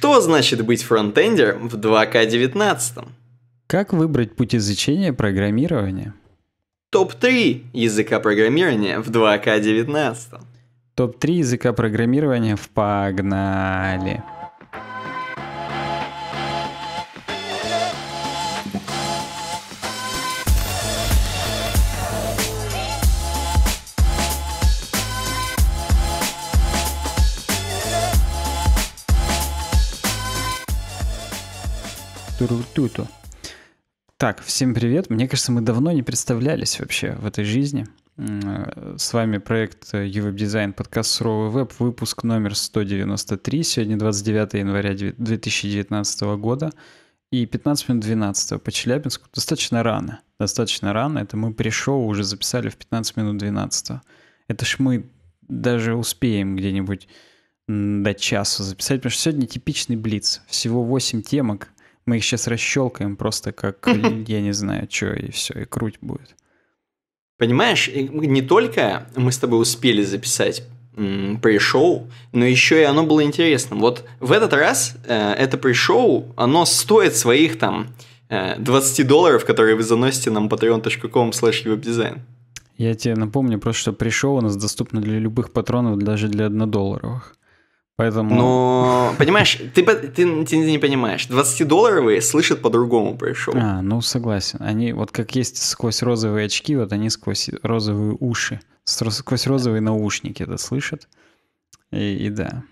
Что значит быть фронтендером в 2К19? Как выбрать путь изучения программирования? Топ-3 языка программирования в 2К19. Топ-3 языка программирования в погнали. туру Так, всем привет. Мне кажется, мы давно не представлялись вообще в этой жизни. Э, с вами проект UWeb э, Design, подкаст «Суровый веб», выпуск номер 193. Сегодня 29 января 2019 года и 15 минут 12 по Челябинску. Достаточно рано. Достаточно рано. Это мы при уже записали в 15 минут 12. Это ж мы даже успеем где-нибудь до часа записать, потому что сегодня типичный блиц. Всего 8 темок, мы их сейчас расщелкаем просто как, я не знаю, что, и все, и круть будет. Понимаешь, не только мы с тобой успели записать пришел, но еще и оно было интересным. Вот в этот раз э, это пришел, оно стоит своих там э, 20 долларов, которые вы заносите нам patreon.com slash webdesign. Я тебе напомню просто, что пришел у нас доступно для любых патронов, даже для однодолларовых. Поэтому... Но, понимаешь, ты, ты, ты не понимаешь, 20-долларовые слышат по-другому пришел. А, ну согласен. Они вот как есть сквозь розовые очки, вот они сквозь розовые уши, сквозь розовые наушники это слышат. И, и да.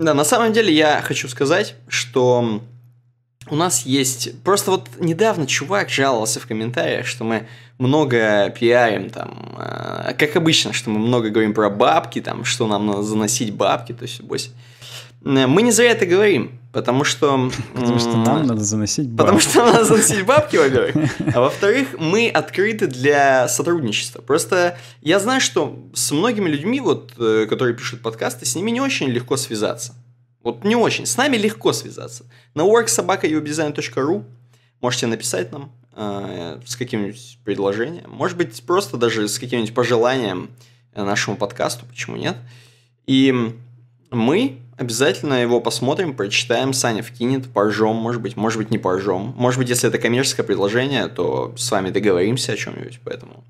Да, на самом деле я хочу сказать, что у нас есть... Просто вот недавно чувак жаловался в комментариях, что мы много пиарим там, э, как обычно, что мы много говорим про бабки, там, что нам надо заносить бабки, то есть, бось. Мы не зря это говорим, потому что... Потому что нам надо заносить бабки. Потому что нам надо заносить бабки, во-первых. А во-вторых, мы открыты для сотрудничества. Просто я знаю, что с многими людьми, вот, э, которые пишут подкасты, с ними не очень легко связаться. Вот не очень. С нами легко связаться. На worksobaka.ubdesign.ru можете написать нам э, с каким-нибудь предложением. Может быть, просто даже с каким-нибудь пожеланием э, нашему подкасту, почему нет. И мы обязательно его посмотрим, прочитаем, Саня вкинет, поржем, может быть, может быть, не поржем. Может быть, если это коммерческое предложение, то с вами договоримся о чем-нибудь, поэтому...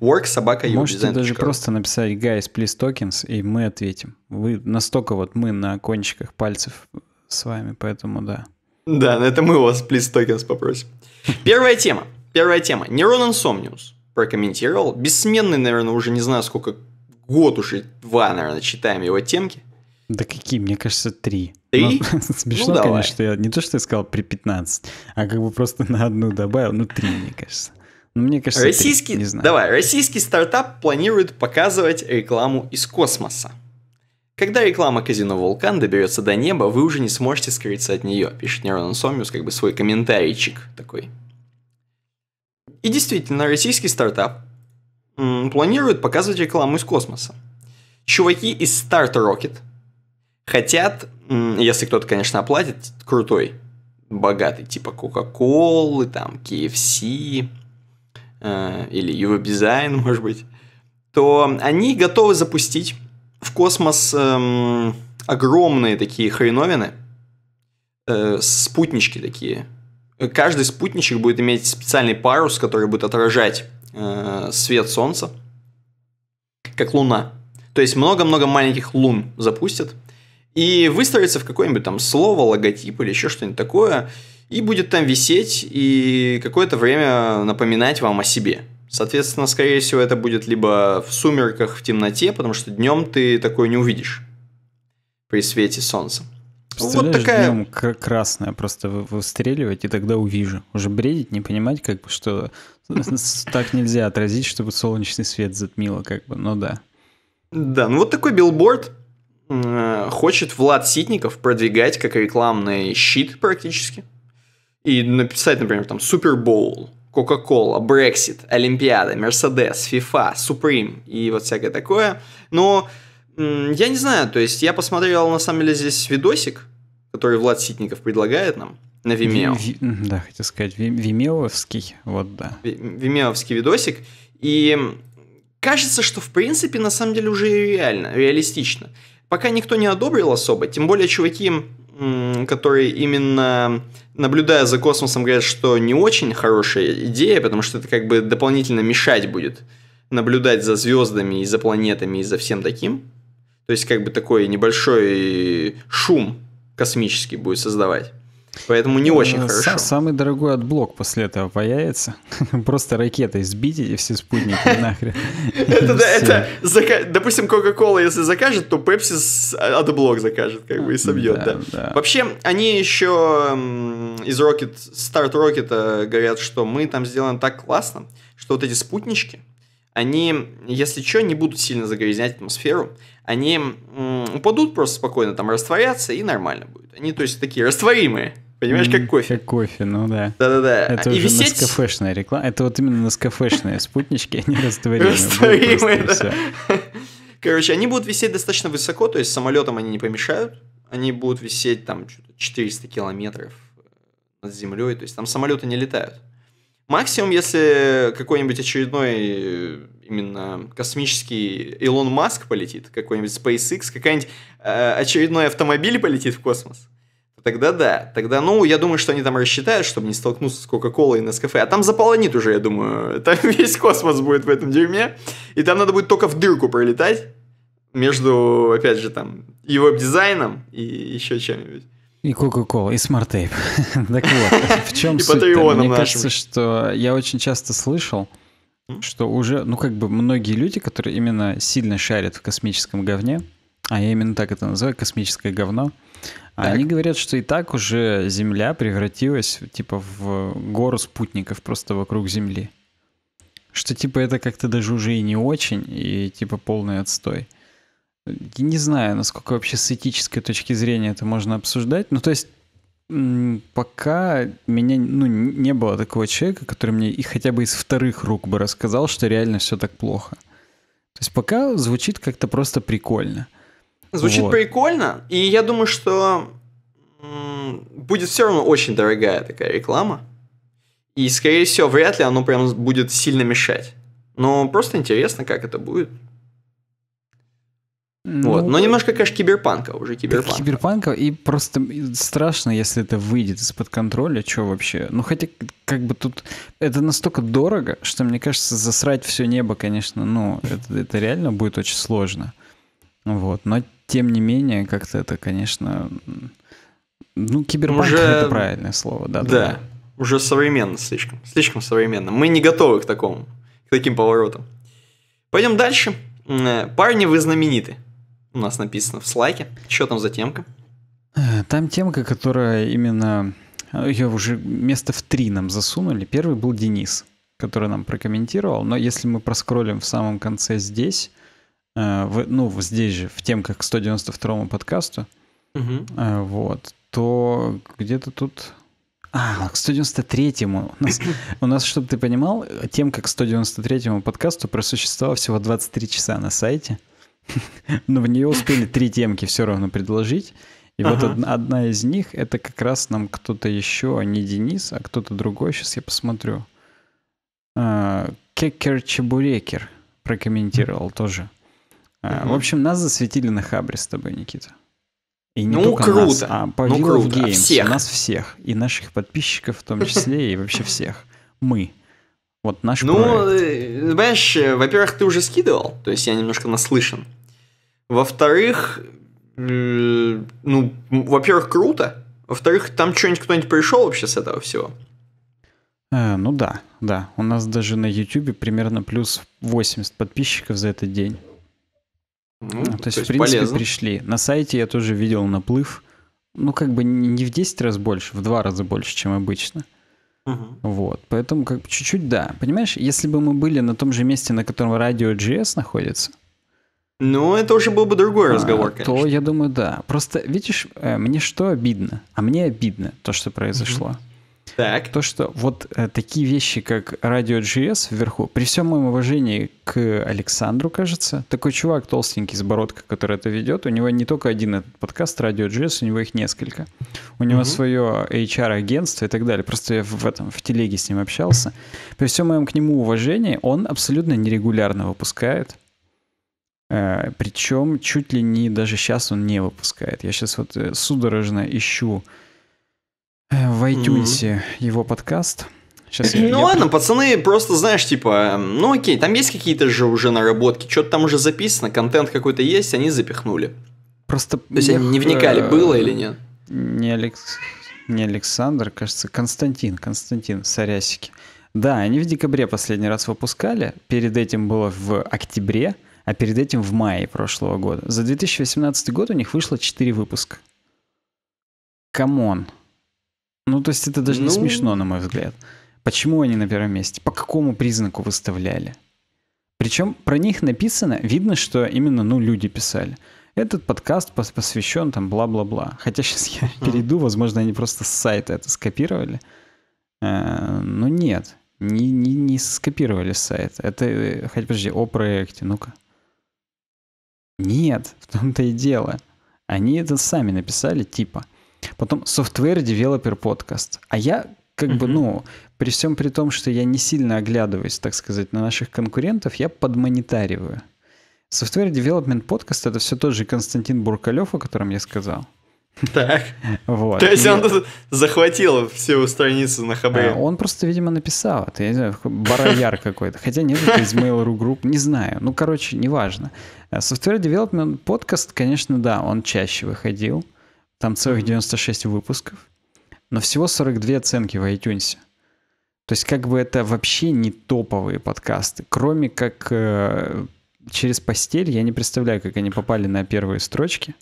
Work собака Можете даже просто написать guys, please tokens, и мы ответим. Вы настолько вот мы на кончиках пальцев с вами, поэтому да. Да, это мы у вас please tokens попросим. Первая тема. Первая тема. Neuron Insomnius прокомментировал. Бессменный, наверное, уже не знаю сколько, год уже, два, наверное, читаем его темки. Да какие? Мне кажется, три. Три? Ну, смешно, ну, давай. конечно, что я не то, что я сказал при 15, а как бы просто на одну добавил, ну, три, мне кажется. Ну, мне кажется, российский, не знаю. Давай, российский стартап планирует показывать рекламу из космоса. Когда реклама казино «Вулкан» доберется до неба, вы уже не сможете скрыться от нее, пишет Нерон Сомиус как бы свой комментарийчик такой. И действительно, российский стартап планирует показывать рекламу из космоса. Чуваки из Start Rocket хотят, если кто-то, конечно, оплатит, крутой, богатый, типа Coca-Cola, там, KFC, Э, или UV Design, может быть, то они готовы запустить в космос эм, огромные такие хреновины, э, спутнички такие. Каждый спутничек будет иметь специальный парус, который будет отражать э, свет Солнца, как Луна. То есть много-много маленьких лун запустят и выстроится в какой нибудь там слово, логотип или еще что-нибудь такое – и будет там висеть и какое-то время напоминать вам о себе. Соответственно, скорее всего, это будет либо в сумерках, в темноте, потому что днем ты такое не увидишь при свете солнца. Вот такая... днем красная просто выстреливать, и тогда увижу. Уже бредить, не понимать, как бы, что так нельзя отразить, чтобы солнечный свет затмило, как бы, ну да. Да, ну вот такой билборд э, хочет Влад Ситников продвигать как рекламный щит практически – и написать, например, там Супербоул, Кока-Кола, Брексит, Олимпиада, Мерседес, ФИФА, Суприм и вот всякое такое. Но я не знаю, то есть я посмотрел на самом деле здесь видосик, который Влад Ситников предлагает нам на Vimeo. Ви, ви, да, хотел сказать, ви, вимеовский, вот да. Ви, вимеовский видосик. И кажется, что в принципе на самом деле уже реально, реалистично. Пока никто не одобрил особо, тем более чуваки которые именно наблюдая за космосом говорят, что не очень хорошая идея, потому что это как бы дополнительно мешать будет наблюдать за звездами и за планетами и за всем таким. То есть как бы такой небольшой шум космический будет создавать. Поэтому не очень ну, хорошо. Самый дорогой отблок после этого появится. Просто ракетой сбить эти все спутники нахрен. Это, да, это. допустим, Кока-Кола, если закажет, то Пепси отблок закажет, как бы, и собьет, да. Вообще, они еще из Rocket, Start Rocket э, говорят, что мы там сделаем так классно, что вот эти спутнички, они, если что, не будут сильно загрязнять атмосферу, они упадут просто спокойно, там растворятся и нормально будет. Они, то есть, такие растворимые. Понимаешь, как кофе. Как кофе, ну да. Да-да-да. Это и уже висеть... наскафешная реклама. Это вот именно наскафешные спутнички, они а растворимые. Растворимые, да. Короче, они будут висеть достаточно высоко, то есть самолетам они не помешают. Они будут висеть там 400 километров э, над землей, то есть там самолеты не летают. Максимум, если какой-нибудь очередной э, именно космический Илон Маск полетит, какой-нибудь SpaceX, какой-нибудь э, очередной автомобиль полетит в космос, Тогда да. Тогда, ну, я думаю, что они там рассчитают, чтобы не столкнуться с Кока-Колой и Нескафе. А там заполонит уже, я думаю. Там весь космос будет в этом дерьме. И там надо будет только в дырку пролетать. Между, опять же, там, его дизайном и еще чем-нибудь. И Кока-Кола, и смарт-тейп. так вот, в чем суть Мне кажется, что я очень часто слышал, что уже, ну, как бы многие люди, которые именно сильно шарят в космическом говне, а я именно так это называю, космическое говно, так. Они говорят, что и так уже Земля превратилась типа в гору спутников просто вокруг Земли. Что типа это как-то даже уже и не очень, и типа полный отстой. Я не знаю, насколько вообще с этической точки зрения это можно обсуждать. Ну, то есть пока меня ну, не было такого человека, который мне и хотя бы из вторых рук бы рассказал, что реально все так плохо. То есть пока звучит как-то просто прикольно. Звучит вот. прикольно, и я думаю, что будет все равно очень дорогая такая реклама. И, скорее всего, вряд ли оно прям будет сильно мешать. Но просто интересно, как это будет. Ну, вот. Но немножко, конечно, киберпанка уже киберпанка. Киберпанка, и просто страшно, если это выйдет из-под контроля, что вообще. Ну, хотя, как бы тут это настолько дорого, что, мне кажется, засрать все небо, конечно, ну, это, это реально будет очень сложно. Вот. Но тем не менее, как-то это, конечно... Ну, киберпанк уже... это правильное слово, да. Да, да. уже современно слишком. Слишком современно. Мы не готовы к такому, к таким поворотам. Пойдем дальше. Э, Парни, вы знамениты. У нас написано в слайке. Что там за темка? Э, там темка, которая именно... Э, Ее уже место в три нам засунули. Первый был Денис, который нам прокомментировал. Но если мы проскроллим в самом конце здесь, Э, в, ну, здесь же, в темках к 192 подкасту, угу. вот, то где-то тут... А, к 193-му. У нас, у нас, чтобы ты понимал, темка к 193-му подкасту просуществовала всего 23 часа на сайте. Но в нее успели три темки все равно предложить. И ага. вот одна, одна из них, это как раз нам кто-то еще, а не Денис, а кто-то другой, сейчас я посмотрю. Э, Кекер-чебурекер прокомментировал тоже. Э, в общем, нас засветили на Хабре с тобой, Никита. И не ну, только круто. нас, а по ну, круто. А Games, всех. нас всех. И наших подписчиков в том числе, и вообще всех. Мы. Вот наш Ну, проект. Э, знаешь, э, во-первых, ты уже скидывал, то есть я немножко наслышан. Во-вторых, ну, во-первых, круто. Во-вторых, там что-нибудь кто-нибудь пришел вообще с этого всего? Э, ну да, да. У нас даже на YouTube примерно плюс 80 подписчиков за этот день. Ну, ну, то, то есть, в принципе, полезно. пришли. На сайте я тоже видел наплыв, ну, как бы не в 10 раз больше, в 2 раза больше, чем обычно. Угу. Вот, поэтому как бы чуть-чуть, да. Понимаешь, если бы мы были на том же месте, на котором радио GS находится, ну, это уже был бы другой а, разговор, а, конечно. То, я думаю, да. Просто, видишь, э, мне что обидно? А мне обидно то, что произошло. mm так. То, что вот э, такие вещи, как радио GS вверху, при всем моем уважении к Александру, кажется, такой чувак толстенький с бородкой, который это ведет, у него не только один этот подкаст радио GS, у него их несколько. У него угу. свое HR-агентство и так далее. Просто я в этом, в телеге с ним общался. При всем моем к нему уважении, он абсолютно нерегулярно выпускает. Э, Причем чуть ли не даже сейчас он не выпускает. Я сейчас вот э, судорожно ищу Э, в iTunes mm-hmm. его подкаст. Сейчас ну я... ладно, пацаны, просто знаешь, типа, эм, ну окей, там есть какие-то же уже наработки, что-то там уже записано, контент какой-то есть, они запихнули. Просто... То есть они не вникали, э, было или нет? Не, Алекс... не Александр, кажется, Константин, Константин, сорясики. Да, они в декабре последний раз выпускали, перед этим было в октябре, а перед этим в мае прошлого года. За 2018 год у них вышло 4 выпуска. Камон. Ну, то есть это даже ну... не смешно, на мой взгляд. Почему они на первом месте? По какому признаку выставляли? Причем про них написано, видно, что именно, ну, люди писали. Этот подкаст посвящен там бла-бла-бла. Хотя сейчас я uh-huh. перейду, возможно, они просто с сайта это скопировали. А, ну нет, не, не, не скопировали с сайта. Это, э, хоть подожди, о проекте, ну-ка. Нет, в том-то и дело. Они это сами написали, типа. Потом Software Developer Podcast. А я как угу. бы, ну, при всем при том, что я не сильно оглядываюсь, так сказать, на наших конкурентов, я подмонитариваю. Software Development Podcast — это все тот же Константин Буркалев, о котором я сказал. Так. Вот. То есть и... он захватил всю страницу на Хабре. А, он просто, видимо, написал. Это, я не знаю, барояр какой-то. Хотя нет, это из Mail.ru групп, Не знаю. Ну, короче, неважно. Э, software Development Podcast, конечно, да, он чаще выходил. Там целых 96 выпусков, но всего 42 оценки в iTunes. То есть как бы это вообще не топовые подкасты, кроме как э, через постель я не представляю, как они попали на первые строчки.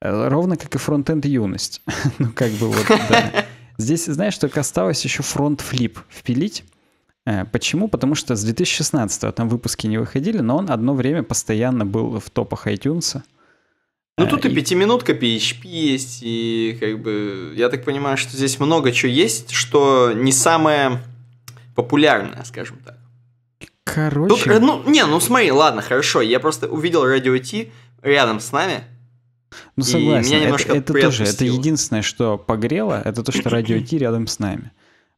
Э, ровно как и фронтенд юность. ну как бы вот, да. Здесь, знаешь, только осталось еще фронт-флип впилить. Э, почему? Потому что с 2016 там выпуски не выходили, но он одно время постоянно был в топах iTunes. Ну, э, тут и, пятиминутка PHP есть, и как бы, я так понимаю, что здесь много чего есть, что не самое популярное, скажем так. Короче... Тут, ну, ну, не, ну смотри, ладно, хорошо, я просто увидел радио Ти рядом с нами, ну, согласен. И меня это, это тоже, это единственное, что погрело, это то, что радио Ти рядом с нами.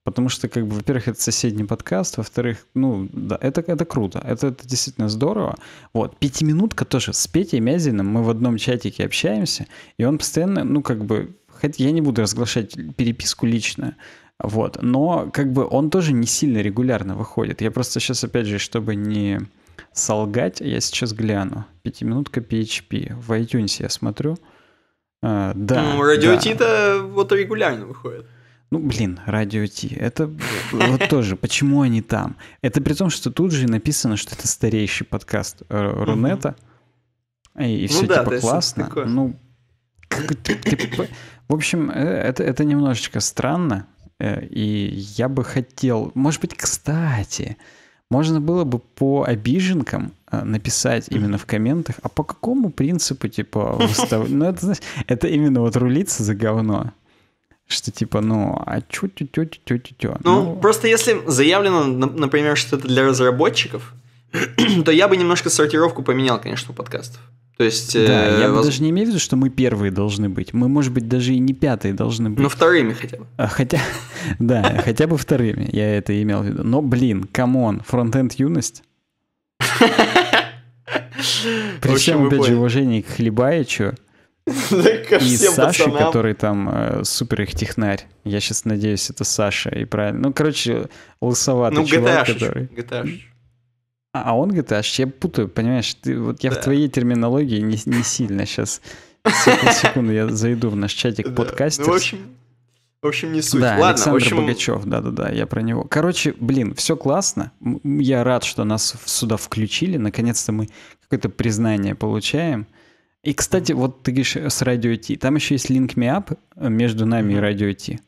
Потому что, как бы, во-первых, это соседний подкаст, во-вторых, ну, да, это, это круто, это, это действительно здорово. Вот, пятиминутка тоже с Петей Мязиным, мы в одном чатике общаемся, и он постоянно, ну, как бы, хотя я не буду разглашать переписку личную, вот, но, как бы, он тоже не сильно регулярно выходит. Я просто сейчас, опять же, чтобы не солгать, я сейчас гляну. Пятиминутка PHP. В iTunes я смотрю. А, да. Ну, радио да. вот регулярно выходит. Ну, блин, радио Ти. Это вот тоже, почему они там? Это при том, что тут же написано, что это старейший подкаст э, Рунета. И, и все ну, да, типа классно. Ну, типа, в общем, э, это, это немножечко странно. Э, и я бы хотел... Может быть, кстати, можно было бы по обиженкам написать именно в комментах, а по какому принципу, типа, выстав... Ну, это, знаешь, это именно вот рулиться за говно. Что типа, ну, а чё тю тю тю тю тю ну, просто если заявлено, например, что это для разработчиков, то я бы немножко сортировку поменял, конечно, у подкастов. То есть... Да, э, я бы даже не имею в виду, что мы первые должны быть. Мы, может быть, даже и не пятые должны быть. Ну, вторыми хотя бы. А, хотя, да, хотя бы вторыми, я это имел в виду. Но, блин, камон, фронтенд юность. Причем опять же, уважении к Хлебаичу, И Саша, который там э, супер их технарь. Я сейчас надеюсь, это Саша, и правильно. Ну, короче, лысоватый ну, чувак, который... А, а он GTA, я путаю, понимаешь? Ты, вот я да. в твоей терминологии не, не сильно сейчас. Секунду, я зайду в наш чатик да. Ну, в общем, в общем, не суть. Да, Ладно, Александр общем... Богачев, да-да-да, я про него. Короче, блин, все классно. Я рад, что нас сюда включили. Наконец-то мы какое-то признание получаем. И, кстати, вот ты говоришь с Radio Ти. Там еще есть link me up э, между нами и Radio Ти.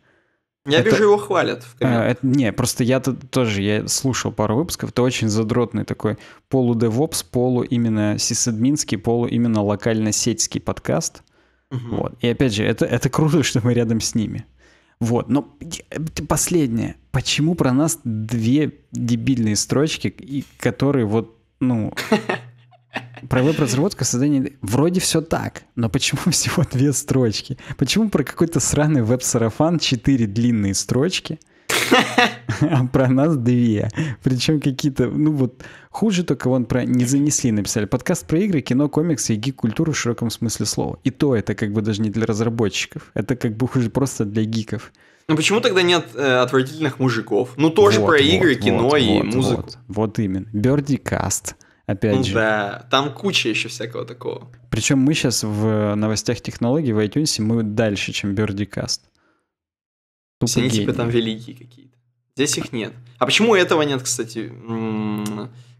Я это, вижу, его хвалят в комментах. А, это, Не, просто я тут тоже, я слушал пару выпусков, это очень задротный такой полу-девопс, полу именно сисадминский, полу именно локально сетский подкаст. Угу. Вот. И опять же, это, это круто, что мы рядом с ними. Вот, но последнее. Почему про нас две дебильные строчки, которые вот, ну... правовая разработка создание... Вроде все так, но почему всего две строчки? Почему про какой-то сраный веб-сарафан четыре длинные строчки, а про нас две? Причем какие-то, ну вот, хуже только вон про «не занесли» написали. Подкаст про игры, кино, комиксы и гик-культуру в широком смысле слова. И то это как бы даже не для разработчиков. Это как бы хуже просто для гиков. Ну почему тогда нет э, отвратительных мужиков? Ну тоже вот, про вот, игры, вот, кино вот, и вот, музыку. Вот, вот именно. Бердикаст. Каст Опять ну, же. Да, там куча еще всякого такого. Причем мы сейчас в э, новостях технологий в iTunes мы дальше, чем Бердикаст. Все они типа там великие какие-то. Здесь их нет. А почему этого нет, кстати?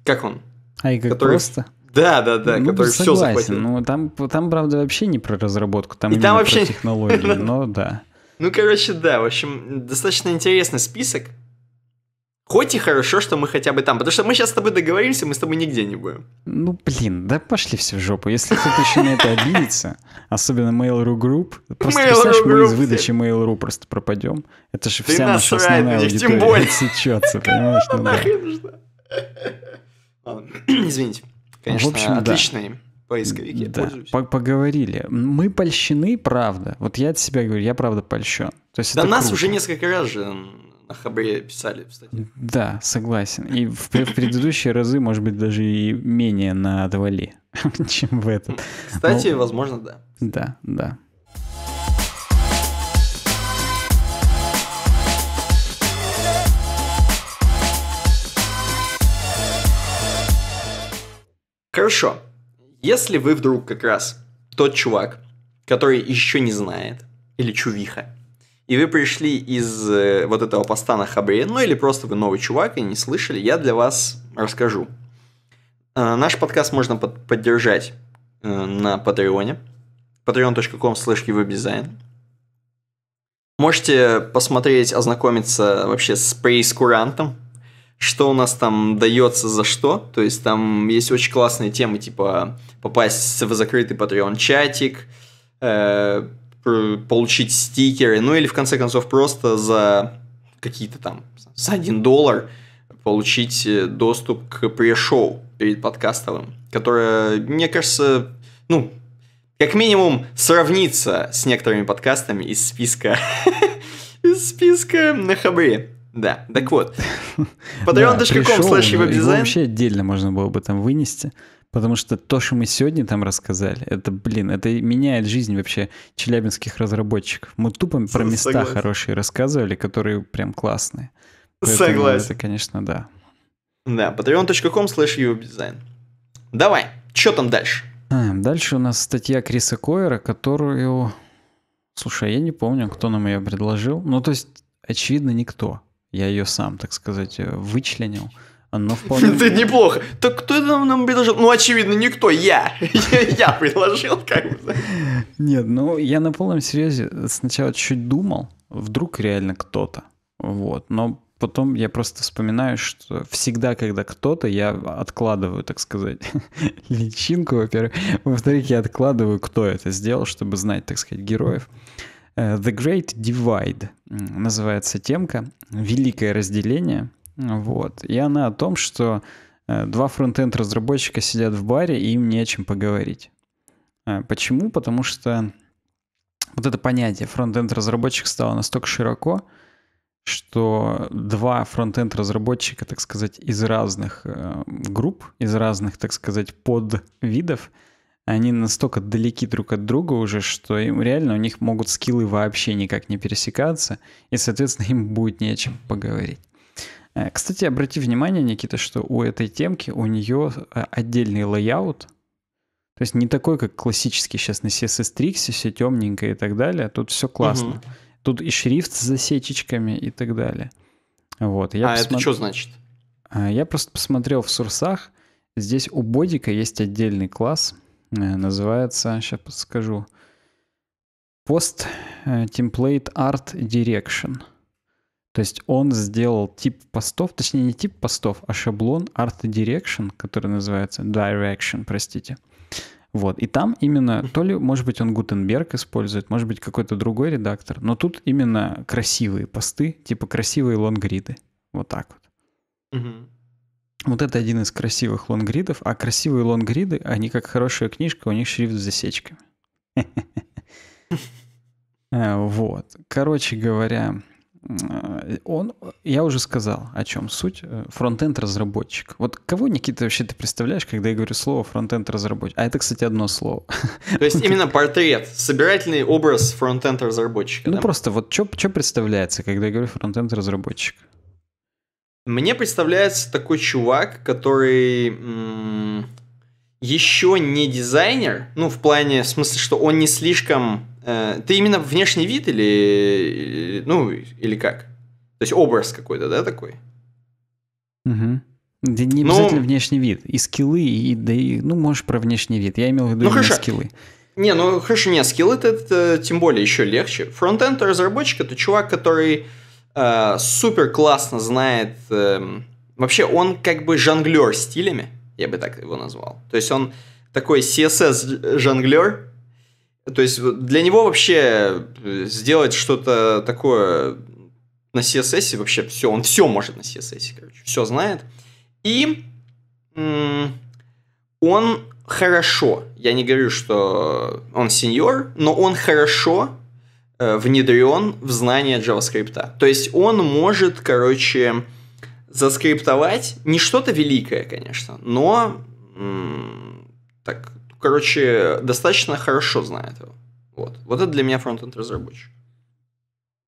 Как он? А и который... просто? Да, да, да, ну, который согласен. все захватил. Ну, там, там, правда, вообще не про разработку, там, и там вообще... про технологии, но да. Ну, короче, да, в общем, достаточно интересный список. Хоть и хорошо, что мы хотя бы там, потому что мы сейчас с тобой договоримся, мы с тобой нигде не будем. Ну, блин, да пошли все в жопу. Если кто-то еще на это обидится, особенно Mail.ru Group, просто Mail.ru представь, мы из выдачи Mail.ru просто пропадем. Это же вся наша основная аудитория тем более. сечется, понимаешь? Ну, да. Извините. Конечно, в общем, отличный да. поисковик, да. Поговорили. Мы польщены, правда. Вот я от себя говорю, я правда польщен. То есть да нас круто. уже несколько раз же на Хабре писали, кстати. Да, согласен. И в, в предыдущие разы, может быть, даже и менее на надавали, чем в этот. Кстати, Но... Ну, возможно, да. Да, да. Хорошо. Если вы вдруг как раз тот чувак, который еще не знает, или чувиха, и вы пришли из э, вот этого поста на Хабре, ну или просто вы новый чувак и не слышали, я для вас расскажу. Э, наш подкаст можно под поддержать э, на Патреоне, patreon.com slash Можете посмотреть, ознакомиться вообще с прейскурантом, что у нас там дается за что. То есть там есть очень классные темы, типа попасть в закрытый Patreon чатик, э, получить стикеры, ну или в конце концов просто за какие-то там, за один доллар получить э, доступ к пре-шоу перед подкастовым, которое, мне кажется, ну, как минимум сравнится с некоторыми подкастами из списка из списка на хабре. Да, так вот. Patreon.com slash Вообще отдельно можно было бы там вынести. Потому что то, что мы сегодня там рассказали, это, блин, это меняет жизнь вообще челябинских разработчиков. Мы тупо про Согласен. места хорошие рассказывали, которые прям классные. Поэтому Согласен. Это, конечно, да. Да, patreon.com slash ubdesign. Давай, что там дальше? А, дальше у нас статья Криса Койера, которую... Слушай, я не помню, кто нам ее предложил. Ну, то есть, очевидно, никто. Я ее сам, так сказать, вычленил. Ну, вполне... Это неплохо. Так кто это нам предложил? Ну, очевидно, никто. Я. Я предложил, как бы. Нет, ну, я на полном серьезе сначала чуть думал, вдруг реально кто-то. Вот. Но потом я просто вспоминаю, что всегда, когда кто-то, я откладываю, так сказать, личинку, во-первых. Во-вторых, я откладываю, кто это сделал, чтобы знать, так сказать, героев. Э, The Great Divide называется темка «Великое разделение». Вот. И она о том, что э, два фронтенд разработчика сидят в баре, и им не о чем поговорить. Э, почему? Потому что вот это понятие фронтенд разработчик стало настолько широко, что два фронтенд разработчика, так сказать, из разных э, групп, из разных, так сказать, подвидов, они настолько далеки друг от друга уже, что им реально у них могут скиллы вообще никак не пересекаться, и, соответственно, им будет не о чем поговорить. Э, кстати, обрати внимание, Никита, что у этой темки у нее э, отдельный лейаут. То есть не такой, как классический сейчас на CSS Trix, все темненько и так далее. А тут все классно. Угу. Тут и шрифт с засечечками и так далее. Вот. Я а посмотр... это что значит? А, я просто посмотрел в сурсах. Здесь у бодика есть отдельный класс. Э, называется, сейчас подскажу, Post Template Art Direction. То есть он сделал тип постов, точнее не тип постов, а шаблон Art Direction, который называется Direction, простите. Вот. И там именно, то ли, может быть, он Гутенберг использует, может быть, какой-то другой редактор, но тут именно красивые посты, типа красивые лонгриды. Вот так вот. Угу. Вот это один из красивых лонгридов, а красивые лонгриды, они как хорошая книжка, у них шрифт с засечками. Э, вот. Короче говоря, Э, он, я уже сказал, о чем суть. Э, фронтенд разработчик. Вот кого, Никита, вообще ты представляешь, когда я говорю слово фронтенд разработчик? А это, кстати, одно слово. То есть именно портрет, собирательный образ фронтенд разработчика. Ну да? просто вот что представляется, когда я говорю фронтенд разработчик? Мне представляется такой чувак, который м- еще не дизайнер, ну в плане, в смысле, что он не слишком э, ты именно внешний вид или, или, ну, или как? То есть образ какой-то, да, такой? Угу. Да не ну, обязательно ну, внешний вид. И скиллы, и, да и, ну, можешь про внешний вид. Я имел в виду ну, хорошо. скиллы. Не, ну хорошо, не, скиллы это, это тем более еще легче. Фронтенд разработчик это чувак, который э, супер классно знает. Э, вообще, он как бы жонглер стилями, я бы так его назвал. То есть он такой CSS э, жонглер, то есть для него вообще э, сделать что-то такое на CSS вообще все, он все может на CSS, короче, все знает. И он хорошо, я не говорю, что он сеньор, но он хорошо э, внедрен в знание JavaScript. То есть он может, короче, заскриптовать не что-то великое, конечно, но так короче, достаточно хорошо знает его. Вот. Вот это для меня фронтенд разработчик.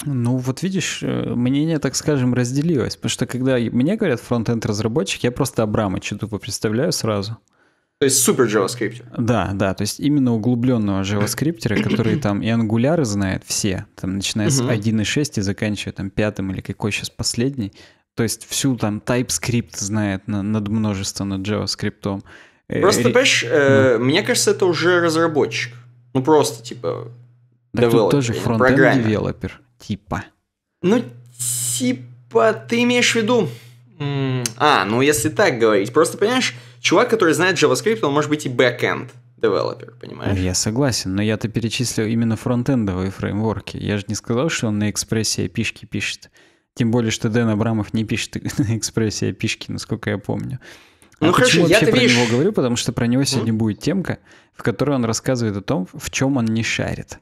Ну, вот видишь, э, мнение, так скажем, разделилось. Потому что когда мне говорят фронтенд разработчик, я просто Абрамыча тупо представляю сразу. То есть супер JavaScript. Да, да, то есть именно углубленного JavaScript, который там и ангуляры знает все, там начиная с 1.6 и заканчивая там пятым или какой сейчас последний. То есть всю там TypeScript знает на, над множеством, над JavaScript. Э, просто, э, понимаешь, э, ну. мне кажется, это уже разработчик. Ну, просто, типа, так тут тоже ну, фронтенд девелопер, типа. Ну, типа, ты имеешь в виду... А, ну если так говорить, просто, понимаешь, чувак, который знает JavaScript, он может быть и бэкэнд девелопер, понимаешь? Я согласен, но я-то перечислил именно фронтендовые фреймворки. Я же не сказал, что он на экспрессе пишки пишет. Тем более, что Дэн Абрамов не пишет на экспрессе пишки, насколько я помню. Ну, а хорошо, почему я вообще про вижу. него говорю? Потому что про него сегодня mm-hmm. будет темка, в которой он рассказывает о том, в чем он не шарит.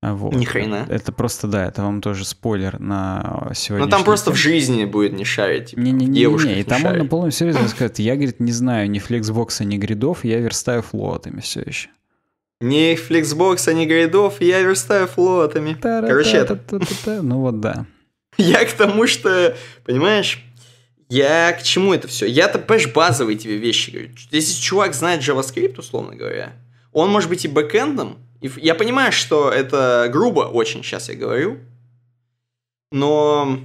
А вот. Ни хрена. Это просто, да, это вам тоже спойлер на сегодня. Ну, Но там просто тему. в жизни будет не шарить. Типа, не, не, не, не, не, и там шарит. он на полном серьезе скажет, я, говорит, не знаю ни флексбокса, ни гридов, я верстаю флотами все еще. Ни флексбокса, ни гридов, я верстаю флотами. Короче, это... Ну вот да. Я к тому, что, понимаешь, я к чему это все? Я-то, понимаешь, базовые тебе вещи говорю. Если чувак знает JavaScript, условно говоря, он может быть и бэкэндом. И я понимаю, что это грубо очень сейчас я говорю, но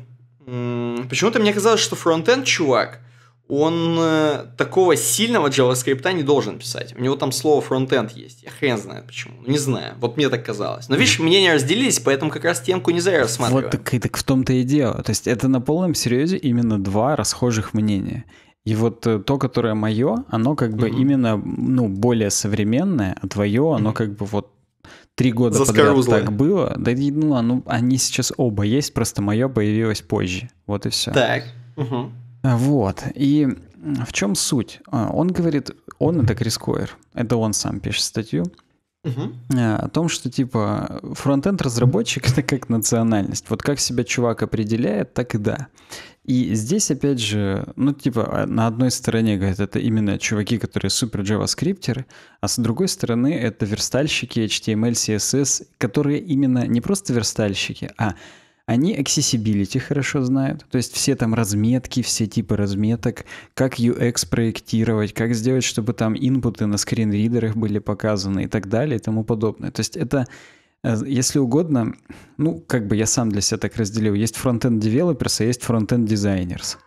почему-то мне казалось, что фронтенд чувак – он э, такого сильного JavaScript не должен писать. У него там слово фронтенд есть. Я хрен знает почему. Ну, не знаю. Вот мне так казалось. Но видишь, мнения разделились, поэтому как раз темку не зря рассматриваем. Вот так, и так в том-то и дело. То есть это на полном серьезе именно два расхожих мнения. И вот э, то, которое мое, оно как бы mm-hmm. именно ну, более современное, а твое, оно mm-hmm. как бы вот три года подряд так было. Да ну, ну, они сейчас оба есть, просто мое появилось позже. Вот и все. Так. Угу. Вот. И в чем суть? А, он говорит, он это Крис это он сам пишет статью, Угу. о том, что типа фронтенд разработчик это как национальность. Вот как себя чувак определяет, так и да. И здесь, опять же, ну, типа, а, на одной стороне, говорят, это именно чуваки, которые супер джаваскриптеры, а с другой стороны, это верстальщики HTML, CSS, которые именно не просто верстальщики, а они accessibility хорошо знают, то есть все там разметки, все типы разметок, как UX проектировать, как сделать, чтобы там инпуты на скринридерах были показаны и так далее и тому подобное. То есть это, э, если угодно, ну, как бы я сам для себя так разделил, есть фронтенд developers, а есть фронтенд дизайнерс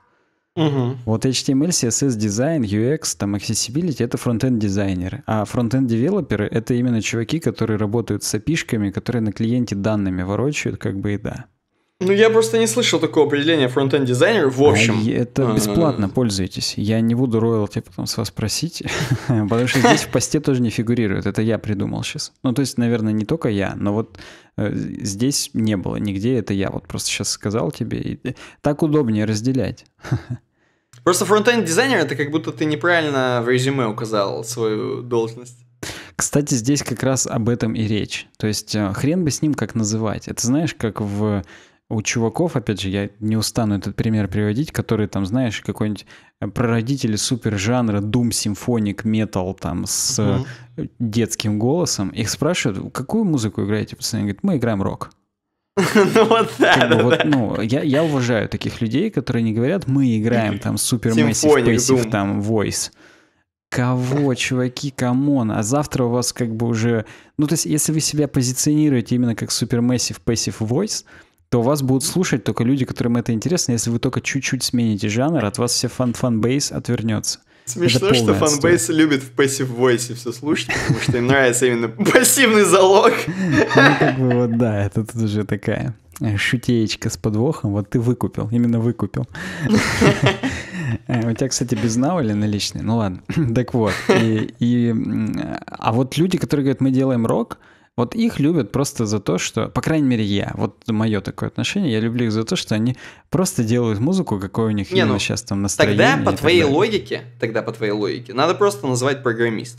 Угу. Вот HTML, CSS дизайн, UX, там accessibility — это фронтенд дизайнеры. А фронтенд девелоперы — это именно чуваки, которые работают с опишками, которые на клиенте данными ворочают, как бы и да. Ну, я просто не слышал такого определения фронтенд дизайнер в а общем. это а. бесплатно, пользуйтесь. Я не буду роялти потом с вас просить, потому что здесь в посте тоже не фигурирует. Это я придумал сейчас. Ну, то есть, наверное, не только я, но вот э, здесь не было нигде. Это я вот просто сейчас сказал тебе. так удобнее разделять. Просто фронтенд дизайнер это как будто ты неправильно в резюме указал свою должность. Кстати, здесь как раз об этом и речь. То есть э, хрен бы с ним как называть. Это знаешь, как в у чуваков, опять же, я не устану этот пример приводить, которые там, знаешь, какой-нибудь э, прародители супержанра Doom Symphonic Metal там с угу. детским голосом, их спрашивают, какую музыку играете, пацаны? Говорят, мы играем рок. Ну вот да, Ну, я уважаю таких людей, которые не говорят, мы играем там супер Massive там Voice. Кого, чуваки, камон, а завтра у вас как бы уже... Ну, то есть, если вы себя позиционируете именно как Super Massive Passive Voice, то вас будут слушать только люди, которым это интересно. Если вы только чуть-чуть смените жанр, от вас все фан фан отвернется. Смешно, что фанбейс любит в пассив войсе все слушать, потому что им нравится именно пассивный залог. Ну, как бы вот, да, это тут уже такая шутеечка с подвохом. Вот ты выкупил, именно выкупил. Э, у тебя, кстати, безнау или наличный? Ну ладно. Так вот. И, и, а вот люди, которые говорят, мы делаем рок, вот их любят просто за то, что, по крайней мере, я, вот мое такое отношение, я люблю их за то, что они просто делают музыку, какое у них Не, ну, сейчас там настроение. Тогда по твоей так логике, тогда по твоей логике, надо просто называть программист.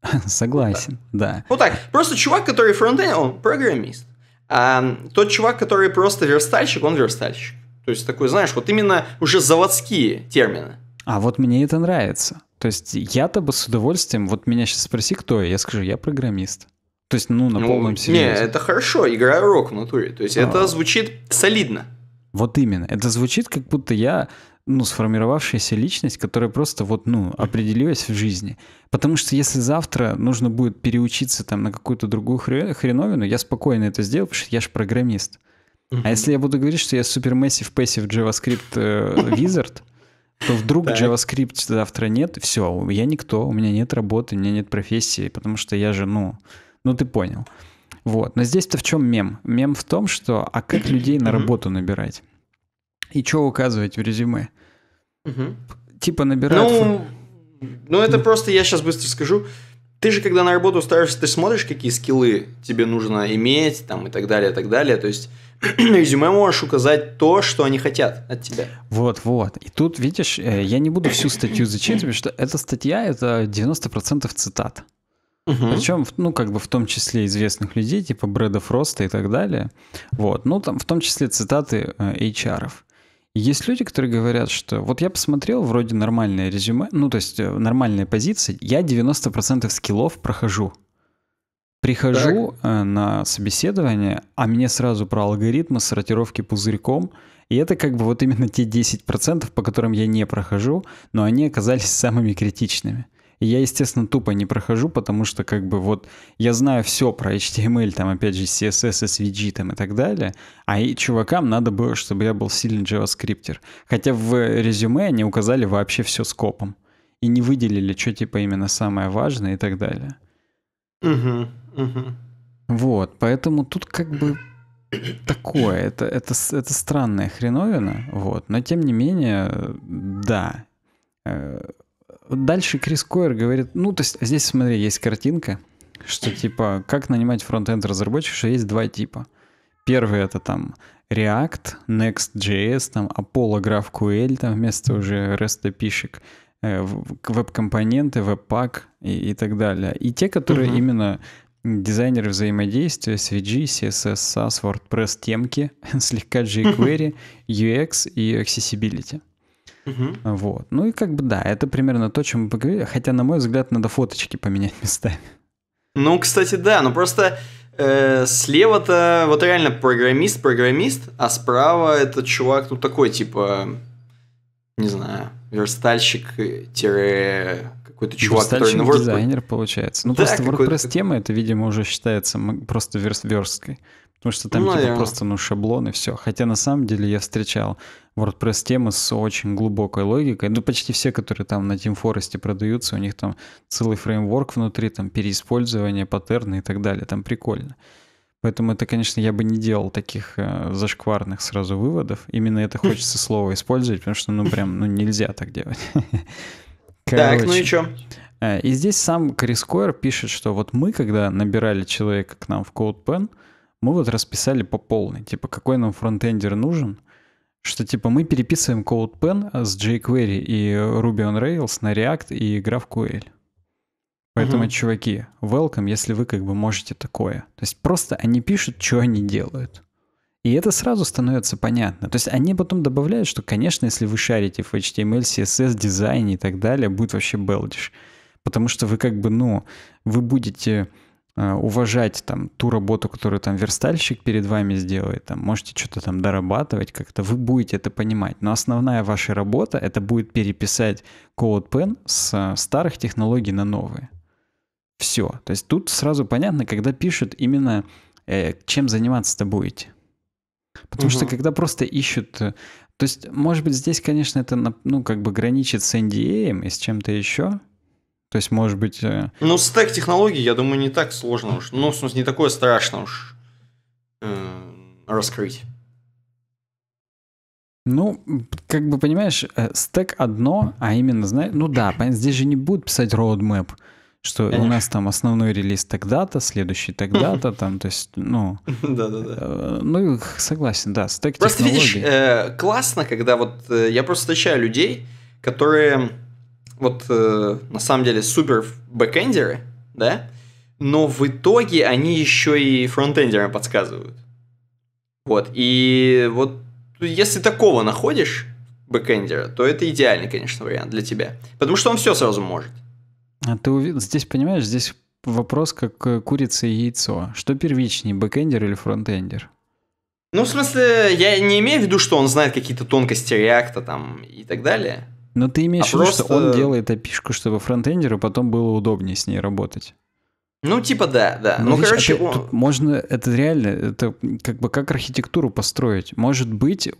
Согласен, да. Ну так, просто чувак, который фронтенд, он программист. А тот чувак, который просто верстальщик, он верстальщик. То есть такой, знаешь, вот именно уже заводские термины. А вот мне это нравится. То есть я-то бы с удовольствием, вот меня сейчас спроси, кто я, я скажу, я программист. То есть, ну, на ну, полном серьезе. Не, это хорошо, играю рок в натуре. То есть, а. это звучит солидно. Вот именно. Это звучит, как будто я, ну, сформировавшаяся личность, которая просто вот, ну, определилась в жизни. Потому что если завтра нужно будет переучиться там на какую-то другую хреновину, я спокойно это сделаю, потому что я же программист. А если я буду говорить, что я супермассив пассив JavaScript э, Wizard, то вдруг так. JavaScript завтра нет, все, я никто, у меня нет работы, у меня нет профессии, потому что я же, ну, ну, ты понял. Вот. Но здесь-то в чем мем? Мем в том, что а как людей на работу набирать? И что указывать в резюме? Типа набирать... Ну, ну, это просто я сейчас быстро скажу. Ты же, когда на работу устраиваешься, ты смотришь, какие скиллы тебе нужно иметь, там, и так далее, и так далее. То есть, резюме можешь указать то, что они хотят от тебя. Вот, вот. И тут, видишь, э, я не буду всю статью зачитывать, потому что эта статья — это 90% цитат. Угу. Причем, ну, как бы в том числе известных людей, типа Брэда Фроста и так далее. Вот, ну, там в том числе цитаты hr э, Есть люди, которые говорят, что вот я посмотрел, вроде нормальное резюме, ну, то есть э, нормальные позиции, я 90% скиллов прохожу. Прихожу так. Э, на собеседование, а мне сразу про алгоритмы, сортировки пузырьком. И это как бы вот именно те 10%, по которым я не прохожу, но они оказались самыми критичными я, естественно, тупо не прохожу, потому что как бы вот я знаю все про HTML, там опять же CSS, SVG там и так далее, а и чувакам надо было, чтобы я был сильный JavaScripter. Хотя в резюме они указали вообще все скопом и не выделили, что типа именно самое важное и так далее. Угу, угу. Вот, поэтому тут как бы такое, это, это, это странная хреновина, вот, но тем не менее, да, э, Дальше Крис Койер говорит, ну, то есть а здесь, смотри, есть картинка, что типа, как нанимать фронтенд разработчиков, что есть два типа. Первый это там React, Next.js, там Apollo GraphQL, там вместо уже REST API-шек, э, веб-компоненты, веб-пак и, и так далее. И те, которые угу. именно дизайнеры взаимодействия, SVG, CSS, SAS, WordPress, темки, слегка jQuery, UX и Accessibility. Угу. Вот. Ну и как бы да, это примерно то, о чем мы поговорили. Хотя, на мой взгляд, надо фоточки поменять местами. Ну, кстати, да, но ну просто э, слева-то вот реально программист, программист, а справа этот чувак, ну такой типа, не знаю, верстальщик э, тире какой-то чувак, который на WordPress... дизайнер получается. Ну да, просто WordPress тема это, видимо, уже считается просто верст версткой. Потому что там ну, типа, просто ну, шаблон и все. Хотя на самом деле я встречал WordPress темы с очень глубокой логикой. Ну, почти все, которые там на Team Forest продаются, у них там целый фреймворк внутри, там переиспользование, паттерны и так далее. Там прикольно. Поэтому это, конечно, я бы не делал таких э, зашкварных сразу выводов. Именно это хочется слово использовать, потому что, ну, прям, ну, нельзя так делать. Так, ну и что? Э, и здесь сам Крис Койер пишет, что вот мы, когда набирали человека к нам в CodePen, мы вот расписали по полной, типа, какой нам фронтендер нужен, что типа мы переписываем CodePen э, с jQuery и Ruby on Rails на React и GraphQL. Поэтому, угу. чуваки, welcome, если вы как бы можете такое. То есть просто они пишут, что они делают. И это сразу становится понятно. То есть они потом добавляют, что, конечно, если вы шарите в HTML, CSS, дизайне и так далее, будет вообще белдиш. Потому что вы как бы, ну, вы будете Э, уважать там ту работу, которую там верстальщик перед вами сделает, там можете что-то там дорабатывать как-то, вы будете это понимать. Но основная ваша работа — это будет переписать CodePen с э, старых технологий на новые. Все. То есть тут сразу понятно, когда пишут именно э, чем заниматься-то будете. Потому угу. что когда просто ищут... Э, то есть, может быть, здесь, конечно, это, ну, как бы граничит с NDA и с чем-то еще, то есть, может быть... Э, ну, стек технологий, я думаю, не так сложно уж. Ну, в смысле, не такое страшно уж э, раскрыть. Ну, как бы понимаешь, э, стек одно, а именно, знаешь, ну да, здесь же не будут писать roadmap, что Конечно. у нас там основной релиз тогда-то, следующий тогда-то, там, то есть, ну... Да-да-да. Ну, согласен, да, стек Просто видишь, классно, когда вот я просто встречаю людей, которые вот э, на самом деле супер бэкендеры, да, но в итоге они еще и фронтендерам подсказывают. Вот, и вот если такого находишь, бэкэндера, то это идеальный, конечно, вариант для тебя. Потому что он все сразу может. А ты увидел, здесь, понимаешь, здесь вопрос как э, курица и яйцо. Что первичнее, бэкендер или фронтендер? Ну, в смысле, я не имею в виду, что он знает какие-то тонкости реакта там и так далее. Но ты имеешь а в виду, просто... что он делает опишку, чтобы фронтендеру потом было удобнее с ней работать. Ну, типа, да, да. Но ну, ну, видишь, короче, это, он... можно, это реально, это как бы как архитектуру построить. Может быть,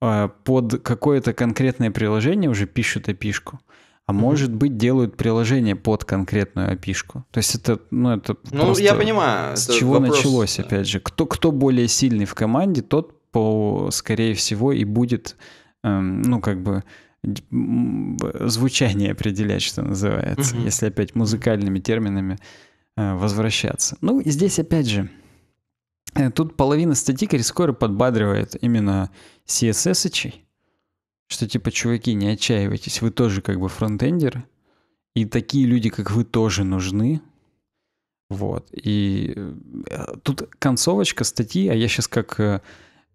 а, под какое-то конкретное приложение уже пишут опишку, а mm-hmm. может быть, делают приложение под конкретную опишку. То есть это, ну, это Ну, я понимаю. С чего вопрос... началось, опять же. Кто, кто более сильный в команде, тот, по, скорее всего, и будет, эм, ну, как бы звучание определять, что называется, угу. если опять музыкальными терминами э, возвращаться. Ну, здесь опять же, э, тут половина статьи скоро подбадривает именно css -очей, что типа, чуваки, не отчаивайтесь, вы тоже как бы фронтендер, и такие люди, как вы, тоже нужны. Вот. И э, тут концовочка статьи, а я сейчас как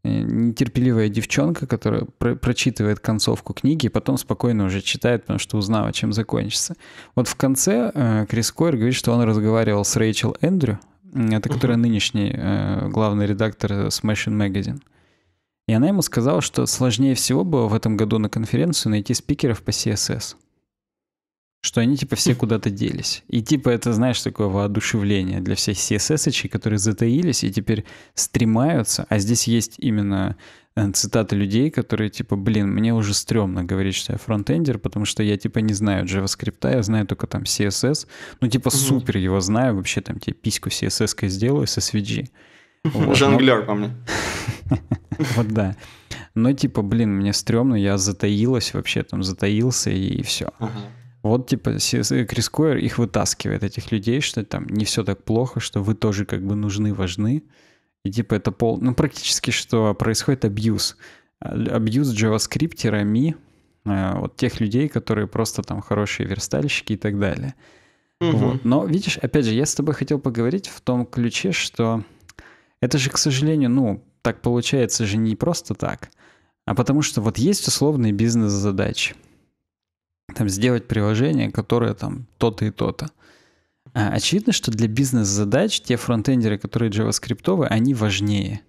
нетерпеливая девчонка, которая про прочитывает концовку книги и потом спокойно уже читает, потому что узнала, чем закончится. Вот в конце э, Крис Койер говорит, что он разговаривал с Рэйчел Эндрю, это uh-huh. которая нынешний э, главный редактор Smashing Magazine. И она ему сказала, что сложнее всего было в этом году на конференцию найти спикеров по CSS что они типа все куда-то делись. И типа это, знаешь, такое воодушевление для всех css которые затаились и теперь стремаются. А здесь есть именно э, цитаты людей, которые типа, блин, мне уже стрёмно говорить, что я фронтендер, потому что я типа не знаю JavaScript, я знаю только там CSS. Ну типа mm-hmm. супер его знаю, вообще там тебе письку css сделаю с SVG. Вот, Жонглер по мне. Вот да. Но типа, блин, мне стрёмно, я затаилась вообще, там затаился и все. Uh-huh. Вот типа э, Крис Койер их вытаскивает, этих людей, что там не все так плохо, что вы тоже как бы нужны, важны. И типа это пол... Ну, практически что происходит абьюз. А, абьюз джаваскриптерами, э, вот тех людей, которые просто там хорошие верстальщики и так далее. Угу. Вот. Но видишь, опять же, я с тобой хотел поговорить в том ключе, что это же, к сожалению, ну, так получается же не просто так, а потому что вот есть условные бизнес-задачи там, сделать приложение, которое там то-то и то-то. А, очевидно, что для бизнес-задач те фронтендеры, которые JavaScript, они важнее.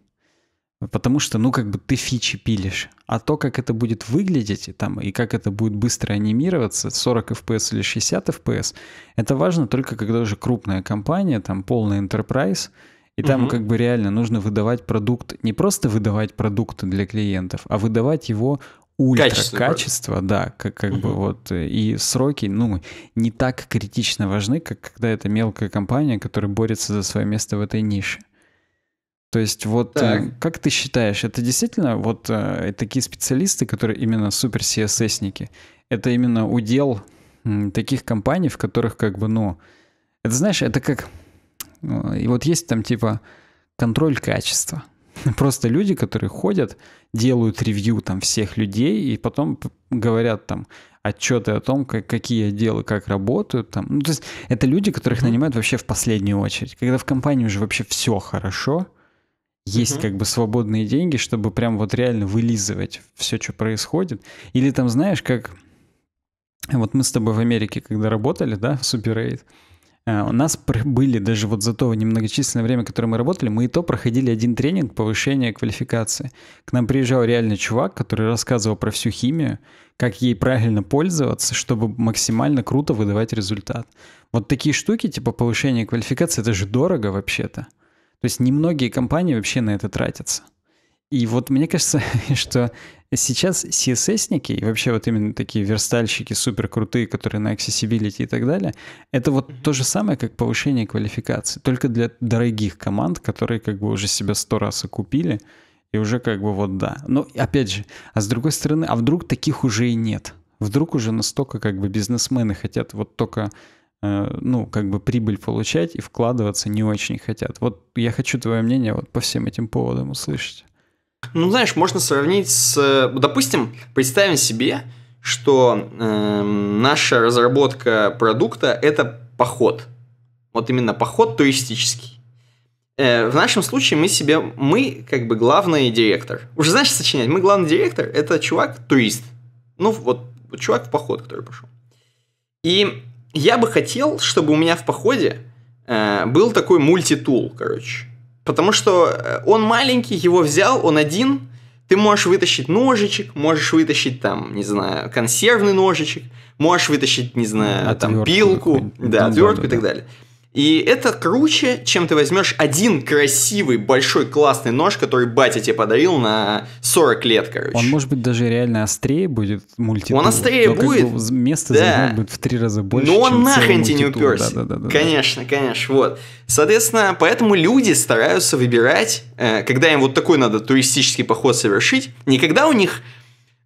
Потому что, ну, как бы ты фичи пилишь. А то, как это будет выглядеть там, и как это будет быстро анимироваться, 40 FPS или 60 FPS, это важно только когда уже крупная компания, там полный enterprise, и там угу. как бы реально нужно выдавать продукт, не просто выдавать продукт для клиентов, а выдавать его ультра качество, да, как, как угу. бы вот э, и сроки, ну, не так критично важны, как когда это мелкая компания, которая борется за свое место в этой нише. То есть вот э, так. как ты считаешь, это действительно вот э, такие специалисты, которые именно супер CSS-ники, это именно удел таких компаний, в которых как бы, ну, это знаешь, это как, и вот есть там типа контроль качества. Просто люди, которые ходят делают ревью там всех людей и потом говорят там отчеты «А о том, как, какие отделы как работают. Там. Ну, то есть это люди, которых нанимают вообще в последнюю очередь. Когда в компании уже вообще все хорошо, есть угу. как бы свободные деньги, чтобы прям вот реально вылизывать все, что происходит. Или там, знаешь, как... Вот мы с тобой в Америке, когда работали, да, в Super 8, Э, у нас были даже вот за то немногочисленное время, которое мы работали, мы и то проходили один тренинг повышения квалификации. К нам приезжал реальный чувак, который рассказывал про всю химию, как ей правильно пользоваться, чтобы максимально круто выдавать результат. Вот такие штуки, типа повышения квалификации, это же дорого вообще-то. То есть немногие компании вообще на это тратятся. И вот мне кажется, что сейчас CSS-ники и вообще вот именно такие верстальщики супер крутые, которые на accessibility и так далее, это вот mm-hmm. то же самое, как повышение квалификации, только для дорогих команд, которые как бы уже себя сто раз окупили, и уже как бы вот да. Но опять же, а с другой стороны, а вдруг таких уже и нет? Вдруг уже настолько как бы бизнесмены хотят вот только э, ну, как бы прибыль получать и вкладываться не очень хотят. Вот я хочу твое мнение вот по всем этим поводам услышать. Ну, знаешь, можно сравнить с... Допустим, представим себе, что э, наша разработка продукта – это поход. Вот именно поход туристический. Э, в нашем случае мы себе... Мы как бы главный директор. Уже знаешь сочинять? Мы главный директор – это чувак-турист. Ну, вот, вот чувак в поход, который пошел. И я бы хотел, чтобы у меня в походе э, был такой мультитул, короче Потому что э, он маленький, его взял, он один, ты можешь вытащить ножичек, можешь вытащить там, не знаю, консервный ножичек, можешь вытащить, не знаю, отвертку, там пилку, да, ну отвертку да, да, и так да. далее. И это круче, чем ты возьмешь один красивый, большой, классный нож, который батя тебе подарил на 40 лет, короче. Он, может быть, даже реально острее будет мультитул. Он острее но будет. Как бы место да. будет в три раза больше, Но он нахрен тебе не уперся. Да, да, да, да, конечно, да. конечно, вот. Соответственно, поэтому люди стараются выбирать, э, когда им вот такой надо туристический поход совершить, не когда у них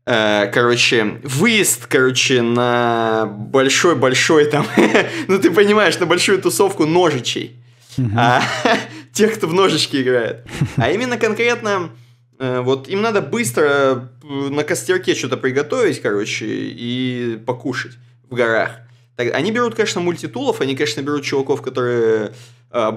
Э, короче, выезд, короче, на большой-большой там, ну ты понимаешь, на большую тусовку ножичей. Uh-huh. А, тех, кто в ножички играет. А именно конкретно, э, вот им надо быстро э, на костерке что-то приготовить, короче, и покушать в горах. Так, они берут, конечно, мультитулов, они, конечно, берут чуваков, которые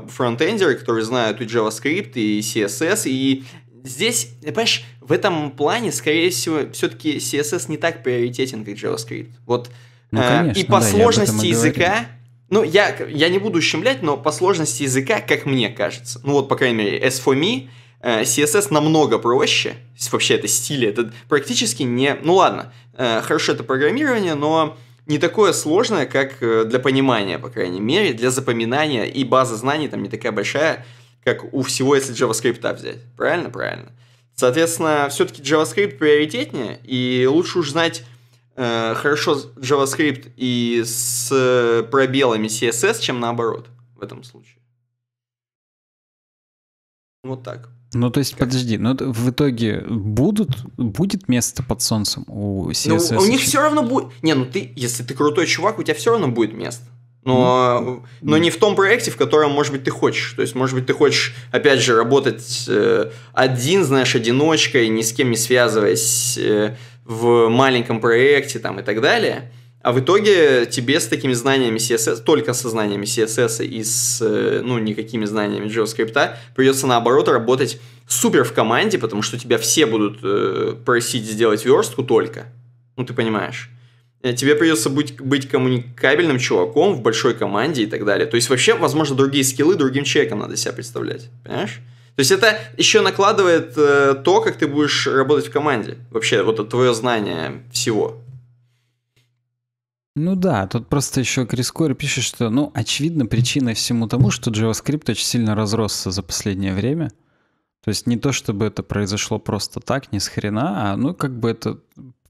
фронтендеры, которые знают и JavaScript, и CSS, и Здесь, понимаешь, в этом плане, скорее всего, все-таки CSS не так приоритетен, как JavaScript. Вот. Ну, э, конечно, и по да, сложности и языка, ну, я, я не буду ущемлять, но по сложности языка, как мне кажется, ну вот, по крайней мере, s for me, э, CSS намного проще, вообще это стиль, это практически не... Ну ладно, э, хорошо это программирование, но не такое сложное, как для понимания, по крайней мере, для запоминания, и база знаний там не такая большая, как у всего, если JavaScript взять. Правильно? Правильно. Соответственно, все-таки JavaScript приоритетнее, и лучше уж знать э, хорошо JavaScript и с э, пробелами CSS, чем наоборот в этом случае. Вот так. Ну, то есть, как? подожди, ну в итоге будут, будет место под солнцем у CSS? Ну, у них все равно будет. Не, ну ты, если ты крутой чувак, у тебя все равно будет место но, но не в том проекте, в котором, может быть, ты хочешь. То есть, может быть, ты хочешь, опять же, работать э, один, знаешь, одиночкой, ни с кем не связываясь э, в маленьком проекте там, и так далее. А в итоге тебе с такими знаниями CSS, только со знаниями CSS и с, э, ну, никакими знаниями JavaScript, придется, наоборот, работать супер в команде, потому что тебя все будут э, просить сделать верстку только. Ну, ты понимаешь. Э, тебе придется быть, быть коммуникабельным чуваком в большой команде и так далее. То есть вообще, возможно, другие скиллы другим человеком надо себя представлять, понимаешь? То есть это еще накладывает э, то, как ты будешь работать в команде. Вообще, вот это твое знание всего. Ну да, тут просто еще Крис Кори пишет, что, ну, очевидно, причиной всему тому, что JavaScript очень сильно разросся за последнее время. То есть не то, чтобы это произошло просто так, ни с хрена, а ну как бы это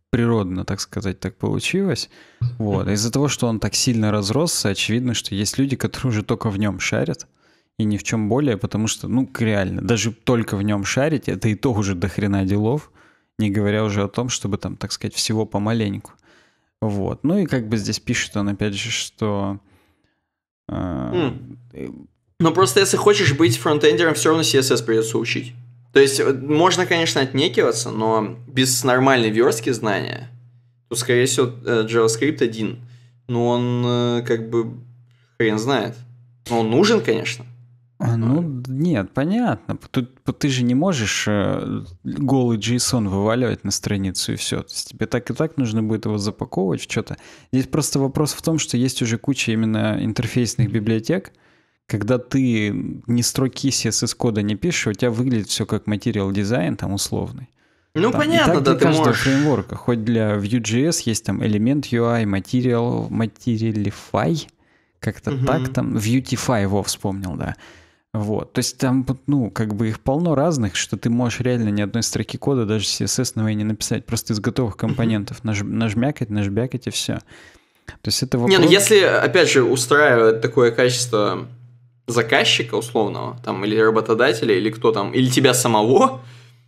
природно, так сказать, так получилось. Вот. Из-за того, что он так сильно разросся, очевидно, что есть люди, которые уже только в нем шарят и ни в чем более, потому что, ну, реально, даже только в нем шарить, это и то уже до хрена делов, не говоря уже о том, чтобы там, так сказать, всего помаленьку. Вот. Ну и как бы здесь пишет он опять же, что... Э, mm. Но просто если хочешь быть фронтендером, все равно CSS придется учить. То есть э, можно, конечно, отнекиваться, но без нормальной верстки знания, то, скорее всего, э, JavaScript один. Но он э, как бы хрен знает. Но он нужен, конечно. А, ну, нет, понятно. Тут ты же не можешь голый JSON вываливать на страницу и все. То есть тебе так и так нужно будет его запаковывать в что-то. Здесь просто вопрос в том, что есть уже куча именно интерфейсных библиотек, mm когда ты ни строки CSS-кода не пишешь, у тебя выглядит все как материал дизайн там условный. Ну, там. понятно, и так да, для ты каждого можешь... фреймворка. Хоть для Vue.js есть там элемент UI, material, materialify, как-то угу. так там, Vueify во, вспомнил, да. Вот, то есть там, ну, как бы их полно разных, что ты можешь реально ни одной строки кода, даже CSS на не написать, просто из готовых компонентов наж, нажмякать, нажмякать и все. То есть это вопрос... Не, ну если, опять же, устраивает такое качество заказчика условного, там, или работодателя, или кто там, или тебя самого,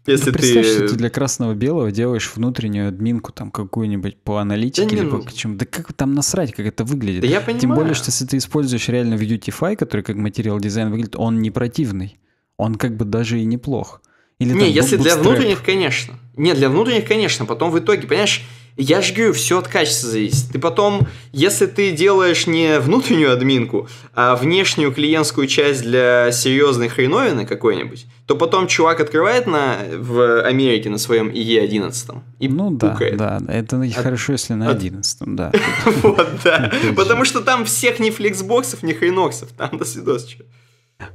если ну, представь, ты... что ты для красного-белого делаешь внутреннюю админку там какую-нибудь по аналитике да или по ну, чему. Да как там насрать, как это выглядит? Да я понимаю. Тем более, что если ты используешь реально в Utify, который как материал дизайн выглядит, он не противный. Он как бы даже и неплох. Или, не, там, если для внутренних, конечно. Не, для внутренних, конечно. Потом в итоге, понимаешь, я же говорю, все от качества зависит. Ты потом, если ты делаешь не внутреннюю админку, а внешнюю клиентскую часть для серьезной хреновины какой-нибудь, то потом чувак открывает на, в Америке на своем ИЕ-11 и Ну пукает. да, это от... хорошо, если на 11 да. Вот, да. Потому что там всех ни флексбоксов, ни хреноксов, там до свидос, что.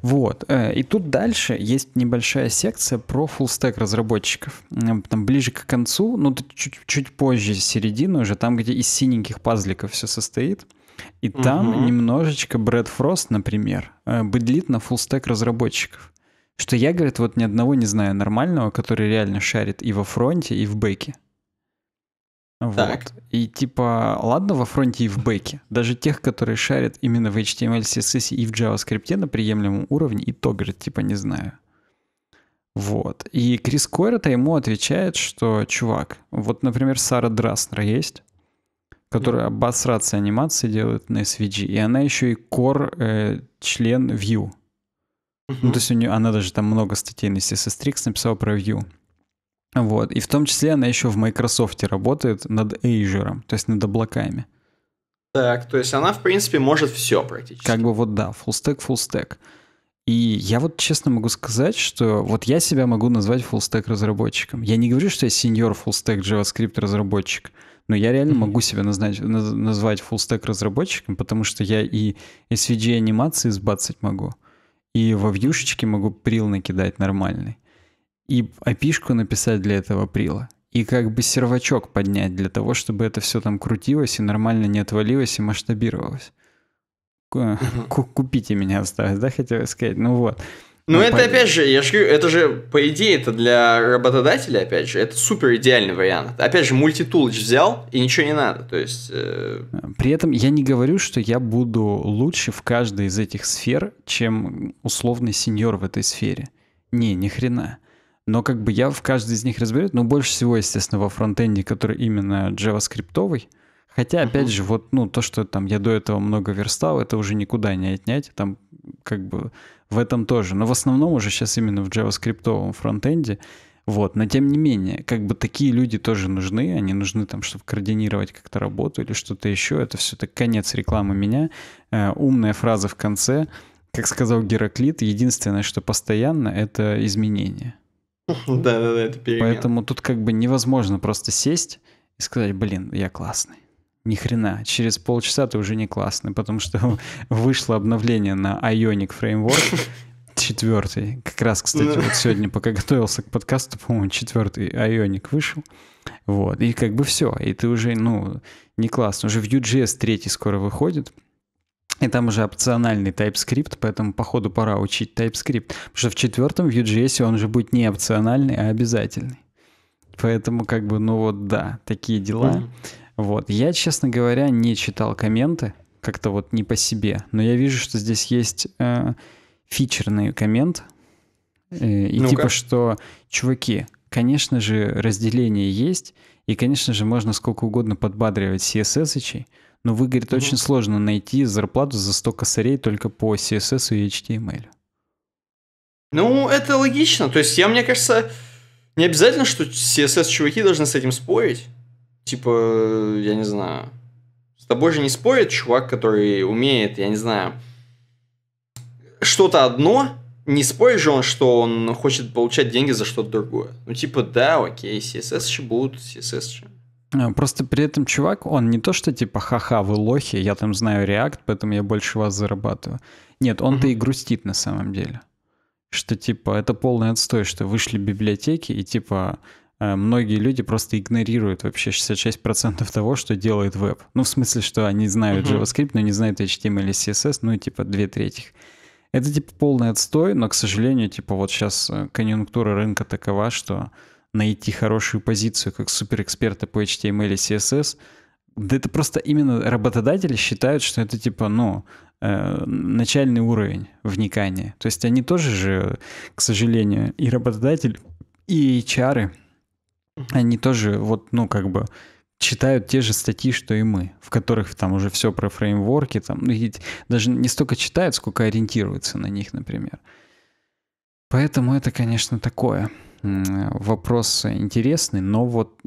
Вот. Э, и тут дальше есть небольшая секция про фуллстек разработчиков. Там ближе к концу, ну чуть, чуть позже середины уже, там, где из синеньких пазликов все состоит. И угу. там немножечко Брэд Фрост, например, э, быдлит на фуллстек разработчиков. Что я, говорит, вот ни одного не знаю нормального, который реально шарит и во фронте, и в бэке. Вот. И типа, ладно, во фронте и в бэке. Даже тех, которые шарят именно в HTML, CSS и в JavaScript на приемлемом уровне, и то, говорит, типа, не знаю. Вот. И Крис Койрата ему отвечает, что, чувак, вот, например, Сара Драснер есть, которая mm. обосраться анимации делает на SVG, и она еще и кор э, член Vue. Mm-hmm. Ну, то есть у нее, она даже там много статей на CSS Tricks написала про Vue. Вот. И в том числе она еще в Microsoft работает над Azure, то есть над облаками. Так, то есть она, в принципе, может все практически. Как бы вот да, full stack, full stack. И я вот честно могу сказать, что вот я себя могу назвать full stack разработчиком. Я не говорю, что я senior full stack JavaScript разработчик, но я реально mm-hmm. могу себя назвать, назвать full stack разработчиком, потому что я и SVG анимации сбацать могу, и во вьюшечке могу прил накидать нормальный и опишку написать для этого прила, и как бы сервачок поднять для того, чтобы это все там крутилось и нормально не отвалилось и масштабировалось. Купите меня оставить, да, хотел сказать. Ну вот. Ну, это опять же, я же говорю, это же, по идее, это для работодателя, опять же, это супер идеальный вариант. Опять же, мультитулыч взял, и ничего не надо, то есть... Э... А, при этом я не говорю, что я буду лучше в каждой из этих сфер, чем условный сеньор в этой сфере. Не, ни хрена но как бы я в каждый из них разберу, но больше всего, естественно, во фронтенде, который именно JavaScript. Хотя, опять uh-huh. же, вот, ну, то, что там я до этого много верстал, это уже никуда не отнять, там как бы в этом тоже. Но в основном уже сейчас именно в JavaScript фронтенде, вот, но тем не менее, как бы такие люди тоже нужны, они нужны там, чтобы координировать как-то работу или что-то еще, это все так конец рекламы меня, э, умная фраза в конце, как сказал Гераклит, единственное, что постоянно, это изменения. Да-да-да, это перемен. Поэтому тут как бы невозможно просто сесть и сказать, блин, я классный. Ни хрена, через полчаса ты уже не классный, потому что вышло обновление на Ionic Framework, четвертый. Как раз, кстати, ну. вот сегодня, пока готовился к подкасту, по-моему, четвертый Ionic вышел. Вот, и как бы все. И ты уже, ну, не классный. Уже в UGS третий скоро выходит. И там уже опциональный TypeScript, поэтому походу пора учить TypeScript. Потому что в четвертом Vue.js он же будет не опциональный, а обязательный. Поэтому как бы, ну вот да, такие дела. Вот. Я, честно говоря, не читал комменты, как-то вот не по себе. Но я вижу, что здесь есть э, фичерный коммент. Э, и ну типа, что, чуваки, конечно же, разделение есть, и, конечно же, можно сколько угодно подбадривать CSS-ичей, но вы Игорь mm очень сложно найти зарплату за 100 косарей только по CSS и HTML. Ну, это логично. То есть, я, мне кажется, не обязательно, что CSS-чуваки должны с этим спорить. Типа, я не знаю. С тобой же не спорит чувак, который умеет, я не знаю, что-то одно, не спорит же он, что он хочет получать деньги за что-то другое. Ну, типа, да, окей, CSS еще будут, CSS еще. Э, просто при этом чувак, он не то что типа ха-ха, вы лохи, я там знаю React, поэтому я больше вас зарабатываю. Нет, он-то mm-hmm. и грустит на самом деле. Что типа это полный отстой, что вышли библиотеки и типа э, многие люди просто игнорируют вообще 66% того, что делает веб. Ну, в смысле, что они знают mm-hmm. JavaScript, но не знают HTML или CSS, ну, и типа, две трети. Это, типа, полный отстой, но, к сожалению, типа, вот сейчас э, конъюнктура рынка такова, что найти хорошую позицию как суперэксперта по HTML и CSS, да это просто именно работодатели считают, что это типа, ну, э, начальный уровень вникания. То есть они тоже же, к сожалению, и работодатель, и HR, они тоже вот, ну, как бы читают те же статьи, что и мы, в которых там уже все про фреймворки, там, ну, даже не столько читают, сколько ориентируются на них, например. Поэтому это, конечно, такое вопрос интересный, но вот,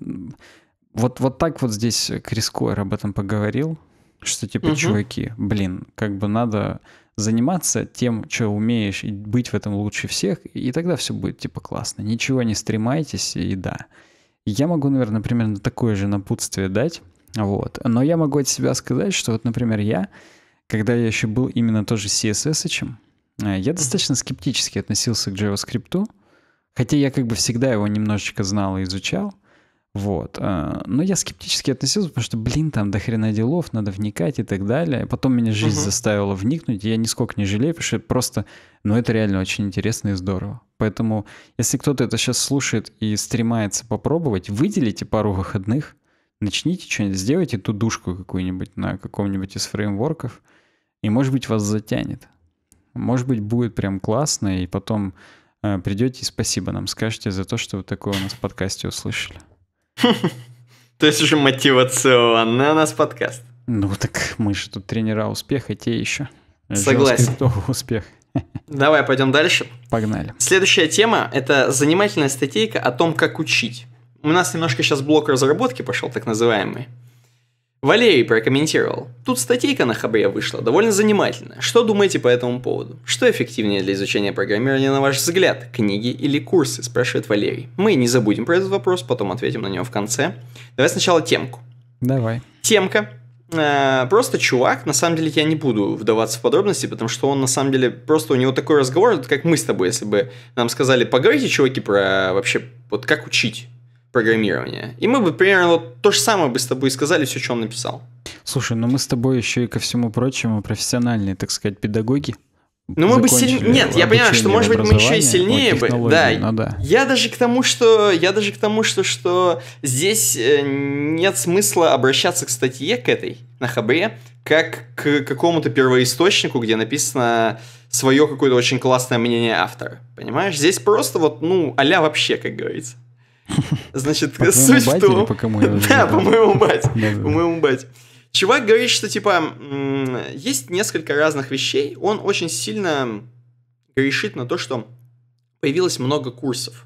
вот, вот так вот здесь Крис Койер об этом поговорил, что типа, угу. чуваки, блин, как бы надо заниматься тем, что умеешь, и быть в этом лучше всех, и тогда все будет типа классно. Ничего не стремайтесь, и да. Я могу, наверное, примерно такое же напутствие дать, вот. Но я могу от себя сказать, что вот, например, я, когда я еще был именно тоже CSS-чем, э, я достаточно скептически относился к JavaScript, Хотя я как бы всегда его немножечко знал и изучал. Вот. А, но я скептически относился, потому что, блин, там до хрена делов, надо вникать и так далее. Потом меня жизнь угу. заставила вникнуть, и я нисколько не жалею, потому что просто, ну, это реально очень интересно и здорово. Поэтому, если кто-то это сейчас слушает и стремается попробовать, выделите пару выходных, начните что-нибудь, сделайте ту душку какую-нибудь на каком-нибудь из фреймворков, и, может быть, вас затянет. Может быть, будет прям классно, и потом Э, придете и спасибо нам скажете за то, что вы такое у нас в подкасте услышали. То есть уже мотивационный у нас подкаст. Ну так мы же тут тренера успеха, те еще. Согласен. Успех. Давай пойдем дальше. Погнали. Следующая тема – это занимательная статейка о том, как учить. У нас немножко сейчас блок разработки пошел, так называемый. Валерий прокомментировал. Тут статейка на Хабре вышла, довольно занимательная. Что думаете по этому поводу? Что эффективнее для изучения программирования, на ваш взгляд? Книги или курсы? Спрашивает Валерий. Мы не забудем про этот вопрос, потом ответим на него в конце. Давай сначала темку. Давай. Темка. Э, просто чувак, на самом деле я не буду вдаваться в подробности, потому что он на самом деле просто у него такой разговор, как мы с тобой, если бы нам сказали, поговорите, чуваки, про вообще вот как учить программирования. И мы бы примерно вот то же самое бы с тобой сказали, все, что он написал. Слушай, но ну мы с тобой еще и ко всему прочему профессиональные, так сказать, педагоги. Ну мы бы сильнее. Нет, я понимаю, что может быть мы еще и сильнее бы. Да. Ну, да. Я даже к тому, что я даже к тому, что что здесь э, нет смысла обращаться к статье к этой на Хабре как к какому-то первоисточнику, где написано свое какое-то очень классное мнение автора. Понимаешь? Здесь просто вот ну аля вообще, как говорится. Значит, по суть в том... По кому да, по моему бать. По моему бать. Чувак говорит, что типа есть несколько разных вещей. Он очень сильно грешит на то, что появилось много курсов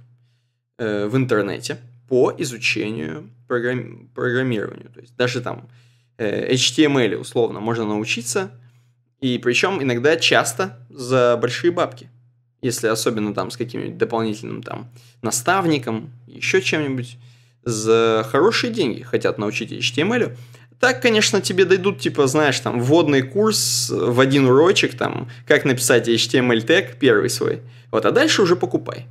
э, в интернете по изучению программи- программированию. То есть даже там э, HTML условно можно научиться. И причем иногда часто за большие бабки если особенно там с каким-нибудь дополнительным там наставником, еще чем-нибудь, за хорошие деньги хотят научить HTML. Эм так, конечно, тебе дойдут, типа, знаешь, там, вводный курс в один урочек, там, как написать HTML эм тег первый свой. Вот, а дальше уже покупай.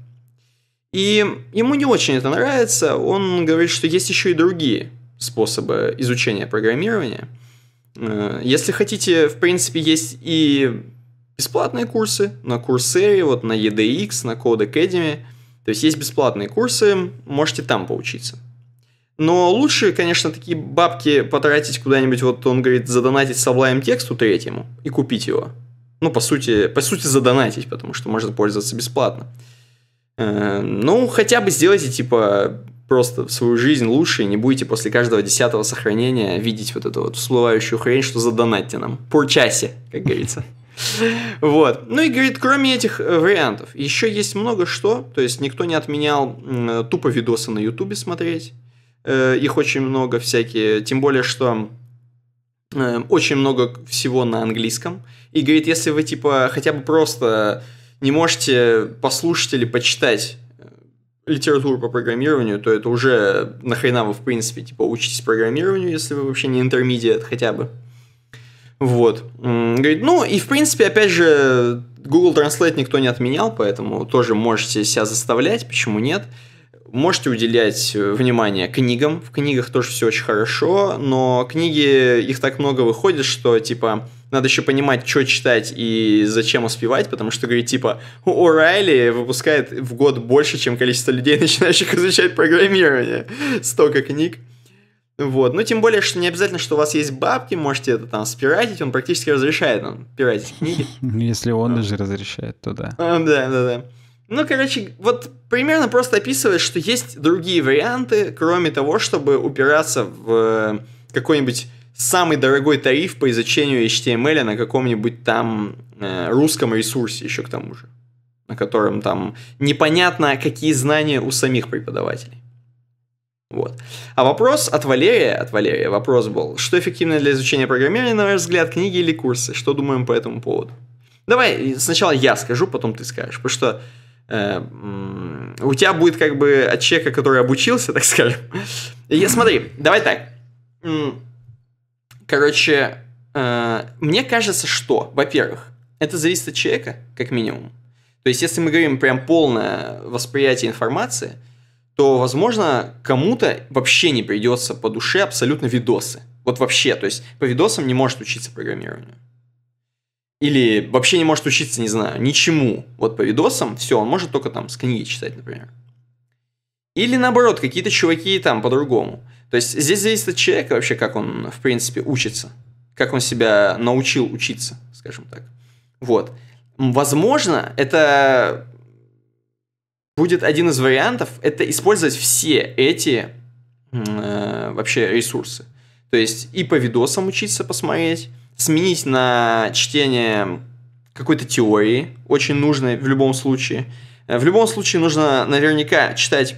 И ему не очень это нравится, он говорит, что есть еще и другие способы изучения программирования. Э, если хотите, в принципе, есть и бесплатные курсы на курсере вот на EDX, на Code Academy. То есть есть бесплатные курсы, можете там поучиться. Но лучше, конечно, такие бабки потратить куда-нибудь, вот он говорит, задонатить Sublime тексту третьему и купить его. Ну, по сути, по сути задонатить, потому что можно пользоваться бесплатно. Э, ну, хотя бы сделайте, типа, просто свою жизнь лучше, и не будете после каждого десятого сохранения видеть вот эту вот всплывающую хрень, что задонатьте нам. Порчасе, как говорится. Вот. Ну и говорит, кроме этих э, вариантов, еще есть много что. То есть никто не отменял э, тупо видосы на Ютубе смотреть. Э, их очень много всякие. Тем более, что очень много всего на английском. И говорит, если вы типа хотя бы просто не можете послушать или почитать литературу по программированию, то это уже нахрена вы, в принципе, типа, учитесь программированию, если вы вообще не интермедиат хотя бы. Вот. Говорит, ну и в принципе, опять же, Google Translate никто не отменял, поэтому тоже можете себя заставлять, почему нет. Можете уделять э, внимание книгам. В книгах тоже все очень хорошо, но книги, их так много выходит, что типа надо еще понимать, что читать и зачем успевать, потому что, говорит, типа, у выпускает в год больше, чем количество людей, начинающих изучать программирование. Столько книг. Вот. Ну, тем более, что не обязательно, что у вас есть бабки, можете это там спиратить, он практически разрешает нам пиратить книги. Ну, если он даже разрешает, то да. А, да, да, да. Ну, короче, вот примерно просто описывает, что есть другие варианты, кроме того, чтобы упираться в э, какой-нибудь самый дорогой тариф по изучению HTML на каком-нибудь там э, русском ресурсе еще к тому же, на котором там непонятно, какие знания у самих преподавателей. Вот. А вопрос от Валерия, от Валерия вопрос был, что эффективно для изучения программирования, на ваш взгляд, книги или курсы? Что думаем по этому поводу? Давай сначала я скажу, потом ты скажешь, потому что э, у тебя будет как бы от человека, который обучился, так скажем. Я смотри, давай так. Короче, э, мне кажется, что, во-первых, это зависит от человека, как минимум. То есть, если мы говорим прям полное восприятие информации – то, возможно, кому-то вообще не придется по душе абсолютно видосы. Вот вообще, то есть по видосам не может учиться программированию. Или вообще не может учиться, не знаю, ничему. Вот по видосам все, он может только там с книги читать, например. Или наоборот, какие-то чуваки там по-другому. То есть здесь зависит от человека вообще, как он, в принципе, учится. Как он себя научил учиться, скажем так. Вот. Возможно, это будет один из вариантов это использовать все эти э, вообще ресурсы. То есть и по видосам учиться посмотреть, сменить на чтение какой-то теории, очень нужной в любом случае. Э, в любом случае нужно наверняка читать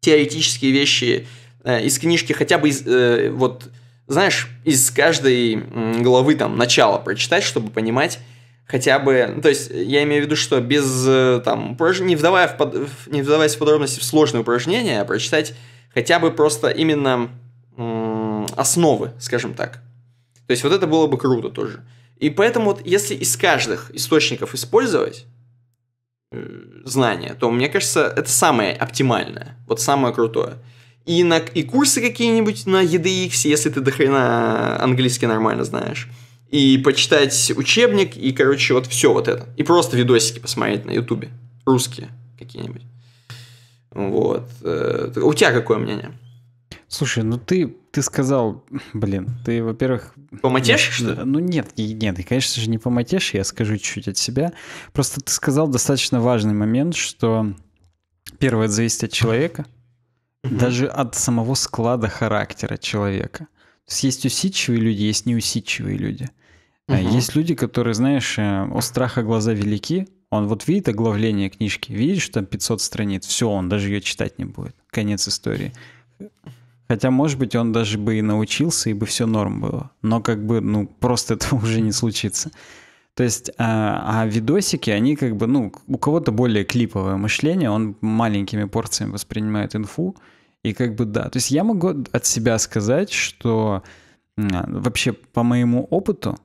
теоретические вещи э, из книжки, хотя бы из, э, вот, знаешь, из каждой главы там начала прочитать, чтобы понимать, хотя бы, ну, то есть я имею в виду, что без э, там упражнений, не, вдавая в под... не вдаваясь в подробности в сложные упражнения, а прочитать хотя бы просто именно основы, скажем так. То есть вот это было бы круто тоже. И поэтому вот если из каждых источников использовать э, знания, то мне кажется, это самое оптимальное, вот самое крутое. И, на, и курсы какие-нибудь на EDX, если ты дохрена английский нормально знаешь и почитать учебник, и, короче, вот все вот это. И просто видосики посмотреть на ютубе, русские какие-нибудь. Вот. Э, у тебя какое мнение? Слушай, ну ты, ты сказал, блин, ты, во-первых... Поматешь, что ли? Ну нет, нет, конечно же, не поматешь, я скажу чуть-чуть от себя. Просто ты сказал достаточно важный момент, что первое, это зависит от человека, даже от самого склада характера человека. То есть есть усидчивые люди, есть неусидчивые люди. Угу. Есть люди, которые, знаешь, у э, страха глаза велики, он вот видит оглавление книжки, видит, что там 500 страниц, все, он даже ее читать не будет. Конец истории. Хотя, может быть, он даже бы и научился, и бы все норм было. Но как бы, ну, просто это уже не случится. То есть, а, а видосики, они как бы, ну, у кого-то более клиповое мышление, он маленькими порциями воспринимает инфу, и как бы да. То есть я могу от себя сказать, что вообще по моему опыту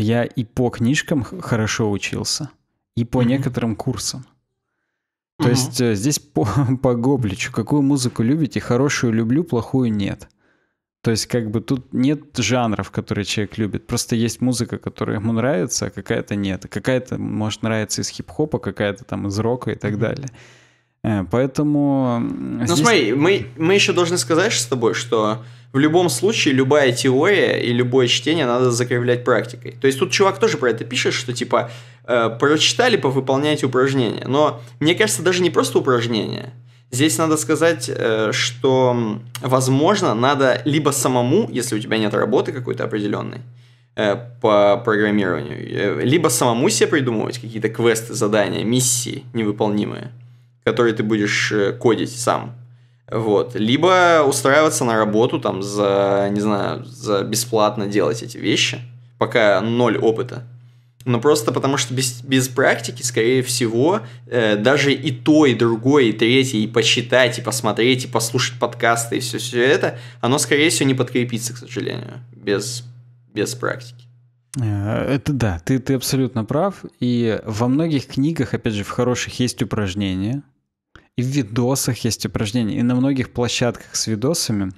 я и по книжкам хорошо учился, и по mm-hmm. некоторым курсам. Mm-hmm. То есть э, здесь по, по гобличу. Какую музыку любите? Хорошую люблю, плохую нет. То есть как бы тут нет жанров, которые человек любит. Просто есть музыка, которая ему нравится, а какая-то нет. Какая-то, может, нравится из хип-хопа, какая-то там из рока и так mm-hmm. далее. Э, поэтому... Ну здесь... смотри, мы, мы еще должны сказать с тобой, что в любом случае любая теория и любое чтение надо закреплять практикой. То есть тут чувак тоже про это пишет, что типа э, прочитали, повыполняйте упражнения. Но мне кажется, даже не просто упражнения. Здесь надо сказать, э, что, возможно, надо либо самому, если у тебя нет работы какой-то определенной, э, по программированию, э, либо самому себе придумывать какие-то квесты, задания, миссии невыполнимые – который ты будешь э, кодить сам. Вот. Либо устраиваться на работу там за, не знаю, за бесплатно делать эти вещи, пока ноль опыта. Но ну, просто потому что без, без практики, скорее всего, э, даже и то, и другое, и третье, и почитать, и посмотреть, и послушать подкасты, и все, все это, оно, скорее всего, не подкрепится, к сожалению, без, без практики. Э, это да, ты, ты абсолютно прав. И во многих книгах, опять же, в хороших есть упражнения – и в видосах есть упражнения, и на многих площадках с видосами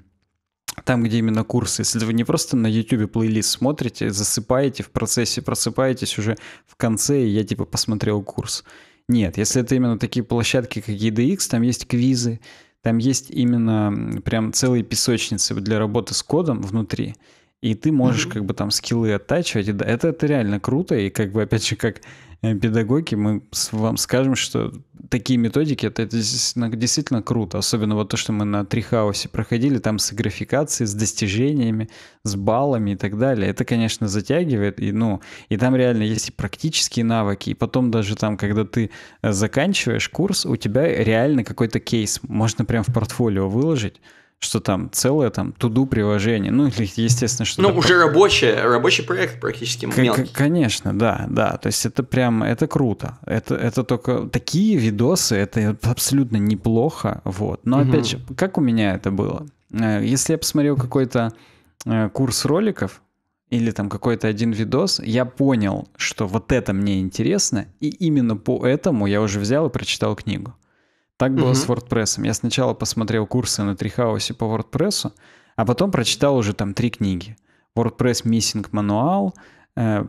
там, где именно курсы. Если вы не просто на YouTube плейлист смотрите, засыпаете в процессе, просыпаетесь уже в конце, и я типа посмотрел курс. Нет, если это именно такие площадки, как EDX, там есть квизы, там есть именно прям целые песочницы для работы с кодом внутри и ты можешь mm-hmm. как бы там скиллы оттачивать. Это, это реально круто, и как бы опять же, как э, педагоги, мы вам скажем, что такие методики, это, это действительно, ну, действительно круто. Особенно вот то, что мы на Трихаусе проходили, там с графикацией, с достижениями, с баллами и так далее. Это, конечно, затягивает, и, ну, и там реально есть и практические навыки, и потом даже там, когда ты э, заканчиваешь курс, у тебя реально какой-то кейс, можно прям в портфолио выложить, что там целое там туду приложение, ну или естественно что. Ну уже рабочее, рабочий проект практически к- мелкий. Конечно, да, да, то есть это прям это круто, это это только такие видосы, это абсолютно неплохо, вот. Но угу. опять же, как у меня это было? Э, если я посмотрел какой-то э, курс роликов или там какой-то один видос, я понял, что вот это мне интересно, и именно по этому я уже взял и прочитал книгу. Так было угу. с WordPress. Я сначала посмотрел курсы на Трихаусе по WordPress, а потом прочитал уже там три книги. WordPress Missing Manual, э, э,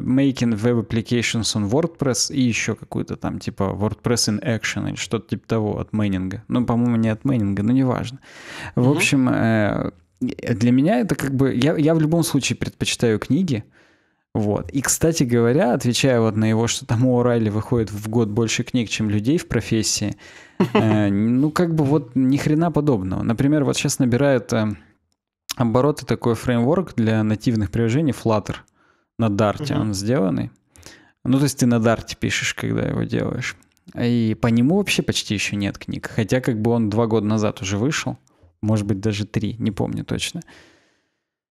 Making Web Applications on WordPress и еще какую-то там типа WordPress in Action или что-то типа того от Мэннинга. Ну, по-моему, не от Мэннинга, но неважно. В угу. общем, э, для меня это как бы... Я, я в любом случае предпочитаю книги, вот. И, кстати говоря, отвечая вот на его, что тому Орайли выходит в год больше книг, чем людей в профессии, э, ну, как бы вот ни хрена подобного. Например, вот сейчас набирает э, обороты такой фреймворк для нативных приложений Flutter на Dart, угу. он сделанный. Ну, то есть ты на Dart пишешь, когда его делаешь. И по нему вообще почти еще нет книг. Хотя как бы он два года назад уже вышел. Может быть, даже три, не помню точно. Uh,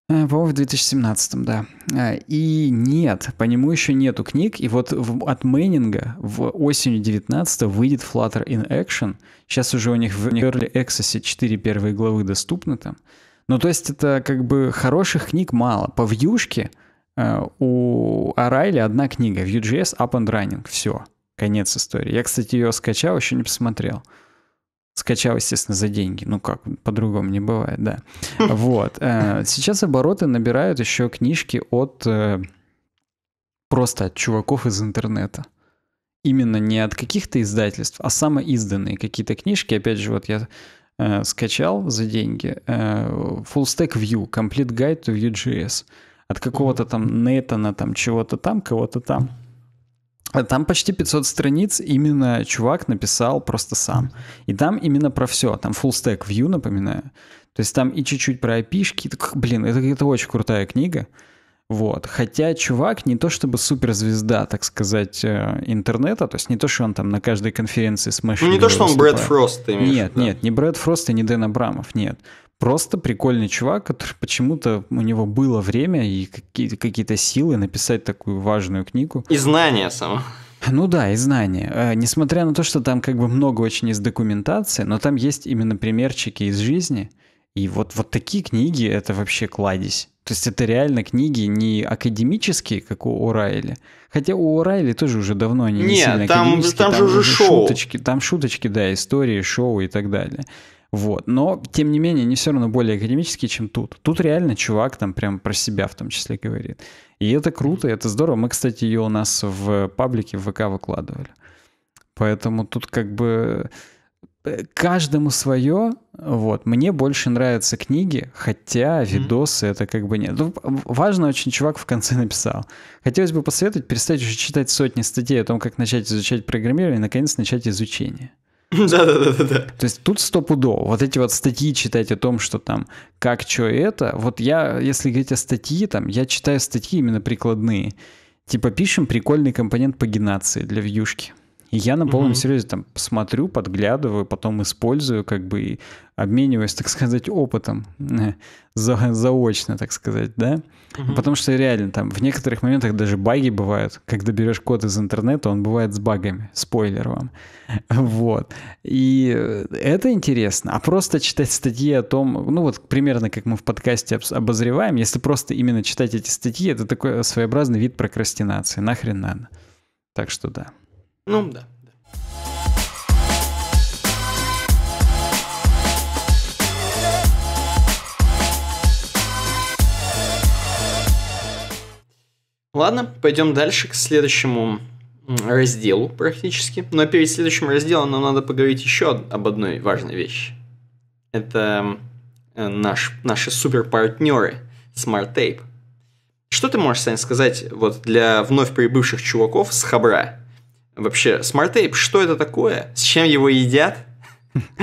по-моему, э, в 2017, м да. Э, и нет, по нему еще нету книг. И вот от Мэннинга в осенью 19 выйдет Flutter in Action. Сейчас уже у них в Early Access 4 первые главы доступны там. Ну, то есть это как бы хороших книг мало. По вьюшке э, у Арайли одна книга. Vue.js Up and Running. Все. Конец истории. Я, кстати, ее скачал, еще не посмотрел. Скачал, естественно, за деньги. Ну как, по-другому не бывает, да. Вот. Э, сейчас обороты набирают еще книжки от э, просто от чуваков из интернета. Именно не от каких-то издательств, а самоизданные какие-то книжки. Опять же, вот я э, скачал за деньги э, Full Stack View, Complete Guide to Vue.js. От какого-то там Нейтана, там чего-то там, кого-то там. Там почти 500 страниц именно чувак написал просто сам. И там именно про все. Там full stack view, напоминаю. То есть там и чуть-чуть про опишки. Блин, это, это очень крутая книга. Вот. Хотя чувак не то чтобы суперзвезда, так сказать, э, интернета, то есть не то, что он там на каждой конференции с Ну не то, что он Брэд Фрост, ты имеешь Нет, да? нет, не Брэд Фрост и не Дэн Абрамов, нет. Просто прикольный чувак, который почему-то у него было время и какие-то какие силы написать такую важную книгу. И знания само. Ну да, и знания. Э, несмотря на то, что там как бы много очень из документации, но там есть именно примерчики из жизни. И вот, вот такие книги — это вообще кладезь. То есть это реально книги не академические, как у Орайли. Хотя у Орайли тоже уже давно они не Нет, сильно там, академические. Там, там же уже шоу. Шуточки, там шуточки, да, истории, шоу и так далее. Вот. Но, тем не менее, они все равно более академические, чем тут. Тут реально чувак там прям про себя в том числе говорит. И это круто, это здорово. Мы, кстати, ее у нас в паблике в ВК выкладывали. Поэтому тут как бы э, каждому свое. Вот. Мне больше нравятся книги, хотя видосы mm-hmm. это как бы нет. Ну, важно очень чувак в конце написал. Хотелось бы посоветовать перестать уже читать сотни статей о том, как начать изучать программирование и, наконец, начать изучение. Да-да-да. То есть тут стопудово. Вот эти вот статьи читать о том, что там как, что это. Вот я, если говорить о статьи, там, я читаю статьи именно прикладные. Типа пишем прикольный компонент пагинации для вьюшки я на полном mm-hmm. серьезе там смотрю, подглядываю, потом использую, как бы и обмениваюсь, так сказать, опытом э, За, заочно, так сказать, да. Mm-hmm. Потому что реально там в некоторых моментах даже баги бывают. Когда берешь код из интернета, он бывает с багами. Спойлер вам. Вот. И э, это интересно. А просто читать статьи о том, ну вот примерно как мы в подкасте обозреваем, если просто именно читать эти статьи, это такой своеобразный вид прокрастинации. Нахрен надо. Так что да. Ну, да. Ладно, пойдем дальше к следующему разделу практически. Но перед следующим разделом нам надо поговорить еще об одной важной вещи. Это э, наш, наши суперпартнеры Smart Tape. Что ты можешь, Сань, сказать вот для вновь прибывших чуваков с Хабра? Вообще, Smart Ape, что это такое? С чем его едят?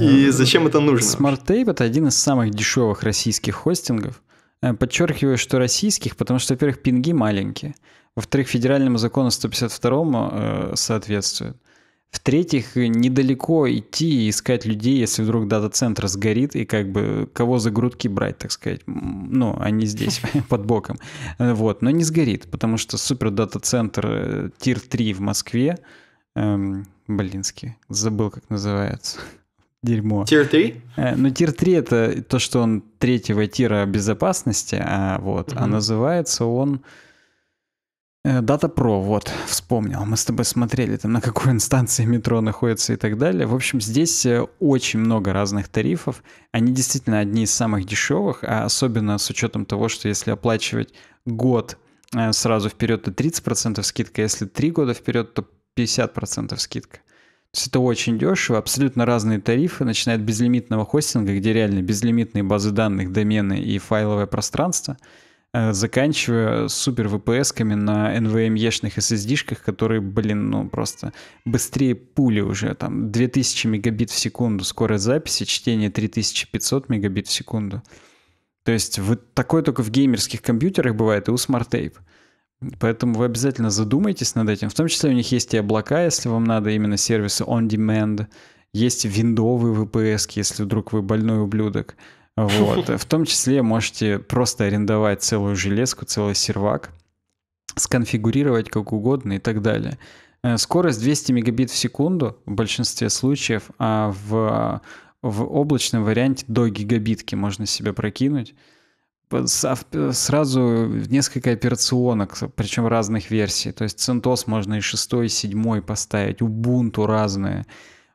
И зачем это нужно? Smart Ape это один из самых дешевых российских хостингов. Э, подчеркиваю, что российских, потому что, во-первых, пинги маленькие. Во-вторых, федеральному закону 152 э, соответствует. В-третьих, недалеко идти и искать людей, если вдруг дата-центр сгорит, и как бы кого за грудки брать, так сказать. Ну, они здесь, под боком. Вот, но не сгорит, потому что супер дата-центр э, Тир-3 в Москве, эм, блинский, забыл, как называется дерьмо. Тир 3? Э, ну, тир 3 это то, что он третьего тира безопасности, а вот, mm-hmm. а называется он Э, дата Про, вот, вспомнил. Мы с тобой смотрели, там, на какой инстанции метро находится и так далее. В общем, здесь э, очень много разных тарифов. Они действительно одни из самых дешевых, а особенно с учетом того, что если оплачивать год э, сразу вперед, то 30% скидка, а если 3 года вперед, то 50% скидка. То есть это очень дешево, абсолютно разные тарифы, начиная от безлимитного хостинга, где реально безлимитные базы данных, домены и файловое пространство – Э, заканчивая супер VPS-ками на NVMe-шных SSD-шках, которые, блин, ну просто быстрее пули уже, там 2000 мегабит в секунду скорость записи, чтение 3500 мегабит в секунду. То есть вот такое только в геймерских компьютерах бывает и у Smart Tape. Поэтому вы обязательно задумайтесь над этим. В том числе у них есть и облака, если вам надо именно сервисы on-demand. Есть виндовые VPS, если вдруг вы больной ублюдок. Вот. В том числе можете просто арендовать целую железку, целый сервак, сконфигурировать как угодно и так далее. Э, скорость 200 мегабит в секунду в большинстве случаев, а в, в облачном варианте до гигабитки можно себе прокинуть сразу несколько операционок, причем разных версий. То есть CentOS можно и 6, и 7 поставить, Ubuntu разные.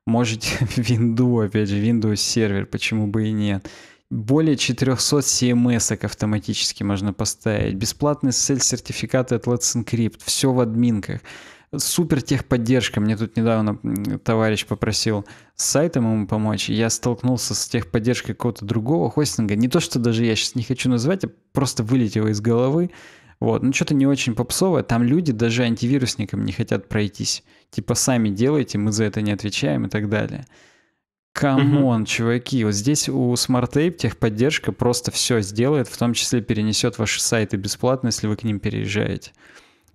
Можете Windows, опять же, Windows сервер, почему бы и нет более 400 CMS автоматически можно поставить, бесплатные сель-сертификаты от Let's Encrypt, все в админках. Супер техподдержка. Мне тут недавно товарищ попросил с сайтом ему помочь. Я столкнулся с техподдержкой какого-то другого хостинга. Не то, что даже я сейчас не хочу назвать, а просто вылетело из головы. Вот, ну что-то не очень попсовое. Там люди даже антивирусникам не хотят пройтись. Типа сами делайте, мы за это не отвечаем и так далее. Камон, чуваки, вот здесь у Smart Ape техподдержка просто все сделает, в том числе перенесет ваши сайты бесплатно, если вы к ним переезжаете.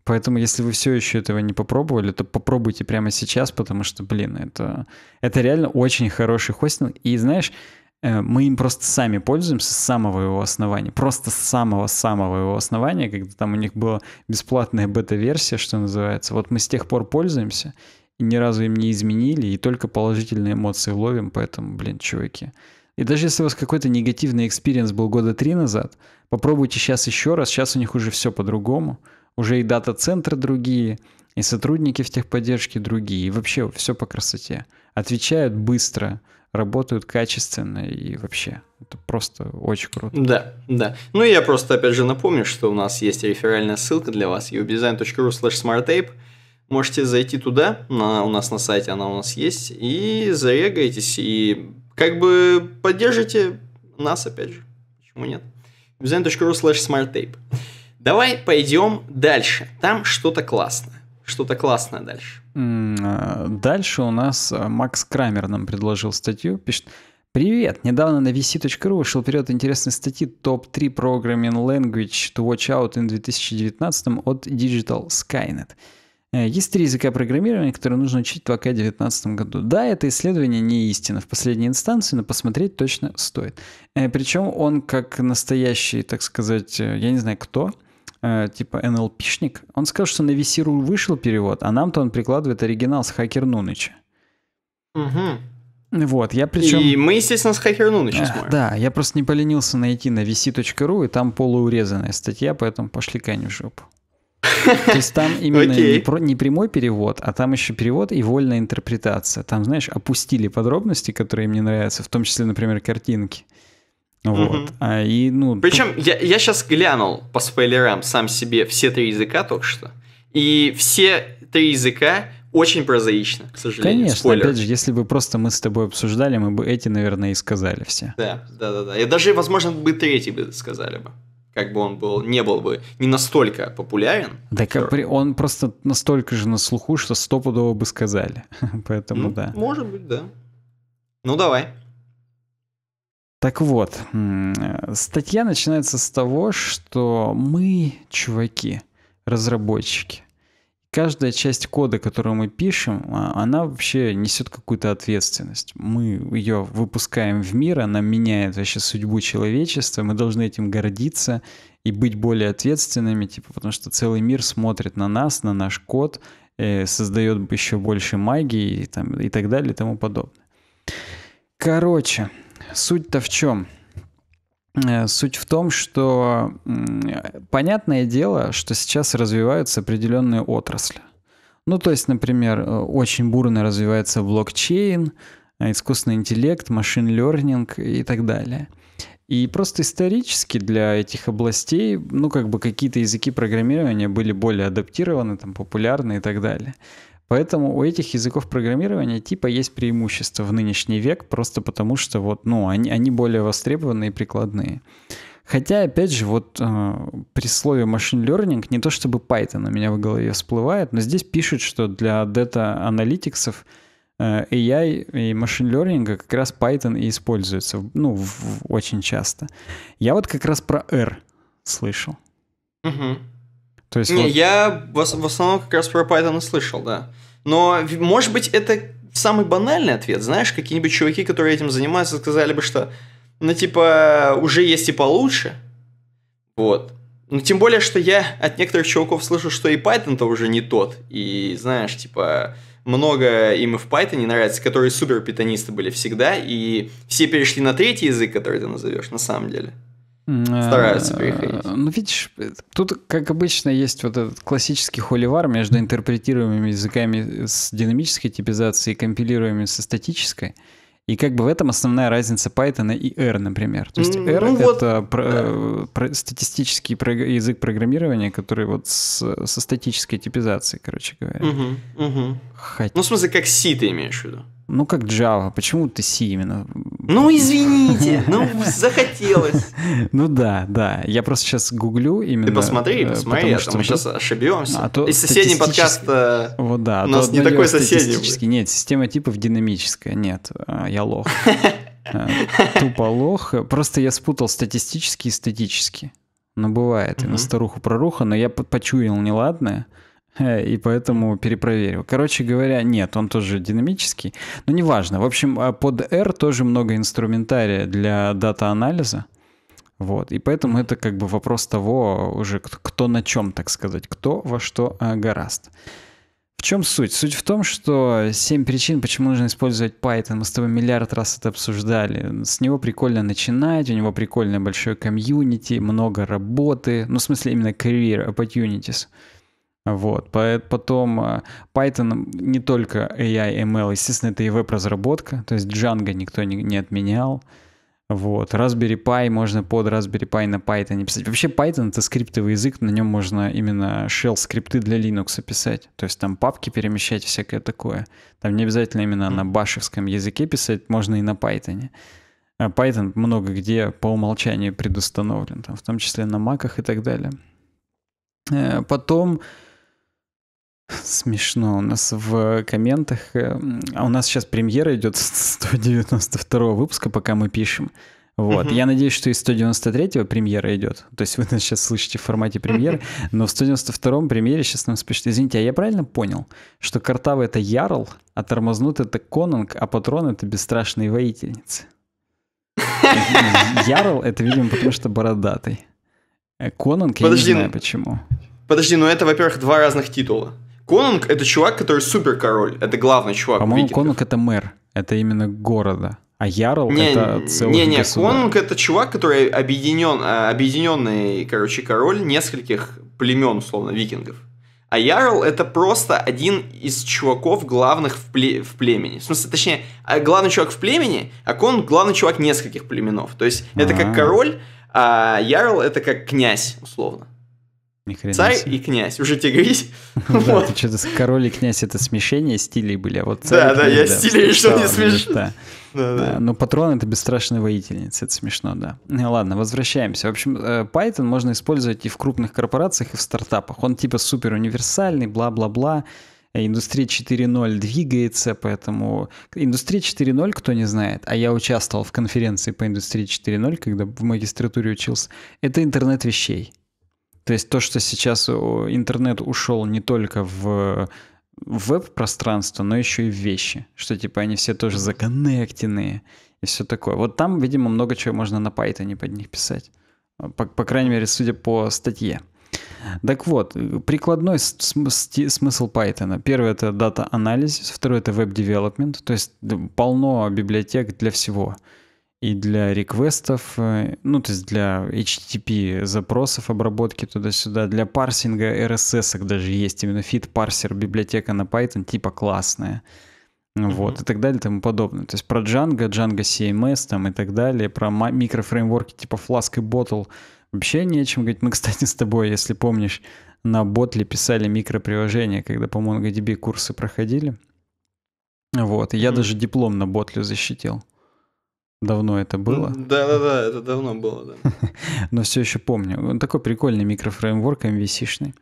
Поэтому, если вы все еще этого не попробовали, то попробуйте прямо сейчас, потому что, блин, это, это реально очень хороший хостинг. И знаешь, э, мы им просто сами пользуемся с самого его основания. Просто с самого-самого его основания, когда там у них была бесплатная бета-версия, что называется. Вот мы с тех пор пользуемся ни разу им не изменили, и только положительные эмоции ловим, поэтому, блин, чуваки. И даже если у вас какой-то негативный экспириенс был года три назад, попробуйте сейчас еще раз, сейчас у них уже все по-другому, уже и дата-центры другие, и сотрудники в техподдержке другие, и вообще все по красоте. Отвечают быстро, работают качественно и вообще это просто очень круто. Да, да. Ну и я просто опять же напомню, что у нас есть реферальная ссылка для вас, ubdesign.ru slash smarttape, можете зайти туда, на у нас на сайте, она у нас есть, и зарегаетесь и как бы поддержите нас, опять же, почему нет. Bizzen.ru slash smarttape. Давай пойдем дальше. Там что-то классное. Что-то классное дальше. Э, дальше у нас э, Макс Крамер нам предложил статью. Пишет, Привет! Недавно на vc.ru вышел период интересной статьи «Топ-3 Programming Language to Watch Out in 2019» от Digital Skynet. Э, есть три языка программирования, которые нужно учить в АК в 2019 году. Да, это исследование не истина в последней инстанции, но посмотреть точно стоит. Э, причем он как настоящий, так сказать, э, я не знаю кто, типа НЛПшник, он сказал, что на VC.ru вышел перевод, а нам-то он прикладывает оригинал с Хакер Нуныча. Угу. Вот, я причем... И мы, естественно, с Хакер Нуныча смотрим. Да, я просто не поленился найти на vc.ru, и там полуурезанная статья, поэтому пошли конь в жопу. То есть там именно okay. не, про, не прямой перевод, а там еще перевод и вольная интерпретация. Там, знаешь, опустили подробности, которые мне нравятся, в том числе, например, картинки. Вот. Угу. А, и, ну, Причем тут... я, я сейчас глянул по спойлерам сам себе все три языка только что. И все три языка очень прозаично, к сожалению. Конечно, Спойлер. опять же, если бы просто мы с тобой обсуждали, мы бы эти, наверное, и сказали все. Да, да, да, да. И даже, возможно, бы третий бы сказали бы как бы он был, не был бы не настолько популярен. Да, как бы он просто настолько же на слуху, что стопудово бы сказали. Поэтому ну, да. Может быть, да. Ну давай. Так вот, статья начинается с того, что мы, чуваки, разработчики, каждая часть кода, которую мы пишем, а, она вообще несет какую-то ответственность. Мы ее выпускаем в мир, она меняет вообще судьбу человечества, мы должны этим гордиться и быть более ответственными, типа, потому что целый мир смотрит на нас, на наш код, э, создает еще больше магии и, там, и так далее и тому подобное. Короче, суть-то в чем? Э, суть в том, что понятное дело, что сейчас развиваются определенные отрасли. Ну, то есть, например, э, очень бурно развивается блокчейн, э, искусственный интеллект, машин learning и так далее. И просто исторически для этих областей, ну, как бы какие-то языки программирования были более адаптированы, там, популярны и так далее. Поэтому у этих языков программирования типа есть преимущество в нынешний век, просто потому что вот, ну, они, они более востребованные и прикладные. Хотя, опять же, вот э, при слове machine learning не то чтобы Python у меня в голове всплывает, но здесь пишут, что для data аналитиксов э, AI и machine learning как раз Python и используется, ну, в, в, очень часто. Я вот как раз про R слышал. Угу. То есть, не, вот... я в, в основном как раз про Python слышал, да. Но, может быть, это самый банальный ответ. Знаешь, какие-нибудь чуваки, которые этим занимаются, сказали бы, что, ну, типа, уже есть и получше. Вот. Ну, тем более, что я от некоторых чуваков слышу, что и Python-то уже не тот. И, знаешь, типа, много им и в Python не нравится, которые супер питонисты были всегда, и все перешли на третий язык, который ты назовешь, на самом деле. Э, Стараются переходить. Ну, видишь, тут, как обычно, есть вот этот классический холивар между интерпретируемыми языками с динамической типизацией и компилируемыми со статической. И как бы в этом основная разница Python и R, например. То есть R ну, это вот, про, э, про, статистический про, язык программирования, который вот с, со статической типизацией, короче говоря. Угу, угу. Хотя... Ну, в смысле, как C ты имеешь в виду? Ну, как Java. Почему ты C именно? Ну, извините. Ну, захотелось. Ну да, да. Я просто сейчас гуглю именно... Ты посмотри, э, посмотри, а мы сейчас ошибемся. И соседний подкаст... Э, вот да. А у нас не такой соседний. Нет, система типов динамическая. Нет, э, я лох. Тупо лох. Просто я спутал статистически и статически. Ну, бывает. И на старуху-проруха, но я почуял неладное. Э, и поэтому перепроверил. Короче говоря, нет, он тоже динамический, но неважно. В общем, а под R тоже много инструментария для дата-анализа. Вот. И поэтому это как бы вопрос того уже, кто на чем, так сказать, кто во что а, гораст. В чем суть? Суть в том, что 7 причин, почему нужно использовать Python. Мы с тобой миллиард раз это обсуждали. С него прикольно начинать, у него прикольное большое комьюнити, много работы. Ну, в смысле, именно career opportunities. Вот, потом э, Python не только AI, ML, естественно, это и веб-разработка, то есть Django никто не, не отменял. Вот, Raspberry Pi, можно под Raspberry Pi на Python писать. Вообще Python — это скриптовый язык, на нем можно именно shell скрипты для Linux писать. То есть там папки перемещать, всякое такое. Там не обязательно именно на башевском языке писать, можно и на Python. А Python много где по умолчанию предустановлен, там, в том числе на маках и так далее. Э, потом Смешно. У нас в комментах... Э, а у нас сейчас премьера идет 192 выпуска, пока мы пишем. Вот. Угу. Я надеюсь, что и 193-го премьера идет. То есть вы нас сейчас слышите в формате премьеры, но в 192-м премьере сейчас нам спишут. Извините, а я правильно понял, что Картава — это Ярл, а Тормознут — это Конунг, а Патрон — это бесстрашные воительницы? Ярл — это, видимо, потому что бородатый. Конунг, я не знаю ну, почему. Подожди, ну это, во-первых, два разных титула. Конунг это чувак, который супер король. Это главный чувак. По-моему, Конунг это мэр. Это именно города. А Ярл не, это целый Не, не, государь. Конунг это чувак, который объединен, а, объединенный, короче, король нескольких племен, условно, викингов. А Ярл это просто один из чуваков главных в, пле в племени. В смысле, точнее, а, главный чувак в племени, а Конунг главный чувак нескольких племенов. То есть а -а -а. это как а. король, а Ярл это как князь, условно. Царь и князь, уже тягались. Да, ты что-то король и князь это смешение стилей были, а вот царь Да, да, я стилей что не смешно. Но ну, патрон это бесстрашная воительница, это смешно, да. Ну, ладно, возвращаемся. В общем, э, Python можно использовать и в крупных корпорациях, и в стартапах. Он типа супер универсальный, бла-бла-бла. Индустрия 4.0 двигается, поэтому... Индустрия 4.0, кто не знает, а я участвовал в конференции по индустрии 4.0, когда в магистратуре учился, это интернет вещей. То есть то, что сейчас э, интернет ушел не только в веб-пространство, но еще и в вещи, что типа они все тоже законнектенные и все такое. Вот там, видимо, много чего можно на Python под них писать. Э, по, по крайней мере, судя по статье. Так вот, э, прикладной см смысл Python. Первый — это дата-анализ, второй — это веб-девелопмент, то есть полно библиотек для всего — и для реквестов, э, ну, то есть для HTTP запросов обработки туда-сюда, для парсинга RSS даже есть именно фит парсер библиотека на Python типа классная. Mm-hmm. Вот, и так далее, и тому подобное. То есть про Django, Django CMS там и так далее, про микрофреймворки типа Flask и Bottle вообще не о чем говорить. Мы, кстати, с тобой, если помнишь, на Bottle писали микроприложения, когда по MongoDB курсы проходили. Вот, и я mm-hmm. даже диплом на Bottle защитил. Давно это было. Да-да-да, это давно было, да. Но все еще помню. Он такой прикольный микрофреймворк MVC-шный.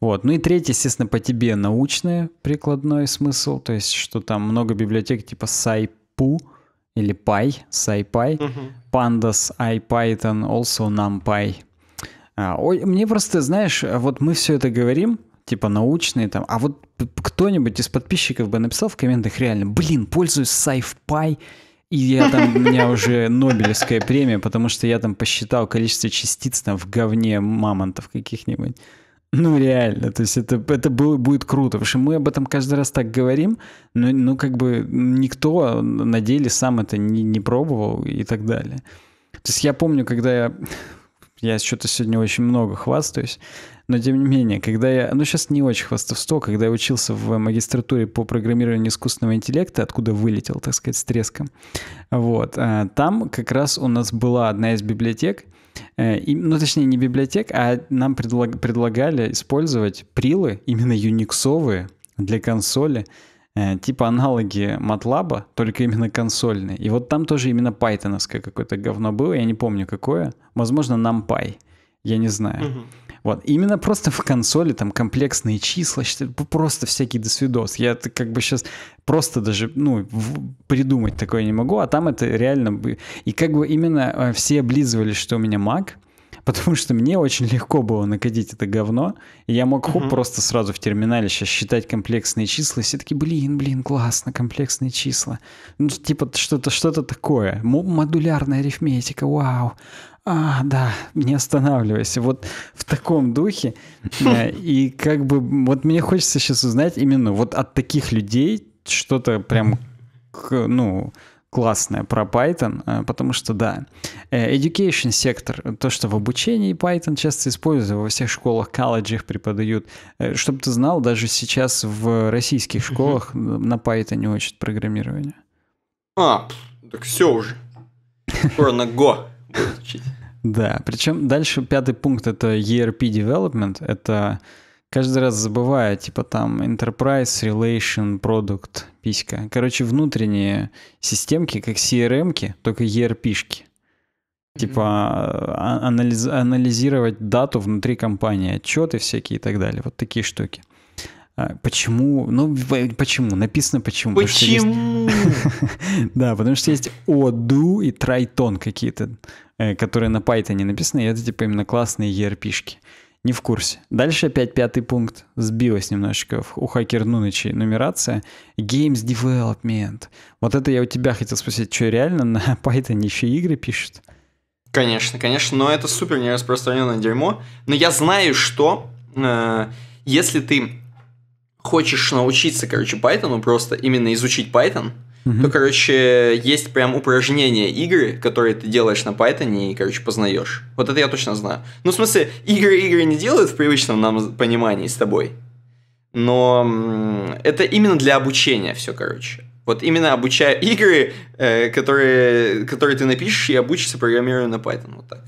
Вот. Ну и третий, естественно, по тебе научный прикладной смысл, то есть что там много библиотек типа SciPu или Py, SciPy, uh Pandas, IPython, also NumPy. А, ой, мне просто, знаешь, вот мы все это говорим, типа научные там, а вот кто-нибудь из подписчиков бы написал в комментах реально, блин, пользуюсь SciPy, и я там, у меня уже Нобелевская премия, потому что я там посчитал количество частиц там в говне мамонтов каких-нибудь. Ну, реально, то есть это, это будет круто, потому что мы об этом каждый раз так говорим, но, ну, как бы никто на деле сам это не, не пробовал и так далее. То есть я помню, когда я... Я что-то сегодня очень много хвастаюсь. Но тем не менее, когда я... Ну, сейчас не очень хвастовство, когда я учился в магистратуре по программированию искусственного интеллекта, откуда вылетел, так сказать, с треском, вот, э, там как раз у нас была одна из библиотек, э, и, ну, точнее, не библиотек, а нам предлаг, предлагали использовать прилы, именно юниксовые, для консоли, э, типа аналоги MATLAB, только именно консольные. И вот там тоже именно пайтоновское какое-то говно было, я не помню какое. Возможно, NumPy, я не знаю. Угу. Вот. Именно просто в консоли там комплексные числа, просто всякий досвидос. Я это как бы сейчас просто даже, ну, придумать такое не могу, а там это реально... И как бы именно э, все облизывали что у меня Mac, потому что мне очень легко было накодить это говно, и я мог хоп, uh просто сразу в терминале сейчас считать комплексные числа, и все таки блин, блин, классно, комплексные числа. Ну, типа что-то что-то такое, модулярная арифметика, вау а, да, не останавливайся. Вот в таком духе. Э, и как бы вот мне хочется сейчас узнать именно вот от таких людей что-то прям, ну, классное про Python, э, потому что, да, э, education сектор, то, что в обучении Python часто используют во всех школах, колледжах преподают. Чтобы ты знал, даже сейчас в российских школах на Python учат программирование. А, так все уже. Скоро на Go будет учить. Да, причем дальше пятый пункт — это ERP development. Это каждый раз забывая, типа там Enterprise, Relation, Product, писька. Короче, внутренние системки, как CRM-ки, только ERP-шки. Типа а, анализ, анализировать дату внутри компании, отчеты всякие и так далее. Вот такие штуки. А, почему? Ну, почему? Написано почему. Почему? Да, потому что есть оду и трайтон какие-то, э, которые на Python написаны, и это типа именно классные ERP-шки. Не в курсе. Дальше опять пятый пункт. Сбилась немножечко у хакер Нунычи нумерация. Games Development. Вот это я у тебя хотел спросить, что реально на Python еще игры пишут? Конечно, конечно, но это супер нераспространенное дерьмо. Но я знаю, что э, если ты хочешь научиться, короче, Python, просто именно изучить Python, угу. то, короче, есть прям упражнения игры, которые ты делаешь на Python и, короче, познаешь. Вот это я точно знаю. Ну, в смысле, игры игры не делают в привычном нам понимании с тобой. Но это именно для обучения все, короче. Вот именно обучая игры, э, которые, которые ты напишешь, и обучишься программированию на Python. Вот так.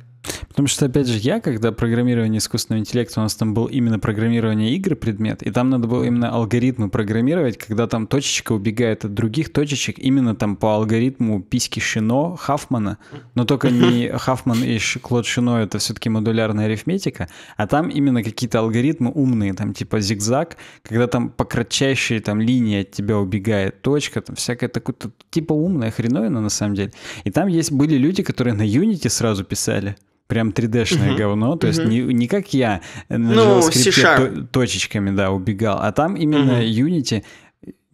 Потому что, опять же, я, когда программирование искусственного интеллекта, у нас там был именно программирование игр предмет, и там надо было именно алгоритмы программировать, когда там точечка убегает от других точечек, именно там по алгоритму письки Шино, Хафмана, но только не Хафман и Клод Шино, это все-таки модулярная арифметика, а там именно какие-то алгоритмы умные, там типа зигзаг, когда там по кратчайшей там линии от тебя убегает точка, там всякая такая типа умная хреновина на самом деле. И там есть были люди, которые на Unity сразу писали, прям 3D-шное угу. говно, то угу. есть не, не как я на ну, JavaScript точечками, да, убегал, а там именно угу. Unity,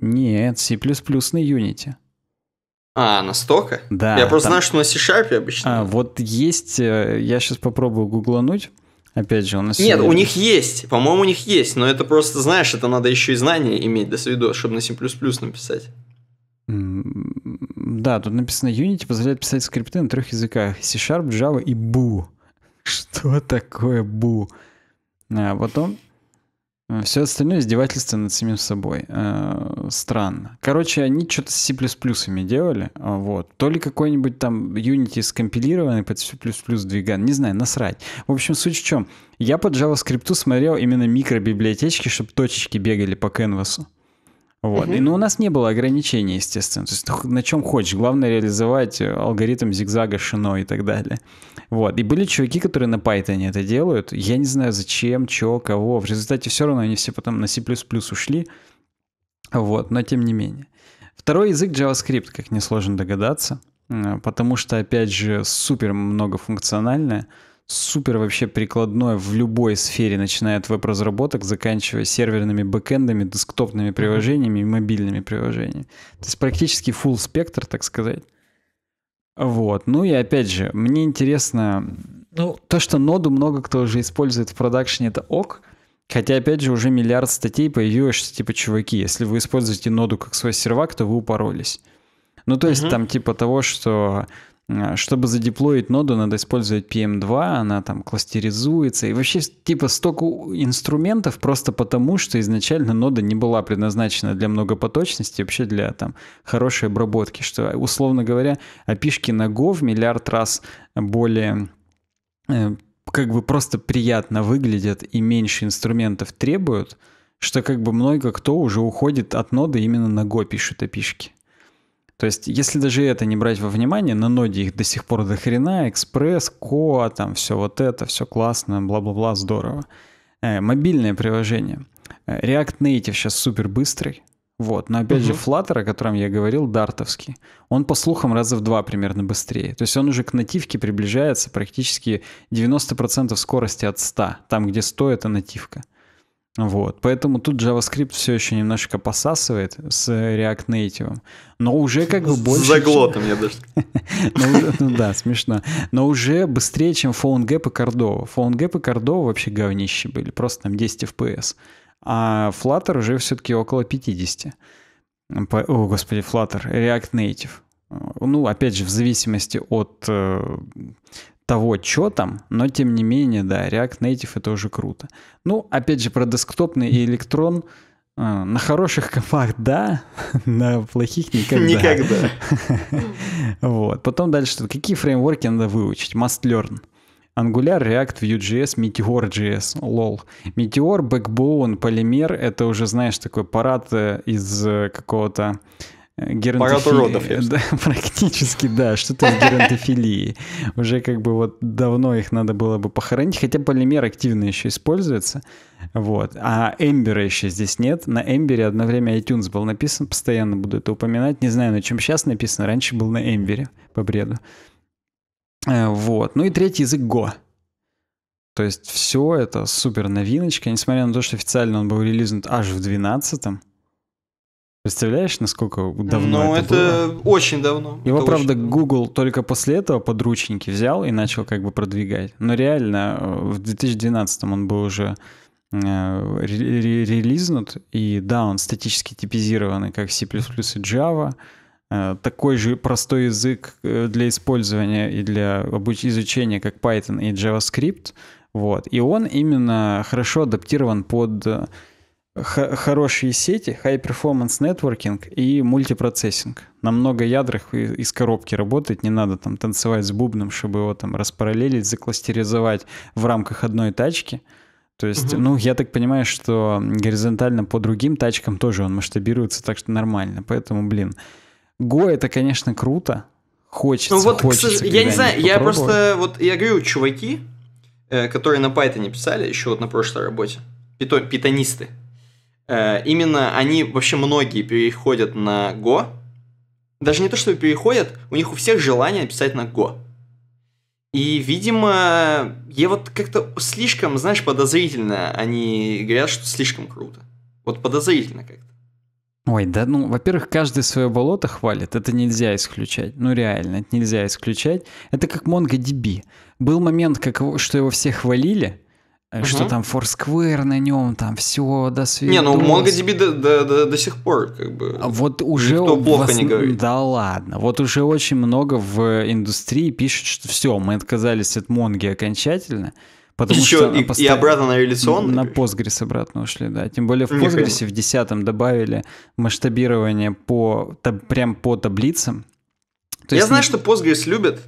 нет, C++ на Unity. А, настолько? Да. Я просто там... знаю, что на C-Sharp обычно. А, вот есть, э, я сейчас попробую гуглануть, Опять же, у нас... Нет, у них есть, по-моему, у них есть, но это просто, знаешь, это надо еще и знания иметь до свидос, чтобы на C++ написать. Да, тут написано Unity позволяет писать скрипты на трех языках. C-Sharp, Java и Boo. Что такое Boo? А потом а, все остальное издевательство над самим собой. А, странно. Короче, они что-то с C++ делали. А, вот. То ли какой-нибудь там Unity скомпилированный под C++ двиган. Не знаю, насрать. В общем, суть в чем. Я под JavaScript смотрел именно микробиблиотечки, чтобы точечки бегали по кэнвасу. Вот. Угу. И, но ну, у нас не было ограничений, естественно. То есть на чем хочешь. Главное реализовать э, алгоритм зигзага, шино и так далее. Вот. И были чуваки, которые на Python это делают. Я не знаю, зачем, чего, кого. В результате все равно они все потом на C++ ушли. Вот. Но тем не менее. Второй язык JavaScript, как несложно догадаться. Э, потому что, опять же, супер многофункциональная супер вообще прикладное в любой сфере, начиная от веб-разработок, заканчивая серверными бэкэндами, десктопными приложениями и мобильными приложениями. То есть практически full спектр, так сказать. Вот. Ну и опять же, мне интересно, ну, то, что ноду много кто уже использует в продакшене, это ок. Хотя, опять же, уже миллиард статей появилось, что, типа, чуваки, если вы используете ноду как свой сервак, то вы упоролись. Ну, то есть, mm там, типа, того, что Э, чтобы задеплоить ноду, надо использовать PM2, она там кластеризуется. И вообще, типа, столько инструментов просто потому, что изначально нода не была предназначена для многопоточности, вообще для там хорошей обработки, что, условно говоря, опишки на Go в миллиард раз более э, как бы просто приятно выглядят и меньше инструментов требуют, что как бы много кто уже уходит от ноды именно на Go пишут опишки. То есть, если даже это не брать во внимание, на ноде их до сих пор до хрена, экспресс, коа, там все вот это, все классно, бла-бла-бла, здорово. Э, мобильное приложение. Э, React Native сейчас супер быстрый. Вот. Но опять угу. же, Flutter, о котором я говорил, дартовский, он по слухам раза в два примерно быстрее. То есть он уже к нативке приближается практически 90% скорости от 100, там, где стоит это нативка. Вот, поэтому тут JavaScript все еще немножко посасывает с React Native, но уже как бы больше... С заглотом, я даже... Ну, ну, ну да, смешно. Но уже быстрее, чем PhoneGap и Cordova. PhoneGap и Cordova вообще говнищи были, просто там 10 FPS. А Flutter уже все-таки около 50. О, господи, Flutter, React Native. Ну, опять же, в зависимости от э, того, что там, но тем не менее, да, React Native это уже круто. Ну, опять же, про десктопный и электрон. Э, на хороших компах да, на плохих никогда. Никогда. вот. Потом дальше, какие фреймворки надо выучить? Must learn. Angular, React, Vue.js, Meteor.js, lol. Meteor, Backbone, Polymer — это уже, знаешь, такой парад э, из э, какого-то геронтофилии. Да, практически, да, что-то с геронтофилией. Уже как бы вот давно их надо было бы похоронить, хотя полимер активно еще используется. Вот. А Эмбера еще здесь нет. На Эмбере одно время iTunes был написан, постоянно буду это упоминать. Не знаю, на чем сейчас написано, раньше был на Эмбере, по бреду. Э, вот. Ну и третий язык Go. То есть все это супер новиночка, несмотря на то, что официально он был релизнут аж в 12 Представляешь, насколько давно Ну, это, это было? очень давно. Его, это правда, Google давно. только после этого подручники взял и начал как бы продвигать. Но реально, э, в 2012 он был уже э, релизнут, и да, он статически типизированный, как C++ и Java, э, такой же простой язык для использования и для изучения, как Python и JavaScript, вот. И он именно хорошо адаптирован под хорошие сети, high-performance networking и мультипроцессинг. На много ядрах из коробки работать, не надо там танцевать с бубном, чтобы его там распараллелить, закластеризовать в рамках одной тачки. То есть, угу. ну, я так понимаю, что горизонтально по другим тачкам тоже он масштабируется, так что нормально. Поэтому, блин, Go это, конечно, круто. Хочется, ну вот, хочется. Я не знаю, я просто, вот я говорю, чуваки, э, которые на Python писали еще вот на прошлой работе, питонисты, Э, именно они, вообще многие переходят на Go. Даже не то, что переходят, у них у всех желание писать на Go. И, видимо, я вот как-то слишком, знаешь, подозрительно они говорят, что слишком круто. Вот подозрительно как-то. Ой, да ну, во-первых, каждый свое болото хвалит, это нельзя исключать. Ну реально, это нельзя исключать. Это как MongoDB. Был момент, как, что его все хвалили, угу. что там Foursquare на нем, там все до света. Не, ну MongoDB до, до, до, до сих пор как бы. А вот уже никто плохо вас... не говорит. Да ладно, вот уже очень много в индустрии пишут, что все, мы отказались от Монги окончательно. Потому Еще что и, постав... и обратно на реляционный? На Postgres обратно ушли, да. Тем более в Postgres в 10 добавили масштабирование по, таб, прям по таблицам. То Я знаю, не... что Postgres любят,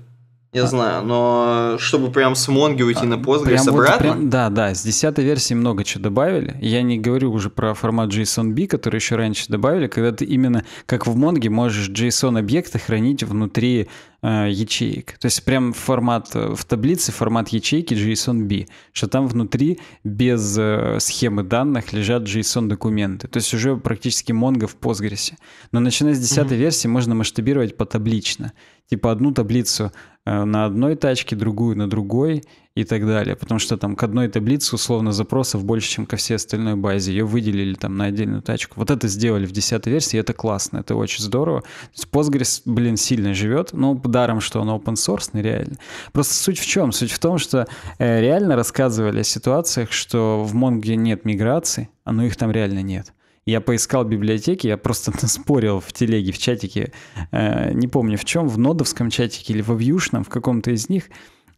я а, знаю, э, но чтобы прям с Монги уйти а, на Postgres прям обратно? Вот, прям, да, да, с 10 версии много чего добавили. Я не говорю уже про формат JSONB, который еще раньше добавили, когда ты именно, как в Монге, можешь JSON-объекты хранить внутри э, ячеек. То есть прям формат э, в таблице, формат ячейки JSONB, что там внутри без э, схемы данных лежат JSON-документы. То есть уже практически Монго в Postgres. Но начиная с 10 mm-hmm. версии можно масштабировать потаблично. Типа одну таблицу Э, на одной тачке, другую на другой и так далее. Потому что там к одной таблице условно запросов больше, чем ко всей остальной базе. Ее выделили там на отдельную тачку. Вот это сделали в 10 версии, это классно, это очень здорово. Postgres, блин, сильно живет, но ну, даром, что он open source, реально. Просто суть в чем? Суть в том, что э, реально рассказывали о ситуациях, что в Монге нет миграции, а ну их там реально нет. Я поискал библиотеки, я просто спорил в телеге, в чатике, э, не помню в чем, в нодовском чатике или во вьюшном, в каком-то из них.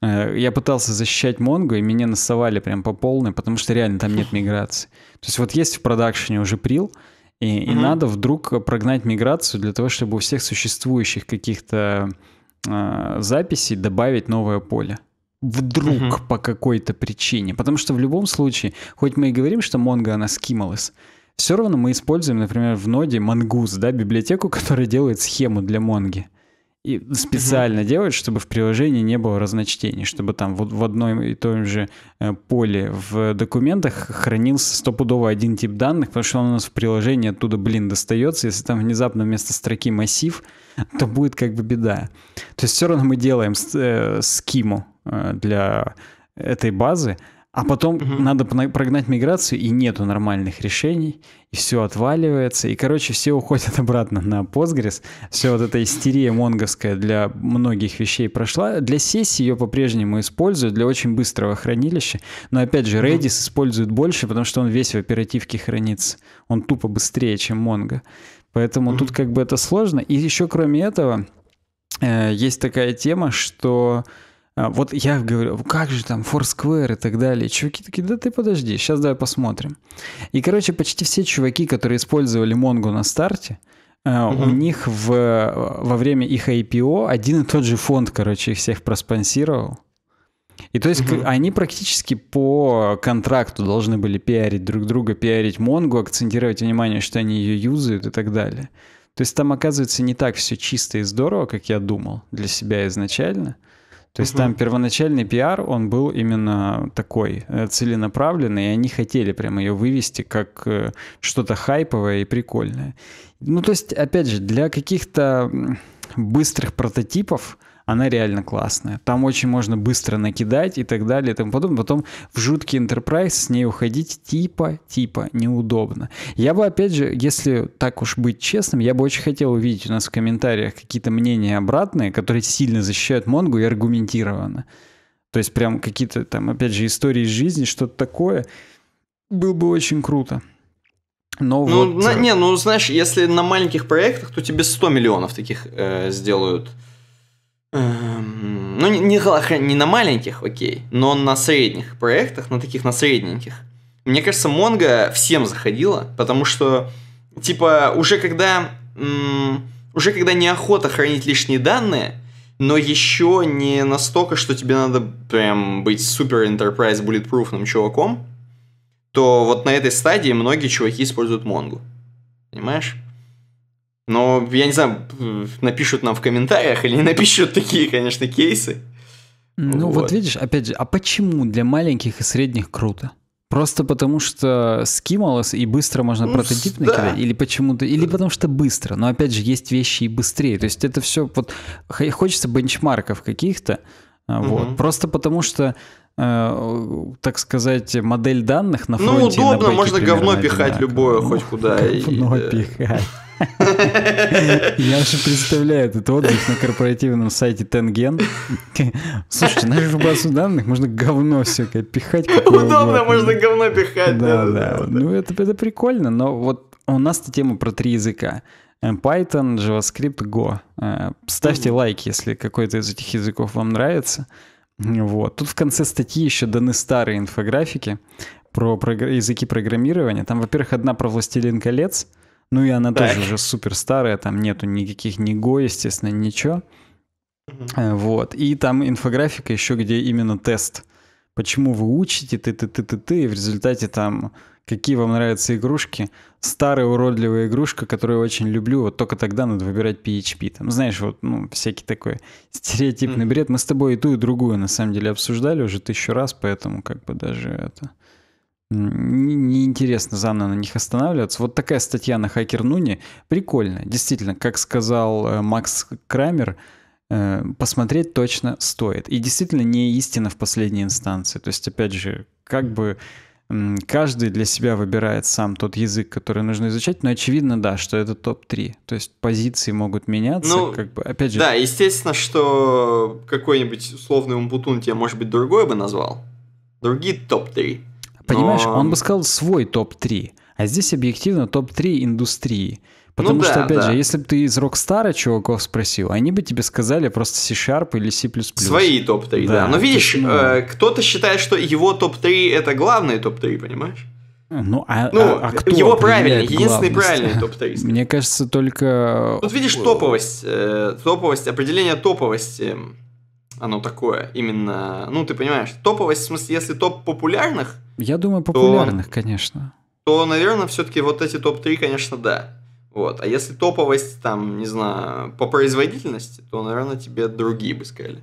Э, я пытался защищать Монго, и меня насовали прям по полной, потому что реально там нет миграции. То есть вот есть в продакшене уже прил, и, mm-hmm. и надо вдруг прогнать миграцию для того, чтобы у всех существующих каких-то э, записей добавить новое поле вдруг угу. Uh по какой-то причине. Потому что в любом случае, хоть мы и говорим, что Монго, она скималась, все равно мы используем, например, в ноде Mongoose, да, библиотеку, которая делает схему для Монги. И специально mm-hmm. делают, чтобы в приложении не было разночтений, чтобы там в, в одном и том же э, поле в документах хранился стопудово один тип данных, потому что он у нас в приложении оттуда, блин, достается. Если там внезапно вместо строки массив, то будет как бы беда. То есть все равно мы делаем схему э, э, для этой базы, а потом угу. надо прогнать миграцию, и нету нормальных решений, и все отваливается, и, короче, все уходят обратно на Postgres. Все вот эта истерия монговская для многих вещей прошла. Для сессии ее по-прежнему используют, для очень быстрого хранилища. Но, опять же, Redis угу. используют больше, потому что он весь в оперативке хранится. Он тупо быстрее, чем Mongo. Поэтому угу. тут как бы это сложно. И еще, кроме этого, э, есть такая тема, что а, вот я говорю, как же там Foursquare и так далее. Чуваки такие, да ты подожди, сейчас давай посмотрим. И, короче, почти все чуваки, которые использовали Mongo на старте, Uh-huh. mm У них в, во время их IPO один и тот же фонд, короче, их всех проспонсировал. И то есть uh-huh. mm они практически по контракту должны были пиарить друг друга, пиарить Монгу, акцентировать внимание, что они ее юзают и так далее. То есть там оказывается не так все чисто и здорово, как я думал для себя изначально. uh то есть там первоначальный пиар, он был именно такой, э, целенаправленный, и они хотели прямо ее вывести как э, что-то хайповое и прикольное. Ну, то есть, опять же, для каких-то быстрых прототипов, она реально классная. Там очень можно быстро накидать и так далее и тому подобное. Потом в жуткий Enterprise с ней уходить типа, типа неудобно. Я бы, опять же, если так уж быть честным, я бы очень хотел увидеть у нас в комментариях какие-то мнения обратные, которые сильно защищают Монгу и аргументированно. То есть прям какие-то там, опять же, истории из жизни, что-то такое. Было бы очень круто. Но ну, вот... на, э, не, ну знаешь, если на маленьких проектах, то тебе 100 миллионов таких э, сделают Эм, ну, не, не, не на маленьких, окей, но на средних проектах, на таких на средненьких. Мне кажется, Монго всем заходила, потому что, типа, уже когда, уже когда неохота хранить лишние данные, но еще не настолько, что тебе надо прям быть супер enterprise bulletproofным чуваком, то вот на этой стадии многие чуваки используют Монгу. Понимаешь? Но я не знаю, напишут нам в комментариях или не напишут такие, конечно, кейсы. Ну вот. вот видишь, опять же, а почему для маленьких и средних круто? Просто потому что скималось и быстро можно ну, прототип да. накидать, или почему-то, или потому что быстро. Но опять же, есть вещи и быстрее. То есть это все вот хочется бенчмарков каких-то. А, вот. Угу. Просто потому что, э, так сказать, модель данных на ну, фронте. Ну, удобно, на можно говно пихать да, любое, ну, хоть куда. Говно и, э, пихать. Я уже представляю этот отзыв на корпоративном сайте Тенген. Слушайте, на же базу данных можно говно всякое пихать. Удобно, можно говно пихать. Да, да. Ну, это прикольно, но вот у нас-то тема про три языка. Э, Python, JavaScript, Go. Э, ставьте лайк, если какой-то из этих языков вам нравится. Вот. Тут в конце статьи еще даны старые инфографики про языки программирования. Там, во-первых, одна про «Властелин колец», ну и она так. тоже уже супер старая, там нету никаких ни го, естественно, ничего. Угу. Вот. И там инфографика еще, где именно тест. Почему вы учите, ты, ты, ты, ты, ты, и в результате там какие вам нравятся игрушки. Старая уродливая игрушка, которую я очень люблю, вот только тогда надо выбирать PHP. Там, знаешь, вот, ну, всякий такой стереотипный бред. Мы с тобой и ту, и другую, на самом деле, обсуждали уже тысячу раз, поэтому как бы даже это неинтересно заново на них останавливаться. Вот такая статья на Хакер Нуне прикольная. Действительно, как сказал э, Макс Крамер, э, посмотреть точно стоит. И действительно не истина в последней инстанции. То есть, опять же, как бы каждый для себя выбирает сам тот язык, который нужно изучать, но очевидно, да, что это топ-3. То есть позиции могут меняться, ну, как бы, опять же... Да, естественно, что какой-нибудь условный умпутун тебе, может быть, другой бы назвал. Другие топ-3. Понимаешь, Но... он бы сказал свой топ-3, а здесь объективно топ-3 индустрии. Ну Потому ну, что, да, опять да. же, если бы ты из рокстара чуваков спросил, они бы тебе сказали просто C-Sharp или C++. Свои топ-3, да. да. Но видишь, ну. э, кто-то считает, что его топ-3 это главные топ-3, понимаешь? Ну, а, а ну, а, а кто его правильный, единственный правильный топ-3. Мне кажется, только... Тут видишь э, топовость, э, топовость, определение топовости оно такое, именно, ну, ты понимаешь, топовость, в смысле, если топ популярных... Я думаю, популярных, то, конечно. То, наверное, все-таки вот эти топ-3, конечно, да. Вот. А если топовость, там, не знаю, по производительности, то, наверное, тебе другие бы сказали.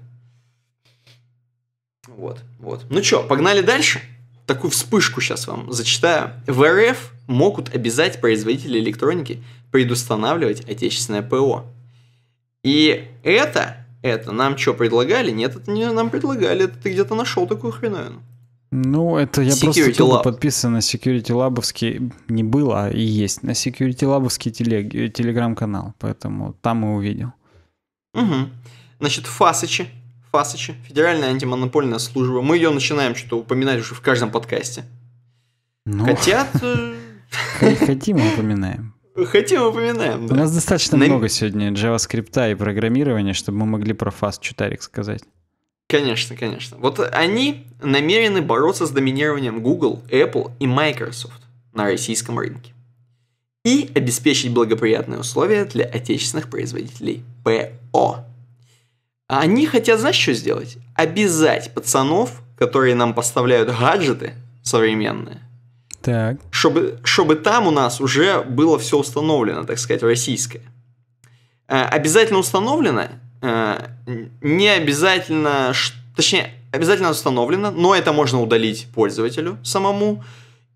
Вот, вот. Ну что, погнали дальше? Такую вспышку сейчас вам зачитаю. В РФ могут обязать производителей электроники предустанавливать отечественное ПО. И это это нам что, предлагали? Нет, это не нам предлагали, это ты где-то нашел такую хреновину. Ну, это я Security просто Lab. подписан на Security Lab'овский, не было, а и есть, на Security Lab'овский телег, телеграм-канал, поэтому там и увидел. Угу. Значит, Фасычи, Фасычи, Федеральная антимонопольная служба, мы ее начинаем что-то упоминать уже в каждом подкасте. Ну, Хотят... Э, хотим, упоминаем. Хотим, упоминаем. Да. У нас достаточно На... много сегодня JavaScript и программирования, чтобы мы могли про фаст Чутарик сказать. Конечно, конечно. Вот они намерены бороться с доминированием Google, Apple и Microsoft на российском рынке и обеспечить благоприятные условия для отечественных производителей ПО. А они хотят, знаешь, что сделать? Обязать пацанов, которые нам поставляют гаджеты современные, так. Чтобы, чтобы там у нас уже было все установлено, так сказать, российское. Э, обязательно установлено, э, не обязательно, точнее, обязательно установлено, но это можно удалить пользователю самому.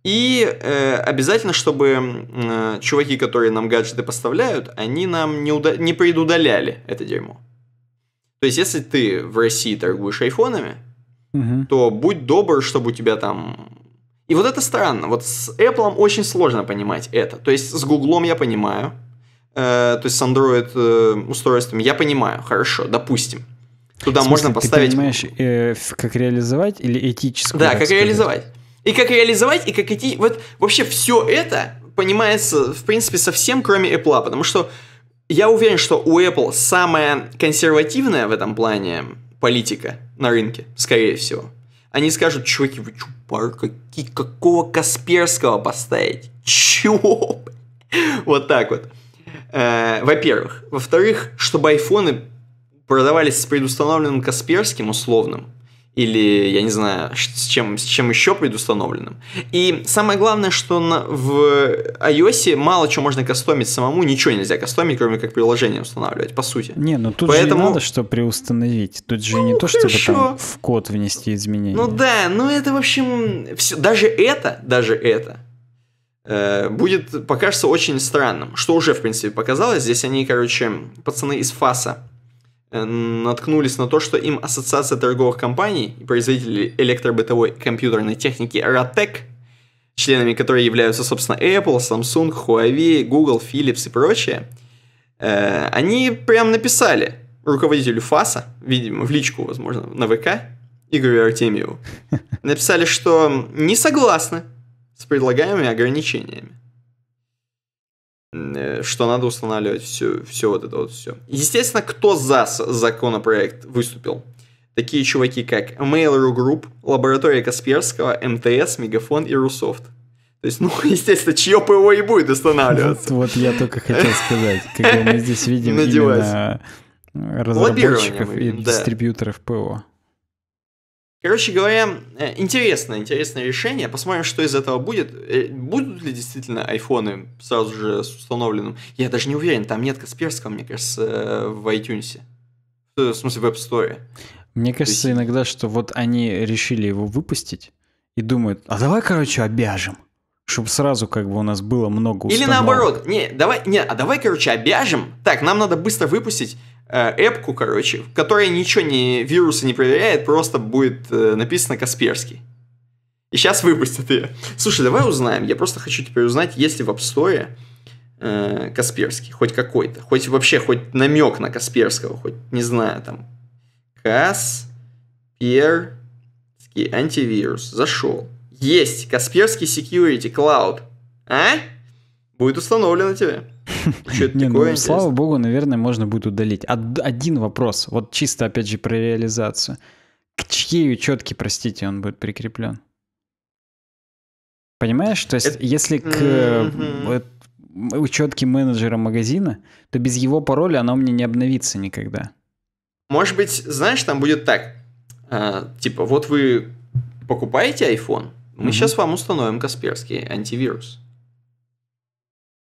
И э, обязательно, чтобы чуваки, которые нам гаджеты поставляют, они нам не, уда- не предудаляли это дерьмо. То есть, если ты в России торгуешь айфонами, угу. то будь добр, чтобы у тебя там и вот это странно. Вот с Apple очень сложно понимать это. То есть с Google я понимаю, э, то есть с Android э, устройствами я понимаю, хорошо, допустим. Туда смысле, можно поставить... Ты понимаешь, э, как реализовать или этически? Да, как сказать? реализовать. И как реализовать, и как идти. Вот вообще все это понимается, в принципе, совсем кроме Apple, потому что я уверен, что у Apple самая консервативная в этом плане политика на рынке, скорее всего. Они скажут, чуваки, вы чё, пар, какие, какого Касперского поставить? Чё? Вот так вот. Э, во-первых. Во-вторых, чтобы айфоны продавались с предустановленным Касперским условным, или, я не знаю, с чем, с чем еще предустановленным. И самое главное, что на, в iOS мало чего можно кастомить самому, ничего нельзя кастомить, кроме как приложение устанавливать, по сути. Не, ну тут Поэтому... же надо что приустановить, тут же ну, не то, что хорошо. в код внести изменения. Ну да, ну это, в общем, все, даже это, даже это, э, будет покажется очень странным, что уже, в принципе, показалось. Здесь они, короче, пацаны из ФАСа Э, наткнулись на то, что им Ассоциация торговых компаний и производителей электробытовой компьютерной техники Ротек, членами которой являются, собственно, Apple, Samsung, Huawei, Google, Philips и прочее, э, они прям написали руководителю ФАСа, видимо, в личку, возможно, на ВК, Игорю Артемьеву, написали, что не согласны с предлагаемыми ограничениями. Э, что надо устанавливать все, все вот это вот все. Естественно, кто за законопроект выступил? Такие чуваки, как Mail.ru Group, Лаборатория Касперского, МТС, Мегафон и Русофт. То есть, ну, естественно, чье ПО и будет устанавливаться Вот я только хотел сказать, когда мы здесь видим именно разработчиков и дистрибьюторов ПО. Короче говоря, э, интересное, интересное решение. Посмотрим, что из этого будет. Э, будут ли действительно айфоны сразу же с установленным? Я даже не уверен, там нет Касперского, мне кажется, э, в iTunes. В смысле, в App Store. Мне кажется есть... иногда, что вот они решили его выпустить и думают, а давай, короче, обяжем. Чтобы сразу как бы у нас было много установок. Или наоборот, не, давай, не, а давай, короче, обяжем. Так, нам надо быстро выпустить, Э, эпку, короче, которая ничего не вируса не проверяет, просто будет э, написано Касперский. И сейчас выпустят ее. Слушай, давай узнаем. Я просто хочу теперь узнать, есть ли в App Store э, Касперский, хоть какой-то, хоть вообще, хоть намек на Касперского, хоть не знаю там. Касперский антивирус. Зашел. Есть Касперский Security Cloud. А? Будет установлено тебе. Что-то ну, такое. Ну, слава богу, наверное, можно будет удалить. Один вопрос, вот чисто, опять же, про реализацию. К чьей учетке, простите, он будет прикреплен? Понимаешь, то есть, Это... если к mm-hmm. учетке менеджера магазина, то без его пароля она у меня не обновится никогда. Может быть, знаешь, там будет так. А, типа, вот вы покупаете iPhone, мы mm-hmm. сейчас вам установим Касперский антивирус.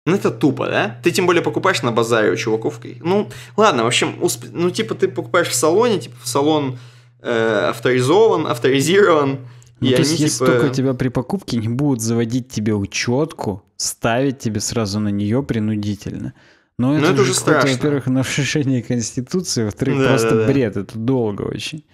Ну, это тупо, да? Ты тем более покупаешь на базаре у чуваков. Ну, ладно, в общем, усп... ну, типа, ты покупаешь в салоне, типа, в салон э, авторизован, авторизирован. Ну, и то есть, если типа... только тебя при покупке не будут заводить тебе учетку, ставить тебе сразу на нее принудительно. Но ну, это, Но это уже страшно. Во-первых, нарушение Конституции, во-вторых, да, просто да, да. бред, это долго очень.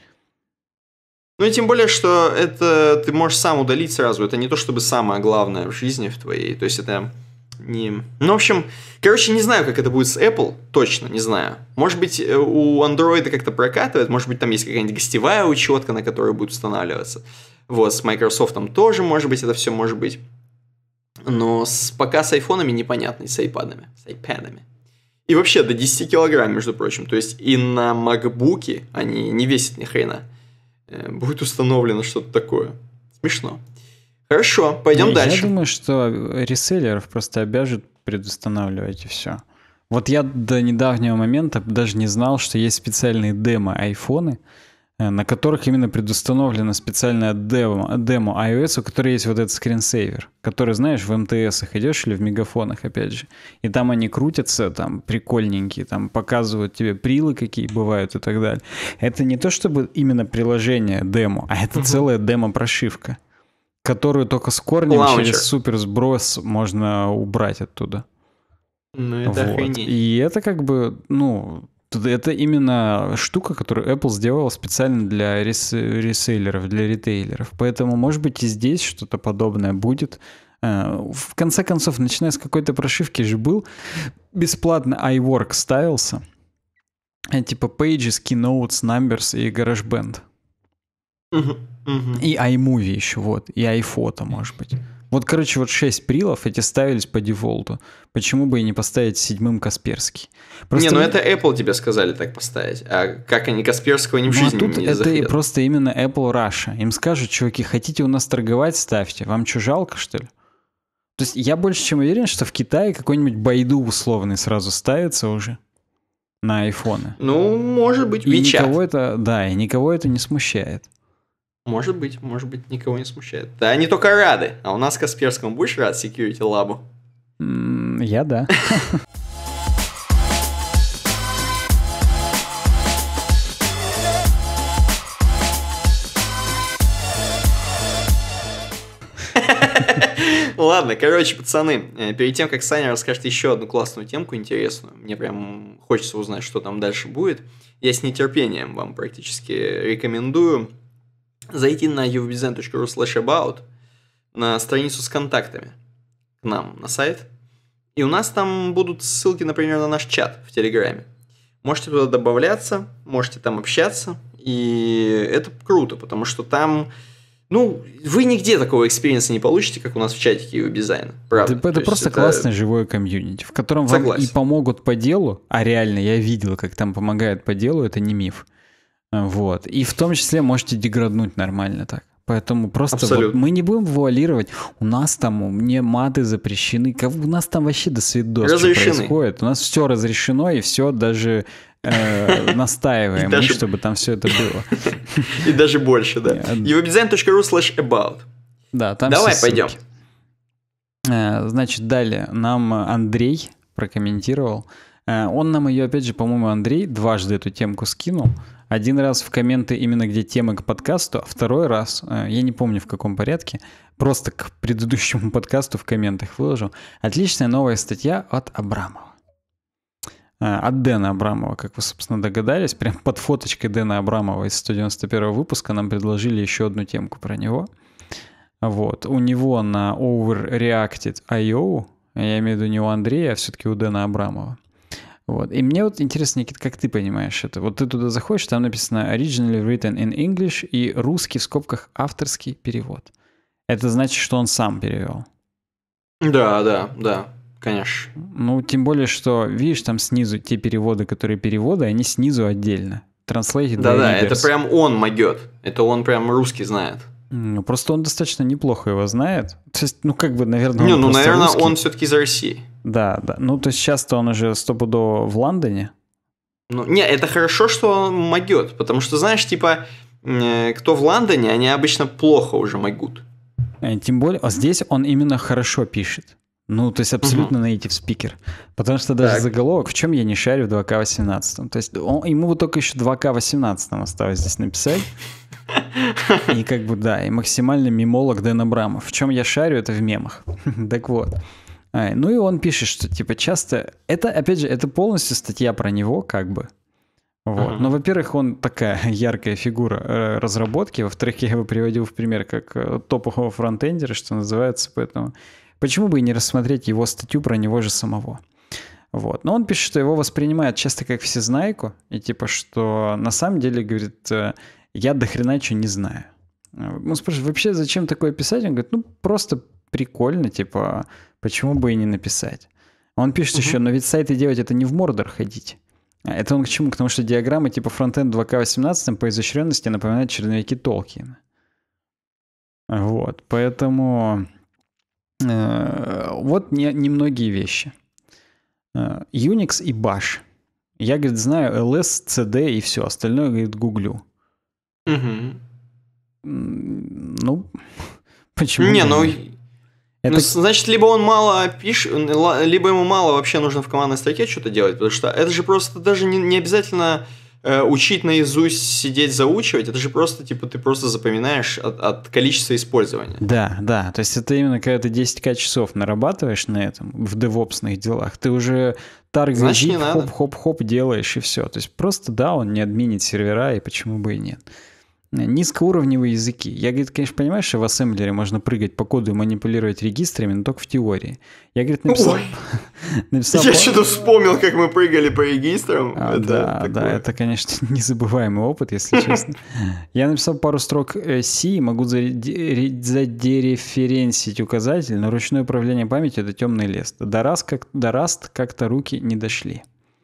Ну и тем более, что это ты можешь сам удалить сразу, это не то чтобы самое главное в жизни в твоей, то есть это не... Ну, в общем, короче, не знаю, как это будет с Apple, точно не знаю. Может быть, э, у Android как-то прокатывает, может быть, там есть какая-нибудь гостевая учетка, на которую будет устанавливаться. Вот, с Microsoft тоже, может быть, это все может быть. Но с, пока с айфонами непонятно, и с айпадами, с айпадами. И вообще до 10 килограмм, между прочим. То есть и на макбуке они не весят ни хрена. Э, будет установлено что-то такое. Смешно. Хорошо, пойдем я дальше. Я думаю, что реселлеров просто обяжут предустанавливать и все. Вот я до недавнего момента даже не знал, что есть специальные демо айфоны, э, на которых именно предустановлена специальная демо, демо iOS, у которой есть вот этот скринсейвер, который, знаешь, в МТС идешь или в мегафонах, опять же. И там они крутятся, там прикольненькие, там показывают тебе прилы, какие бывают и так далее. Это не то чтобы именно приложение демо, а это угу. целая демо-прошивка которую только с корнем Лаунчер. через сброс можно убрать оттуда. Ну, это вот. охренеть. И это как бы, ну, это именно штука, которую Apple сделала специально для рес реселлеров, для ритейлеров. Поэтому, может быть, и здесь что-то подобное будет. Э, в конце концов, начиная с какой-то прошивки же был, бесплатно iWork ставился. Э, типа Pages, Keynotes, Numbers и GarageBand. Угу. И iMovie еще, вот, и iPhoto, может быть. Вот, короче, вот 6 прилов эти ставились по дефолту. Почему бы и не поставить седьмым Касперский? Просто... Не, ну это Apple тебе сказали так поставить. А как они Касперского ни в жизни ну, а тут не это захотят. просто именно Apple Russia. Им скажут, чуваки, хотите у нас торговать, ставьте. Вам что, жалко, что ли? То есть я больше чем уверен, что в Китае какой-нибудь байду условный сразу ставится уже на айфоны. Ну, может быть, WeChat. И никого это, да, и никого это не смущает. Может быть, может быть, никого не смущает. Да они только рады. А у нас Касперском будешь рад Security Lab? я да. Ладно, короче, пацаны, э, перед тем, как Саня расскажет еще одну классную темку интересную, мне прям хочется узнать, что там дальше будет, я с нетерпением вам практически рекомендую зайти на uvbzn.ru slash about на страницу с контактами к нам на сайт. И у нас там будут ссылки, например, на наш чат в Телеграме. Можете туда добавляться, можете там общаться. И это круто, потому что там... Ну, вы нигде такого экспириенса не получите, как у нас в чатике его дизайна. Правда. Это, это просто это... классное живое комьюнити, в котором Согласен. вам и помогут по делу, а реально я видел, как там помогают по делу, это не миф. Вот. И в том числе можете деграднуть нормально так. Поэтому просто вот мы не будем вуалировать. У нас там мне маты запрещены. У нас там вообще до свидос происходит. У нас все разрешено и все даже э, настаиваем, даже... чтобы там все это было. И даже больше, да. webdesign.ru slash about. Да, там Давай, пойдем. Э, значит, далее нам Андрей прокомментировал. Э, он нам ее, опять же, по-моему, Андрей дважды эту темку скинул. Один раз в комменты именно где темы к подкасту, а второй раз, э, я не помню в каком порядке, просто к предыдущему подкасту в комментах выложил. Отличная новая статья от Абрамова. Э, от Дэна Абрамова, как вы, собственно, догадались. Прям под фоточкой Дэна Абрамова из 191 выпуска нам предложили еще одну темку про него. Вот. У него на Overreacted.io, я имею в виду не у Андрея, а все-таки у Дэна Абрамова, вот. И мне вот интересно, Никит, как ты понимаешь это? Вот ты туда заходишь, там написано «Originally written in English» и «Русский» в скобках «Авторский перевод». Это значит, что он сам перевел. Да, да, да, конечно. Ну, тем более, что, видишь, там снизу те переводы, которые переводы, они снизу отдельно. Translated Да-да, это прям он могет. Это он прям русский знает. Ну, просто он достаточно неплохо его знает. То есть, ну, как бы, наверное, Не, ну, наверное, русский. он все-таки из России. Да, да. Ну, то есть сейчас-то он уже стопудово в Лондоне. Ну, не, это хорошо, что он могет, потому что, знаешь, типа, э, кто в Лондоне, они обычно плохо уже могут. Э, тем более, а здесь он именно хорошо пишет. Ну, то есть абсолютно uh-huh. native спикер. Потому что даже так. заголовок, в чем я не шарю в 2К18. То есть он, ему вот только еще 2К18 осталось здесь написать. И как бы да, и максимально мемолог Дэн Абрамов. В чем я шарю, это в мемах. так вот. А, ну и он пишет, что типа часто... Это, опять же, это полностью статья про него как бы. Вот. Uh-huh. Но, ну, во-первых, он такая яркая фигура э, разработки. Во-вторых, я его приводил в пример как э, топового фронтендера, что называется. Поэтому почему бы и не рассмотреть его статью про него же самого? Вот. Но он пишет, что его воспринимают часто как всезнайку, и типа, что на самом деле, говорит, э, я до хрена что не знаю. Он ну, спрашивает, вообще зачем такое писать? Он говорит, ну просто прикольно, типа Почему бы и не написать? Он пишет угу. еще, но ведь сайты делать это не в Мордор ходить. А это он к чему? К что диаграммы типа фронтенд 2К18 по изощренности напоминают черновики Толкина. Вот, поэтому э, вот не, немногие вещи. Э, Unix и Bash. Я, говорит, знаю LS, CD и все. Остальное, говорит, гуглю. Угу. Ну, почему? Не, ну, ну, это... Ну, значит, либо он мало пишет, либо ему мало вообще нужно в командной строке что-то делать, потому что это же просто даже не, не обязательно э, учить наизусть, сидеть, заучивать, это же просто, типа, ты просто запоминаешь от, от количества использования. Да, да, то есть это именно когда ты 10к часов нарабатываешь на этом, в девопсных делах, ты уже таргет хоп-хоп-хоп делаешь и все. То есть просто, да, он не админит сервера, и почему бы и нет. Низкоуровневые языки. Я, говорит, конечно, понимаю, что в ассемблере можно прыгать по коду и манипулировать регистрами, но только в теории. Я, говорит, написал... написал я по... что-то вспомнил, как мы прыгали по регистрам. А, это да, такое... да, это, конечно, незабываемый опыт, если честно. Я написал пару строк C, э, могу задереференсить указатель, но ручное управление памятью — это темный лес. До раз как-то руки не дошли.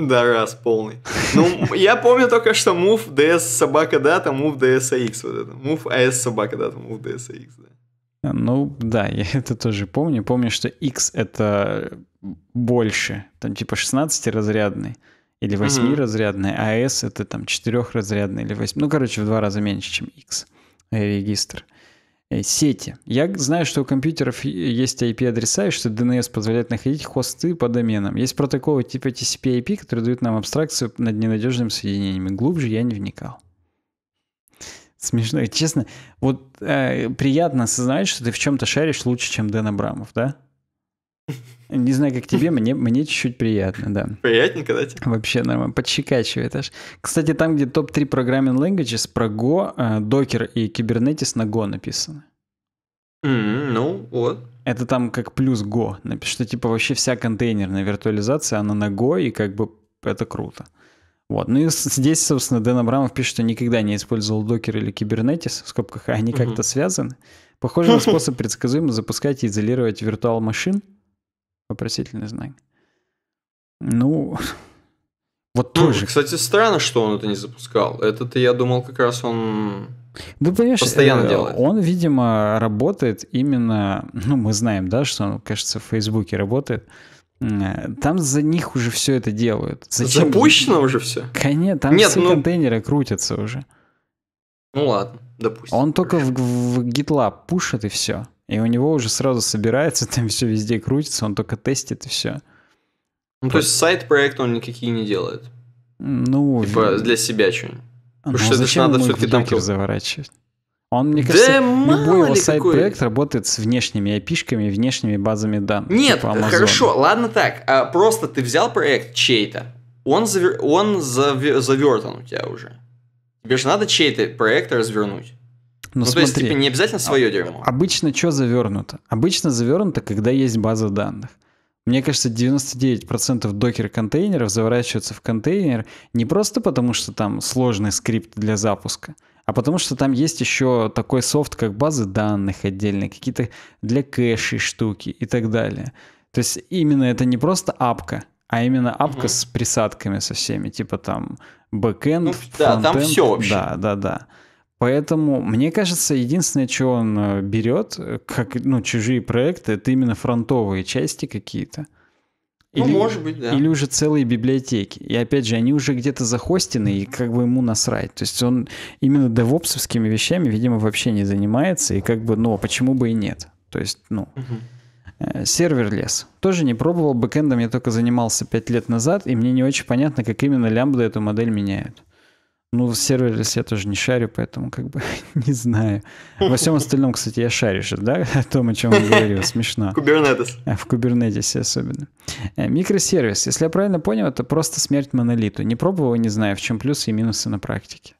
Да, раз, полный. Ну, я помню только, что move ds собака дата, move dsx вот это. Move as а собака дата, move dsx, да. Ну, да, я это тоже помню. Помню, что x это больше, там типа 16-разрядный или 8-разрядный, а s а это там 4-разрядный или 8. Ну, короче, в два раза меньше, чем x э, регистр. Mm Э, сети. Я знаю, что у компьютеров есть IP-адреса, и что DNS позволяет находить хосты по доменам. Есть протоколы типа TCP-IP, которые дают нам абстракцию над ненадежными соединениями. Глубже я не вникал. Смешно, честно. Вот э, приятно осознавать, что ты в чем-то шаришь лучше, чем Дэн Абрамов, да? Не знаю, как тебе, мне, мне чуть-чуть приятно, да. Приятненько, да? Вообще нормально, подщекачивает аж. Кстати, там, где топ-3 программинг languages, про Go, э, Docker и Kubernetes на Go написано. Mm-hmm, ну, вот. Это там как плюс Go, что типа вообще вся контейнерная виртуализация, она на Go, и как бы это круто. Вот. Ну и здесь, собственно, Дэн Абрамов пишет, что никогда не использовал Docker или Kubernetes, в скобках, а они mm-hmm. как-то связаны. Похоже на способ предсказуемо запускать и изолировать виртуал машин, Вопросительный знак. Ну, вот ну, тоже. Кстати, странно, что он это не запускал. Это-то я думал, как раз он да, понимаешь, постоянно э, делает. Он, видимо, работает именно, ну, мы знаем, да, что он, кажется, в Фейсбуке работает. Э, там за них уже все это делают. Зачем? Запущено уже все? Конечно, там Нет, все ну... контейнеры крутятся уже. Ну ладно, допустим. Он только в, в GitLab пушит и все. И у него уже сразу собирается, там все везде крутится, он только тестит и все. Ну, вот. то есть сайт-проект он никакие не делает? Ну... Типа для себя что-нибудь? А, Потому ну, что а зачем надо все-таки там... заворачивать? Он, мне кажется, да любой его сайт-проект какой... работает с внешними api внешними базами данных. Нет, типа хорошо, ладно так. А просто ты взял проект чей-то, он, завер... он завер... завертан у тебя уже. Тебе же надо чей-то проект развернуть. Но ну, ну смотри, то есть, типа, не обязательно свое а, дерьмо. Обычно что завернуто? Обычно завернуто, когда есть база данных. Мне кажется, 99% докер-контейнеров заворачиваются в контейнер не просто потому, что там сложный скрипт для запуска, а потому что там есть еще такой софт, как базы данных отдельные, какие-то для кэшей штуки и так далее. То есть именно это не просто апка, а именно апка угу. с присадками со всеми, типа там бэкэнд, ну, да, там все вообще. Да, да, да. Поэтому, мне кажется, единственное, что он э, берет, э, как ну, чужие проекты, это именно фронтовые части какие-то. Ну, или, ну, может быть, да. Или уже целые библиотеки. И опять же, они уже где-то захостены, и как бы ему насрать. То есть он именно девопсовскими вещами, видимо, вообще не занимается, и как бы, ну, а почему бы и нет? То есть, ну... Угу. Сервер лес. Тоже не пробовал, бэкэндом я только занимался 5 лет назад, и мне не очень понятно, как именно лямбда эту модель меняют. Ну, в серверлес я тоже не шарю, поэтому как бы не знаю. Во всем остальном, кстати, я шарю же, да, о том, о чем я говорил, смешно. Кубернетес. А, в Кубернетесе особенно. Э, микросервис, если я правильно понял, это просто смерть монолиту. Не пробовал, не знаю, в чем плюсы и минусы на практике.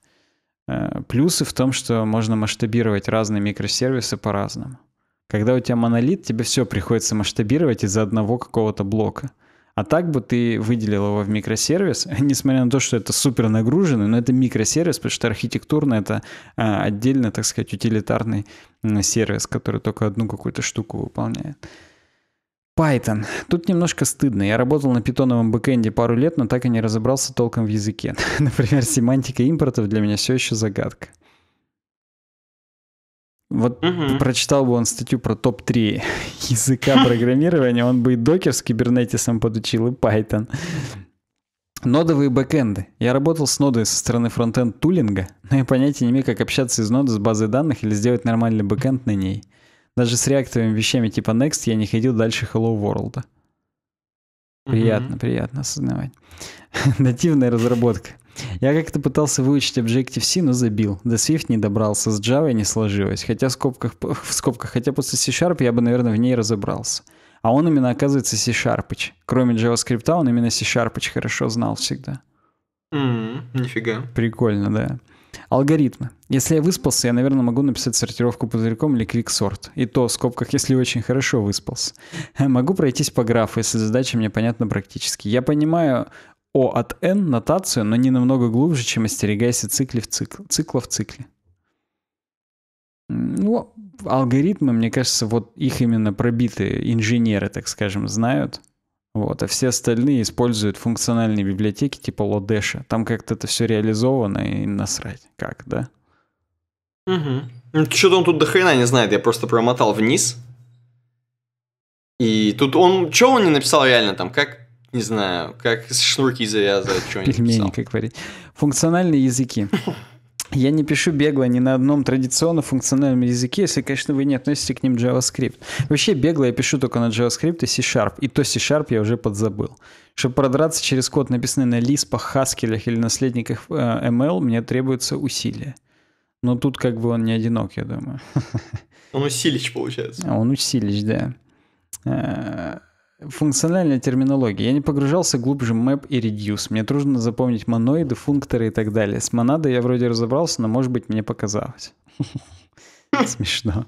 Э, плюсы в том, что можно масштабировать разные микросервисы по-разному. Когда у тебя монолит, тебе все приходится масштабировать из-за одного какого-то блока – а так бы ты выделил его в микросервис, несмотря на то, что это супер нагруженный, но это микросервис, потому что архитектурно это а, отдельно, так сказать, утилитарный сервис, который только одну какую-то штуку выполняет. Python. Тут немножко стыдно. Я работал на питоновом бэкэнде пару лет, но так и не разобрался толком в языке. Например, семантика импортов для меня все еще загадка. Вот угу. прочитал бы он статью про топ-3 языка программирования, он бы и докер с кибернетисом подучил, и Python. Нодовые бэкэнды. Я работал с нодой со стороны фронтенд тулинга, но я понятия не имею, как общаться из ноды с базой данных или сделать нормальный бэкэнд на ней. Даже с реактовыми вещами типа Next я не ходил дальше Hello World. Приятно, mm приятно осознавать. Нативная разработка. Я как-то пытался выучить Objective-C, но забил. До Swift не добрался, с Java не сложилось. Хотя в скобках, в скобках, хотя после C-Sharp я бы, наверное, в ней разобрался. А он именно, оказывается, C-Sharpыч. Кроме JavaScript, он именно C-Sharpыч хорошо знал всегда. Mm, нифига. Прикольно, да. Алгоритмы. Если я выспался, я, наверное, могу написать сортировку пузырьком или квиксорт. И то в скобках, если очень хорошо выспался. Могу пройтись по графу, если задача мне понятна практически. Я понимаю о от N нотацию, но не намного глубже, чем остерегайся цикли в цикл, цикла в цикле. Ну, алгоритмы, мне кажется, вот их именно пробитые инженеры, так скажем, знают. Вот, а все остальные используют функциональные библиотеки типа Лодеша. Там как-то это все реализовано и насрать. Как, да? Угу. Ну, что-то он тут до хрена не знает, я просто промотал вниз. И тут он, что он не написал реально там, как не знаю, как шнурки завязывать, что-нибудь Пельмени, как говорить. Функциональные языки. Я не пишу бегло ни на одном традиционно функциональном языке, если, конечно, вы не относитесь к ним JavaScript. Вообще бегло я пишу только на JavaScript и C-Sharp, и то C-Sharp я уже подзабыл. Чтобы продраться через код, написанный на Лиспах, Haskell или наследниках э, ML, мне требуется усилие. Но тут как бы он не одинок, я думаю. Он усилич, получается. А, он усилич, да. Э, функциональная терминология. Я не погружался глубже map и reduce. Мне трудно запомнить моноиды, функторы и так далее. С монадой я вроде разобрался, но, может быть, мне показалось. Смешно.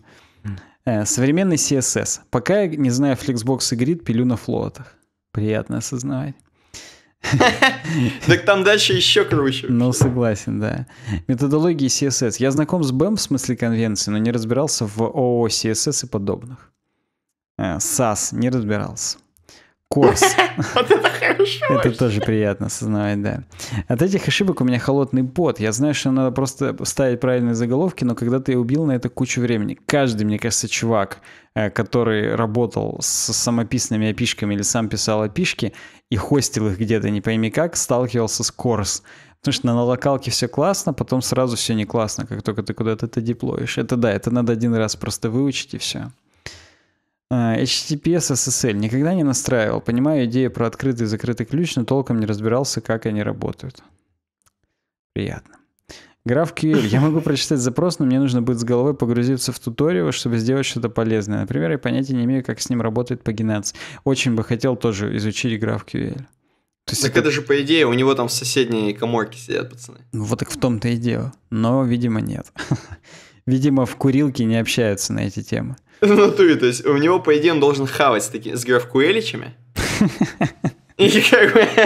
Э, современный CSS. Пока я не знаю Flexbox и Grid, пилю на флотах. Приятно осознавать. Так там дальше еще круче. Ну, согласен, да. Методологии CSS. Я знаком с BEM в смысле конвенции, но не разбирался в ООО CSS и подобных. SAS э, не разбирался. Курс. Вот это хорошо. Это тоже приятно осознавать, да. От этих ошибок у меня холодный пот. Я знаю, что надо просто ставить правильные заголовки, но когда ты убил на это кучу времени. Каждый, мне кажется, чувак, э, который работал с самописными опишками или сам писал опишки и хостил их где-то, не пойми как, сталкивался с Корс. Потому что на локалке все классно, потом сразу все не классно, как только ты куда-то это деплоишь. Это да, это надо один раз просто выучить и все. А, HTTPS SSL никогда не настраивал. Понимаю идею про открытый и закрытый ключ, но толком не разбирался, как они работают. Приятно. Граф QL. Я могу прочитать запрос, но мне нужно будет с головой погрузиться в туториал, чтобы сделать что-то полезное. Например, я понятия не имею, как с ним работает пагинация. Очень бы хотел тоже изучить граф QL. То есть так это... это же, по идее, у него там в соседней коморке сидят пацаны. Ну вот так в том-то и дело. Но, видимо, нет. Видимо, в курилке не общаются на эти темы. Ну натуре, то есть у него, по идее, он должен хавать с, таки, с графкуэличами. И как бы...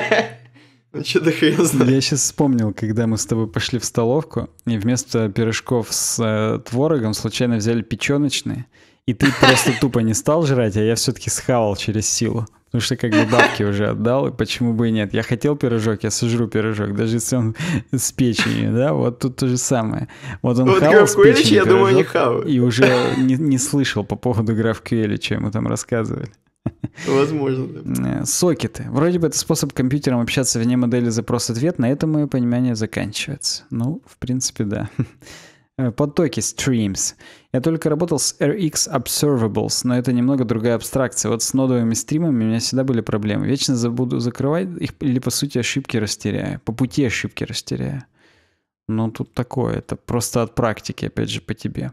Ну, что-то хрен знает. Я сейчас вспомнил, когда мы с тобой пошли в столовку, и вместо пирожков с э, творогом случайно взяли печеночные. И ты просто тупо не стал жрать, а я все-таки схавал через силу. Потому что как бы бабки уже отдал, и почему бы и нет. Я хотел пирожок, я сожру пирожок, даже если он с печенью, да, вот тут то же самое. Вот он вот хавал Граф с печенью Куэлич, я думаю, не хавал. И уже не, не слышал по поводу Граф Куэлича, ему там рассказывали. Возможно, да. Э, сокеты. Вроде бы это способ компьютером общаться вне модели запрос-ответ, на этом мое понимание заканчивается. Ну, в принципе, да. Э, Потоки Streams. Я только работал с RX Observables, но это немного другая абстракция. Вот с нодовыми стримами у меня всегда были проблемы. Вечно забуду закрывать их или, по сути, ошибки растеряю. По пути ошибки растеряю. Ну, тут такое. Это просто от практики, опять же, по тебе.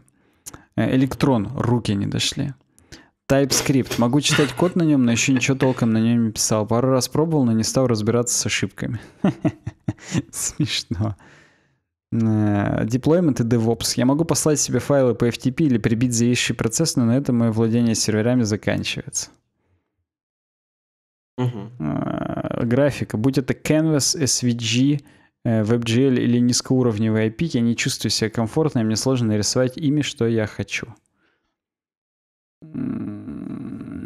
Э, электрон. Руки не дошли. TypeScript. Могу читать код на нем, но еще ничего толком на нем не писал. Пару раз пробовал, но не стал разбираться с ошибками. Смешно. Смешно. Э, deployment и DevOps. Я могу послать себе файлы по FTP или прибить зависящий процесс, но на этом мое владение серверами заканчивается. Uh-huh. Графика. Будь это Canvas, SVG, э, WebGL или низкоуровневый IP, я не чувствую себя комфортно, и мне сложно нарисовать ими, что я хочу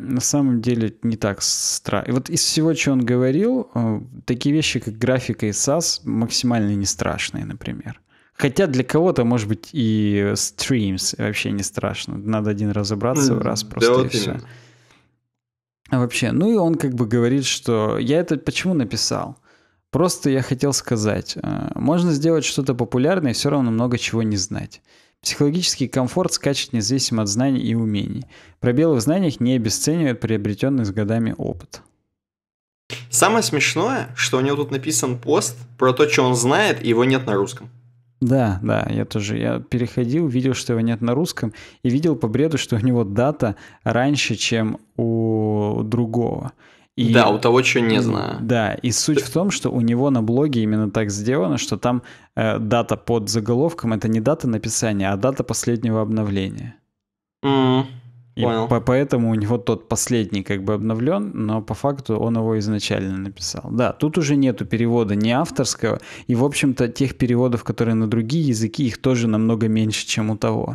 на самом деле не так страшно. И вот из всего, что он говорил, э, такие вещи, как графика и SAS, максимально не страшные, например. Хотя для кого-то, может быть, и стримс вообще не страшно. Надо один разобраться в раз просто да, и все. А вообще, ну и он как бы говорит, что я это почему написал? Просто я хотел сказать, э, можно сделать что-то популярное и все равно много чего не знать. Психологический комфорт скачет независимо от знаний и умений. Пробелы в знаниях не обесценивают приобретенный с годами опыт. Самое смешное, что у него тут написан пост про то, что он знает, и его нет на русском. Да, да, я тоже. Я переходил, видел, что его нет на русском, и видел по бреду, что у него дата раньше, чем у другого. И, да, у того, чего не знаю. Да, и суть в том, что у него на блоге именно так сделано, что там э, дата под заголовком это не дата написания, а дата последнего обновления. Mm, и понял. По поэтому у него тот последний как бы обновлен, но по факту он его изначально написал. Да, тут уже нету перевода ни авторского, и в общем-то тех переводов, которые на другие языки, их тоже намного меньше, чем у того.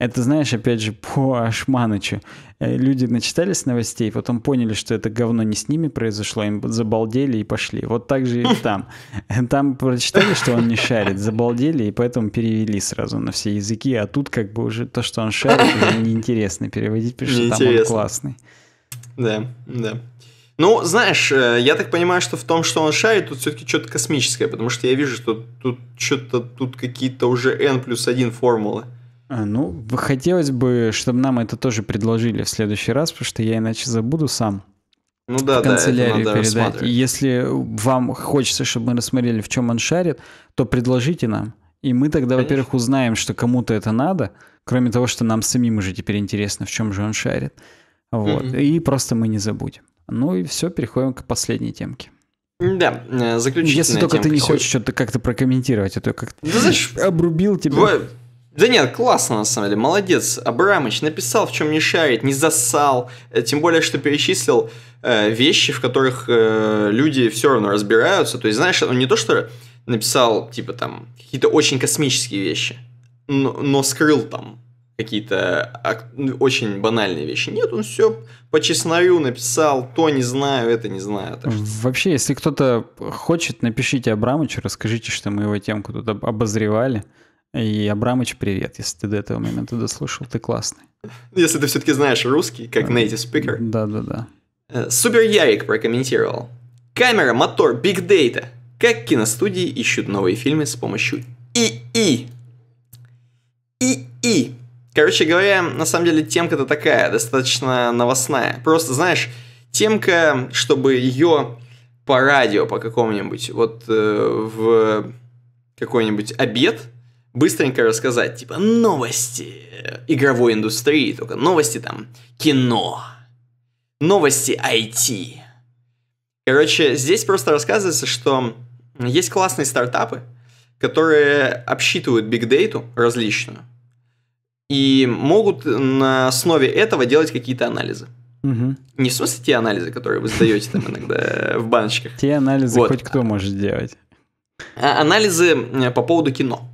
Это, знаешь, опять же, по Ашманычу. Э, люди начитались новостей, потом поняли, что это говно не с ними произошло, им забалдели и пошли. Вот так же и там. Там прочитали, что он не шарит, забалдели, и поэтому перевели сразу на все языки. А тут как бы уже то, что он шарит, уже неинтересно переводить, потому что там он классный. Да, да. Ну, знаешь, э, я так понимаю, что в том, что он шарит, тут все-таки что-то космическое, потому что я вижу, что тут что-то, тут какие-то уже n плюс 1 формулы. А, ну, хотелось бы, чтобы нам это тоже предложили в следующий раз, потому что я иначе забуду сам. Ну да, в канцелярию да, передать. если вам хочется, чтобы мы рассмотрели, в чем он шарит, то предложите нам. И мы тогда, во-первых, узнаем, что кому-то это надо, кроме того, что нам самим уже теперь интересно, в чем же он шарит. Вот. Mm-hmm. И просто мы не забудем. Ну и все, переходим к последней темке. Да, э, заключительная Если только темка ты не хочешь что-то как-то прокомментировать, а то как-то да, обрубил тебя. Бывает. Да нет, классно на самом деле, молодец. Абрамович написал, в чем не шарит, не засал. Э, тем более, что перечислил э, вещи, в которых э, люди все равно разбираются. То есть, знаешь, он не то, что написал, типа, там, какие-то очень космические вещи, но, но скрыл там какие-то а, очень банальные вещи. Нет, он все по чеснорю написал, то не знаю, это не знаю. что... Вообще, если кто-то хочет, напишите Абрамычу, расскажите, что мы его темку тут обозревали. И, Абрамыч, привет, если ты до этого момента дослушал, ты классный. Ну, если ты все-таки знаешь русский, как native speaker. Да-да-да. Э, Супер Ярик прокомментировал. Камера, мотор, биг дейта. Как киностудии ищут новые фильмы с помощью ИИ. ИИ. Короче говоря, на самом деле темка-то такая, достаточно новостная. Просто, знаешь, темка, чтобы ее по радио по какому-нибудь, вот э, в какой-нибудь обед быстренько рассказать, типа, новости игровой индустрии, только новости там кино, новости IT. Короче, здесь просто рассказывается, что есть классные стартапы, которые обсчитывают бигдейту различную и могут на основе этого делать какие-то анализы. Угу. Не в смысле те анализы, которые вы сдаете там иногда в баночках. Те анализы вот. хоть кто может делать. А анализы э, по поводу кино.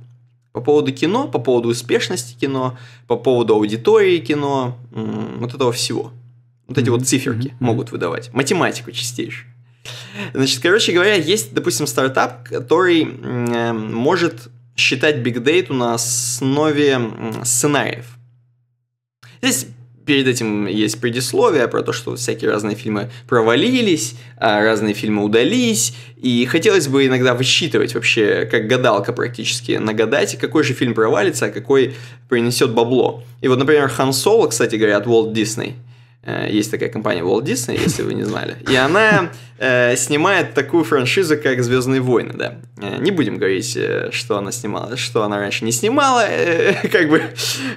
По поводу кино, по поводу успешности кино, по поводу аудитории кино, вот этого всего. Вот эти вот циферки могут выдавать. Математику чистейшую. Значит, короче говоря, есть, допустим, стартап, который э, может считать big бигдейту на основе сценариев. Здесь перед этим есть предисловие про то, что всякие разные фильмы провалились, а, разные фильмы удались, и хотелось бы иногда высчитывать вообще, как гадалка практически, нагадать, какой же фильм провалится, а какой принесет бабло. И вот, например, Хан Соло, кстати говоря, от Walt Disney, э, есть такая компания Walt Disney, если вы не знали. И она э, снимает такую франшизу, как Звездные войны, да. Э, не будем говорить, э, что она снимала, что она раньше не снимала, э, как бы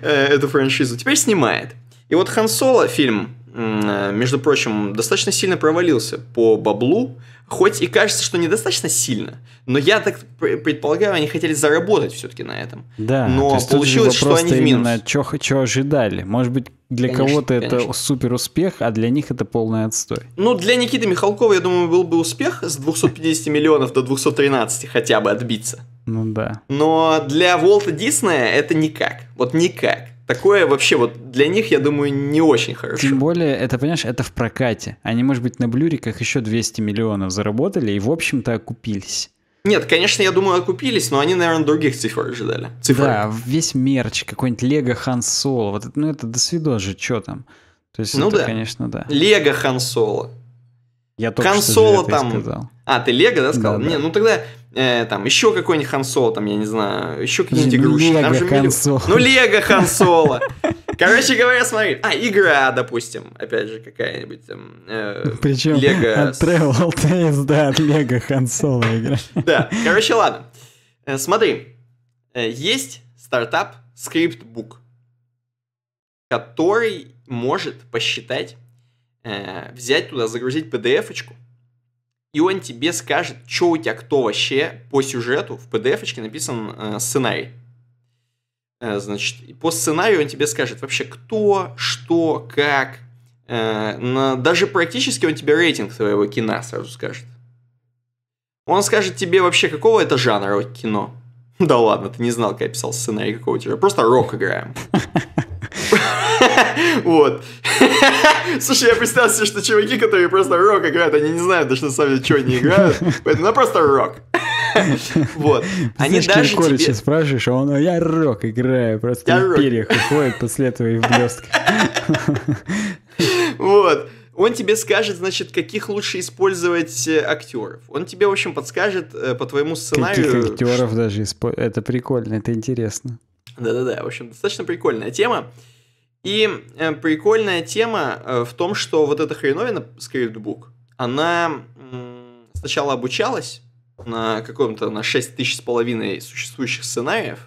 э, эту франшизу. Теперь снимает. И вот Хан Соло фильм, э, между прочим, достаточно сильно провалился по баблу, хоть и кажется, что недостаточно сильно, но я так предполагаю, они хотели заработать все-таки на этом. Да, но есть получилось, что они в минус. Что, что ожидали? Может быть, для кого-то это супер успех, а для них это полный отстой. Ну, для Никиты Михалкова, я думаю, был бы успех с 250 миллионов до 213 хотя бы отбиться. Ну да. Но для Волта Диснея это никак. Вот никак. Такое вообще вот для них, я думаю, не очень хорошо. Тем более, это, понимаешь, это в прокате. Они, может быть, на блюриках еще 200 миллионов заработали и, в общем-то, окупились. Нет, конечно, я думаю, окупились, но они, наверное, других цифр ожидали. Цифры. Да, весь мерч, какой-нибудь Лего Хан Соло, вот это, ну это до свидос же, что там. То есть ну это, да. конечно, да. Лего Хан Соло. Я только Хан Соло там. Сказал. А, ты Лего, да, сказал? Да, Не, ну тогда э, там еще какой-нибудь Хансол, там, я не знаю, еще какие-нибудь ну, игрушки. Лего же Хансол. Ну, Лего Хансола. Короче говоря, смотри, а, игра, допустим, опять же, какая-нибудь там, эм, э, Причем Лего... от Travel Tennis, да, от Лего Хансола игра. Да, короче, ладно. Э, смотри, э, есть стартап Скриптбук, который может посчитать, э, взять туда, загрузить PDF-очку, и он тебе скажет, что у тебя кто вообще по сюжету в PDF-очке написан э, сценарий. Э, значит, по сценарию он тебе скажет вообще кто, что, как. Э, на, даже практически он тебе рейтинг твоего кино сразу скажет. Он скажет тебе вообще, какого это жанра кино. Да ладно, ты не знал, как я писал сценарий какого тебя. Просто рок играем. Вот. Слушай, я представил себе, что чуваки, которые просто рок играют, они не знают даже на самом деле, что они играют. Поэтому ну просто рок. Вот. Они даже тебе... сейчас спрашиваешь, а он, «А я рок играю, просто я перьях уходит после этого и в блестках. Вот. Он тебе скажет, значит, каких лучше использовать э, актеров. Он тебе, в общем, подскажет э, по твоему сценарию. Каких актеров даже использовать. Это прикольно, это интересно. Да-да-да, в общем, достаточно прикольная тема. И э, прикольная тема э, в том, что вот эта хреновина скриптбук, она э, сначала обучалась на каком-то на 6 тысяч с половиной существующих сценариев.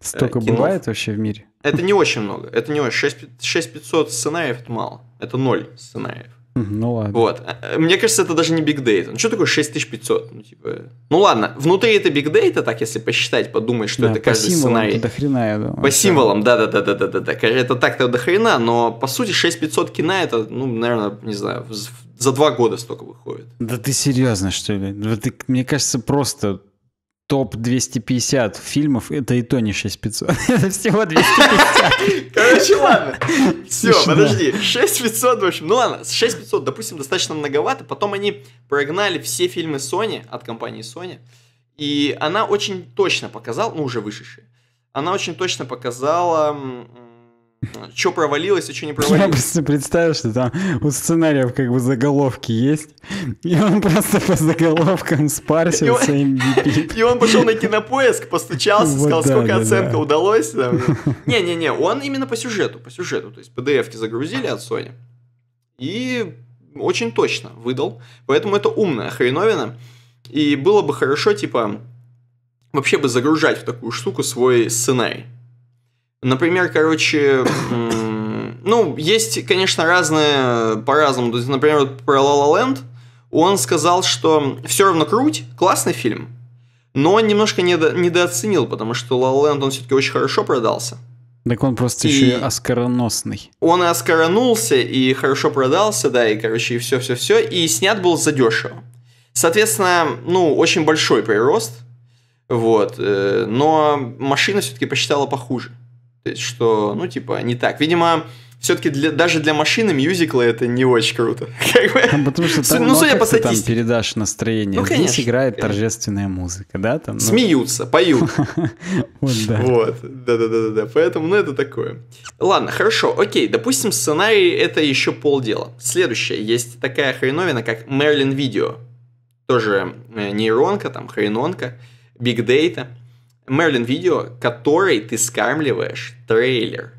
Э, Столько кино. бывает вообще в мире? Это не очень много. Это не очень. 6, 6 сценариев это мало. Это ноль сценариев. Ну ладно. Вот. Э, мне кажется, это даже не big data. Ну что такое 6500? Ну, типа... ну ладно, внутри это big data, так если посчитать, подумать, что да, это каждый сценарий. До хрена, я думаю. По символам, да, да, да, да, да, да, да. Это так-то дохрена. но по сути 6500 кина это, ну, наверное, не знаю, за два года столько выходит. Да ты серьезно, что ли? Да ты, мне кажется, просто топ-250 фильмов, это и то не 6500. это всего 250. Короче, ладно. Все, подожди. 6500, в общем. Ну ладно, 6500, допустим, достаточно многовато. Потом они прогнали все фильмы Sony от компании Sony. И она очень точно показала, ну уже вышедшие, она очень точно показала что провалилось, а что не провалилось? Я представил, что там у сценариев как бы заголовки есть, и он просто по заголовкам спарсился MVP. И он пошел на кинопоиск, постучался, сказал, сколько оценка удалось. Не-не-не, он именно по сюжету, по сюжету. То есть PDF-ки загрузили от Sony и очень точно выдал. Поэтому это умная хреновина. И было бы хорошо, типа, вообще бы загружать в такую штуку свой сценарий. Например, короче, ну, есть, конечно, разные по-разному. То есть, например, вот про La La Land он сказал, что все равно круть, классный фильм, но он немножко недо- недооценил, потому что La La Land, он все-таки очень хорошо продался. Так он просто и еще и оскароносный. Он и оскоронулся, и хорошо продался, да, и, короче, и все-все-все, и снят был задешево. Соответственно, ну, очень большой прирост, вот, э, но машина все-таки посчитала похуже. То есть, что, ну, типа, не так. Видимо, все-таки для, даже для машины мюзикла это не очень круто. Ну, потому что там, ну, ну а судя по там передашь настроение. Ну, конечно, Здесь играет конечно. торжественная музыка, да? Там, ну... Смеются, поют. вот, да. Вот, да-да-да-да. Поэтому, ну, это такое. Ладно, хорошо, окей, допустим, сценарий это еще полдела. Следующее, есть такая хреновина, как Мерлин Видео. Тоже э, нейронка, там, хренонка, биг дейта – Мерлин Видео, которой ты скармливаешь трейлер.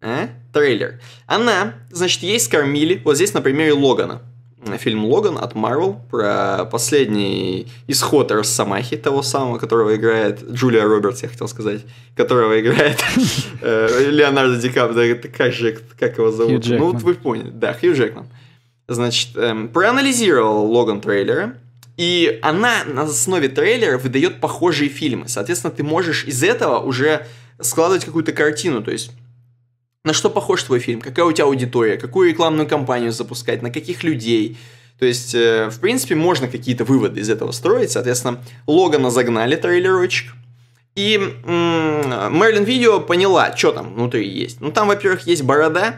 А? Трейлер. Она, значит, ей скормили, вот здесь на примере Логана. Фильм Логан от Marvel про последний исход Росомахи, того самого, которого играет Джулия Робертс, я хотел сказать, которого играет э, Леонардо Ди Каприо, как же, как его зовут? Ну вот вы поняли, да, Хью Джекман. Значит, эм, проанализировал Логан трейлера, и она на основе трейлера выдает похожие фильмы. Соответственно, ты можешь из этого уже складывать какую-то картину. То есть, на что похож твой фильм, какая у тебя аудитория, какую рекламную кампанию запускать, на каких людей. То есть, э, в принципе, можно какие-то выводы из этого строить. Соответственно, Логана загнали трейлерочек. И Мерлин Видео поняла, что там внутри есть. Ну, там, во-первых, есть борода,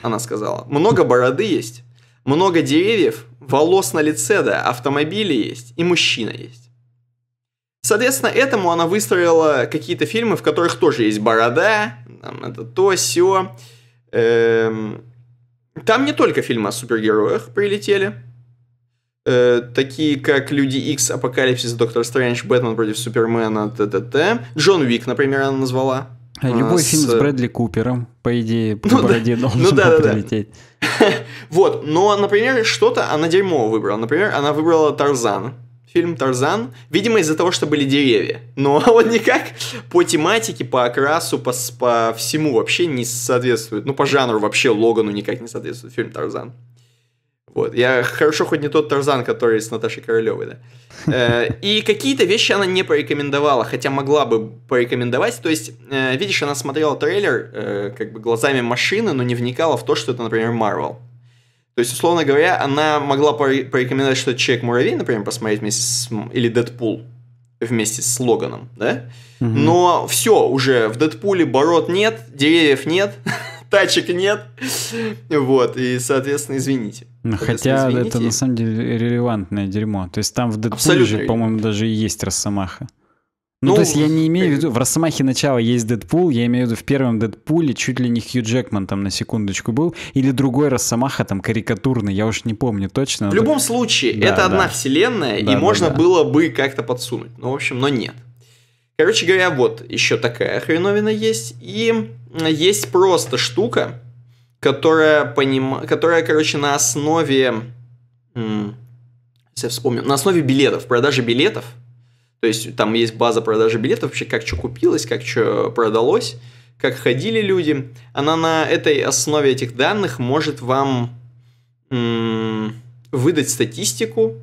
она сказала. Много бороды есть. Много деревьев, волос на лице, да, автомобили есть и мужчина есть. Соответственно, этому она выстроила какие-то фильмы, в которых тоже есть борода, там это то, сё. Эм... Там не только фильмы о супергероях прилетели. Э, такие как Люди Икс, Апокалипсис, Доктор Стрэндж, Бэтмен против Супермена, т.т.т. Джон Вик, например, она назвала. А, а, любой с... фильм с э, Брэдли Купером, по идее, ну, Бороде ну да. должен ну, да, да, прилететь. вот, но, например, что-то она дерьмо выбрала. Например, она выбрала Тарзан. Фильм Тарзан, видимо, из-за того, что были деревья. Но он никак по тематике, по окрасу, по, по всему вообще не соответствует. Ну, по жанру вообще Логану никак не соответствует фильм Тарзан. Вот. Я хорошо хоть не тот Тарзан, который с Наташей Королевой, да. Э, и какие-то вещи она не порекомендовала, хотя могла бы порекомендовать. То есть, э, видишь, она смотрела трейлер э, как бы глазами машины, но не вникала в то, что это, например, Марвел. То есть, условно говоря, она могла порекомендовать, что Человек-муравей, например, посмотреть вместе с... или Дэдпул вместе с Логаном, да? Угу. Но все, уже в Дэдпуле бород нет, деревьев нет, тачек нет. Вот, и, соответственно, извините. Хотя извините, это на самом деле релевантное дерьмо. То есть там в Дэдпуле же, по-моему, даже и есть Росомаха. Ну, ну, то есть я не имею в э, виду... В «Росомахе» начала есть Дэдпул, я имею в виду в первом Дэдпуле чуть ли не Хью Джекман там на секундочку был, или другой «Росомаха» там карикатурный, я уж не помню точно. В ну, любом так... случае, да, это да. одна вселенная, да, и да, можно да. было бы как-то подсунуть. Ну, в общем, но нет. Короче говоря, вот еще такая хреновина есть, и есть просто штука, которая, поним... которая короче, на основе... Я вспомню. На основе билетов, продажи билетов. То есть там есть база продажи билетов, вообще как что купилось, как что продалось, как ходили люди. Она на этой основе этих данных может вам выдать статистику.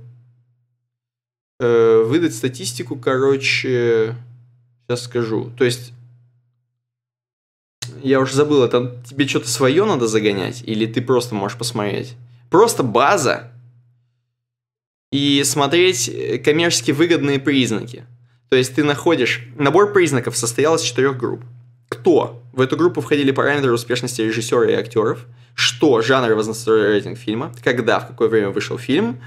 Э, выдать статистику, короче, сейчас скажу. То есть я уже забыл, это тебе что-то свое надо загонять, или ты просто можешь посмотреть? Просто база и смотреть э, коммерчески выгодные признаки. То есть ты находишь... Набор признаков состоял из четырех групп. Кто? В эту группу входили параметры успешности режиссера и актеров. Что? Жанр возрастной рейтинг фильма. Когда, в какое время вышел фильм.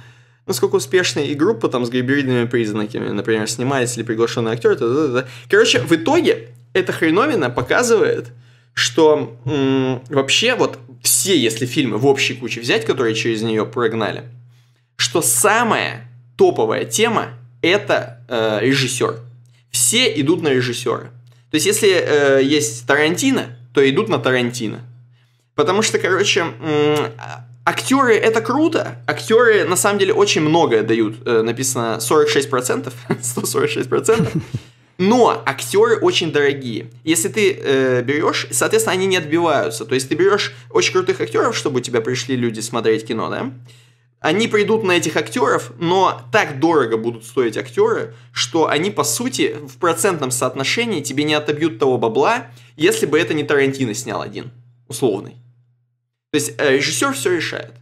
Насколько успешная и группа там с гибридными признаками. Например, снимается ли приглашенный актер. Т -т -т Короче, в итоге эта хреновина показывает, что м- вообще вот все, если фильмы в общей куче взять, которые через нее прогнали, что самая топовая тема это э, режиссер. Все идут на режиссера. То есть, если э, есть Тарантино, то идут на Тарантино. Потому что, короче, м- а, Актеры это круто. Актеры на самом деле очень многое дают. Э, написано 46%, 146%. Но актеры очень дорогие. Если ты э, берешь, соответственно, они не отбиваются. То есть ты берешь очень крутых актеров, чтобы у тебя пришли люди смотреть кино, да? Они придут на этих актеров, но так дорого будут стоить актеры, что они, по сути, в процентном соотношении тебе не отобьют того бабла, если бы это не Тарантино снял один, условный. То есть э, режиссер все решает.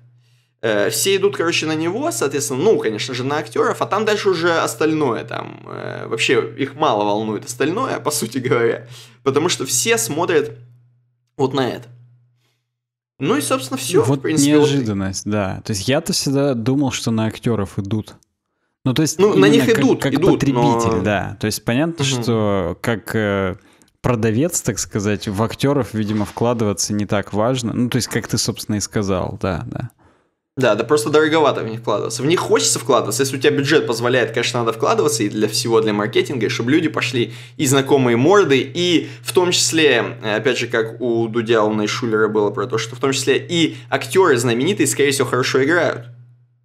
Э, все идут, короче, на него, соответственно, ну, конечно же, на актеров, а там дальше уже остальное, там, э, вообще их мало волнует остальное, по сути говоря, потому что все смотрят вот на это. Ну и, собственно, все, вот в принципе. неожиданность, вот... да. То есть я-то всегда думал, что на актеров идут. Ну, то есть... Ну, на них как, идут, как идут, потребитель, но... да. То есть понятно, угу. что как э, продавец, так сказать, в актеров, видимо, вкладываться не так важно. Ну, то есть, как ты, собственно, и сказал, да, да. Да, да просто дороговато в них вкладываться. В них хочется вкладываться. Если у тебя бюджет позволяет, конечно, надо вкладываться и для всего, для маркетинга, и чтобы люди пошли и знакомые морды, и в том числе, э, опять же, как у Дудя, у Найшулера было про то, что в том числе и актеры знаменитые, скорее всего, хорошо играют.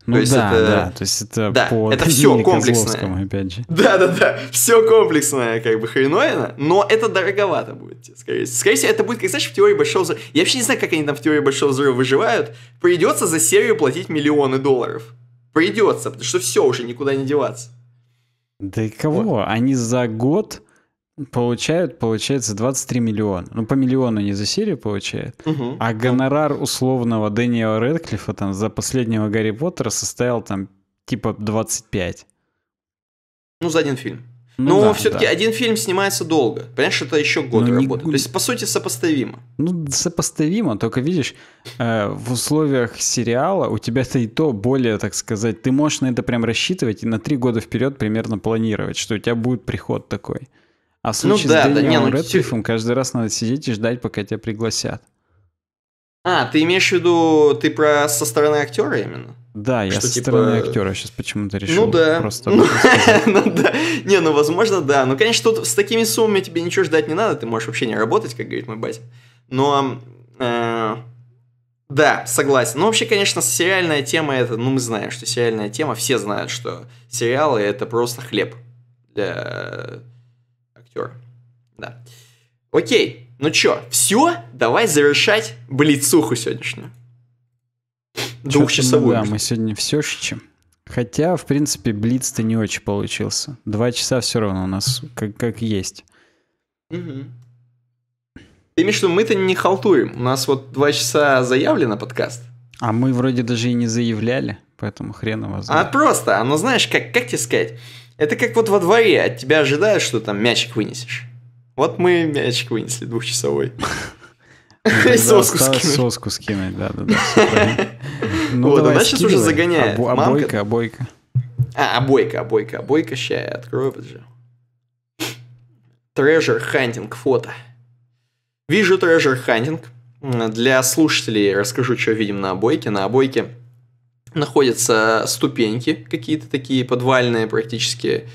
Ну то есть да, это... да, то есть это да, по это все комплексное. опять же. Да, да, да, все комплексное как бы хреновина, но это дороговато будет, скорее всего. Скорее всего, это будет, как знаешь, в теории большого взрыва. Я вообще не знаю, как они там в теории большого взрыва выживают. Придется за серию платить миллионы долларов. Придется, потому что все уже никуда не деваться. Да и кого? Вот. Они за год получают, получается, 23 миллиона. Ну, по миллиону не за серию получает. Угу. А гонорар условного Дэниела Редклифа там за последнего Гарри Поттера составил там типа 25. Ну, за один фильм. Ну, Но да, все-таки да. один фильм снимается долго. Понимаешь, это еще год ну, работы. Не... То есть, по сути, сопоставимо. Ну, сопоставимо, только видишь, э, в условиях сериала у тебя это и то более, так сказать, ты можешь на это прям рассчитывать и на три года вперед примерно планировать, что у тебя будет приход такой. А в ну случае ну, да, с Дэниелом да, не, ну, Рэдклиффом каждый раз надо сидеть и ждать, пока тебя пригласят. А, ты имеешь в виду, ты про со стороны актера именно? Да, я что, со типа... стороны актера сейчас почему-то ну решил. Ну да. Просто ну, ну, да. Не, ну возможно, да. Ну, конечно, тут с такими суммами тебе ничего ждать не надо, ты можешь вообще не работать, как говорит мой батя. Но... Э, да, согласен. Ну, вообще, конечно, сериальная тема это... Ну, мы знаем, что сериальная тема, все знают, что сериалы это просто хлеб для актер. Да. Окей, ну чё, все, давай завершать блицуху сегодняшнюю. Двухчасовую. Ну, да, мы сегодня все шичим. Хотя, в принципе, блиц-то не очень получился. Два часа все равно у нас как, как есть. Угу. Ты имеешь в виду, мы-то не халтуем. У нас вот два часа заявлено подкаст. А мы вроде даже и не заявляли, поэтому хрен его знает. А просто, оно знаешь, как, как тебе сказать? Это как вот во дворе, от тебя ожидают, что там мячик вынесешь. Вот мы мячик вынесли двухчасовой. соску скинуть. Соску скинуть, да-да-да. Ну, вот, она сейчас уже загоняет. Обойка, обойка. А, обойка, обойка, обойка. ща, я открою, подожди. Treasure хантинг фото. Вижу Treasure хантинг. Для слушателей расскажу, что видим на обойке. На обойке находятся ступеньки какие-то такие подвальные практически,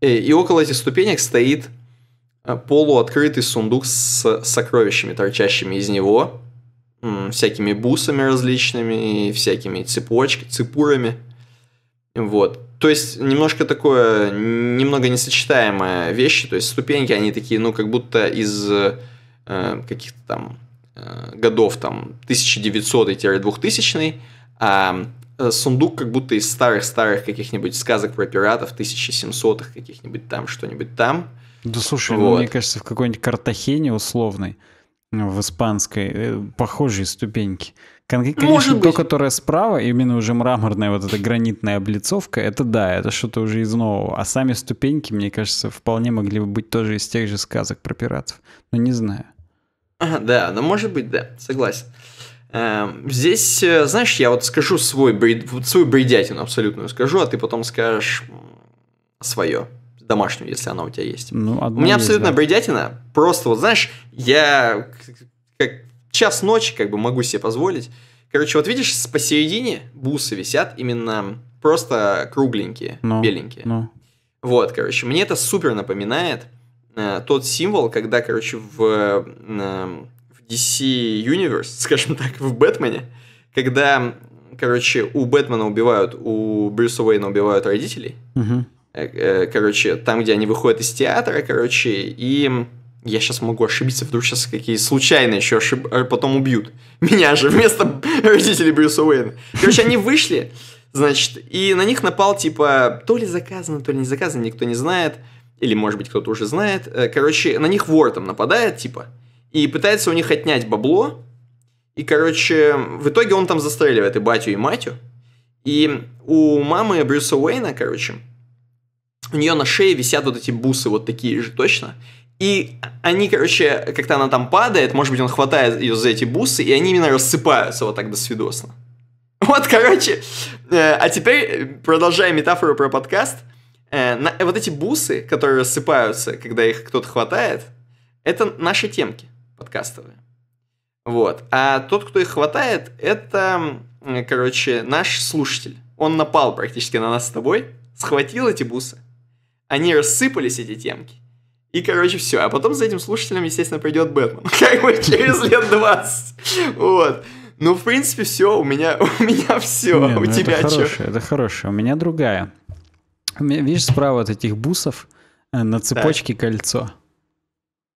э, и около этих ступенек стоит э, полуоткрытый сундук с сокровищами, торчащими из него, всякими бусами различными, всякими цепочками, цепурами. Вот. То есть, немножко такое, немного несочетаемые вещи, то есть ступеньки, они такие, ну, как будто из э, каких-то там э, годов, там, 1900-2000, а Э, сундук как будто из старых-старых каких-нибудь сказок про пиратов 1700-х каких-нибудь там, что-нибудь там. Да слушай, ну, вот. ну, мне кажется, в какой-нибудь Картахене условной, ну, в испанской, э, похожие ступеньки. Конечно, Может то, которое справа, именно уже мраморная вот эта гранитная облицовка, это да, это что-то уже из нового. А сами ступеньки, мне кажется, вполне могли бы быть тоже из тех же сказок про пиратов. Но ну, не знаю. Ага, да, но может быть, да, согласен. Эм, здесь, э, знаешь, я вот скажу свой бред, свою бредятину абсолютную скажу, а ты потом скажешь свое, домашнюю, если она у тебя есть. Ну, у меня абсолютно да. бредятина, просто вот, знаешь, я как час ночи как бы могу себе позволить. Короче, вот видишь, посередине бусы висят именно просто кругленькие, ну, беленькие. Ну. Вот, короче, мне это супер напоминает э, тот символ, когда, короче, в... Э, DC Universe, скажем так, в Бэтмене, когда, короче, у Бэтмена убивают, у Брюса Уэйна убивают родителей. Угу. Короче, там, где они выходят из театра, короче, и я сейчас могу ошибиться, вдруг сейчас какие случайные еще ошиб... А потом убьют. Меня же вместо родителей Брюса Уэйна. Короче, они вышли, значит, и на них напал, типа, то ли заказано, то ли не заказано, никто не знает. Или, может быть, кто-то уже знает. Э, короче, на них вор там нападает, типа и пытается у них отнять бабло. И, короче, в итоге он там застреливает и батю, и матью. И у мамы Брюса Уэйна, короче, у нее на шее висят вот эти бусы, вот такие же точно. И они, короче, как-то она там падает, может быть, он хватает ее за эти бусы, и они именно рассыпаются вот так досвидосно. Вот, короче, э, а теперь, продолжая метафору про подкаст, э, на, вот эти бусы, которые рассыпаются, когда их кто-то хватает, это наши темки подкастовые. Вот. А тот, кто их хватает, это, короче, наш слушатель. Он напал практически на нас с тобой, схватил эти бусы. Они рассыпались, эти темки. И, короче, все. А потом за этим слушателем, естественно, придет Бэтмен. Как бы через лет 20. Вот. Ну, в принципе, все. У меня, у меня все. Не, у ну, тебя это что? Хорошее, это хорошее. У меня другая. видишь, справа от этих бусов э, на цепочке так. кольцо.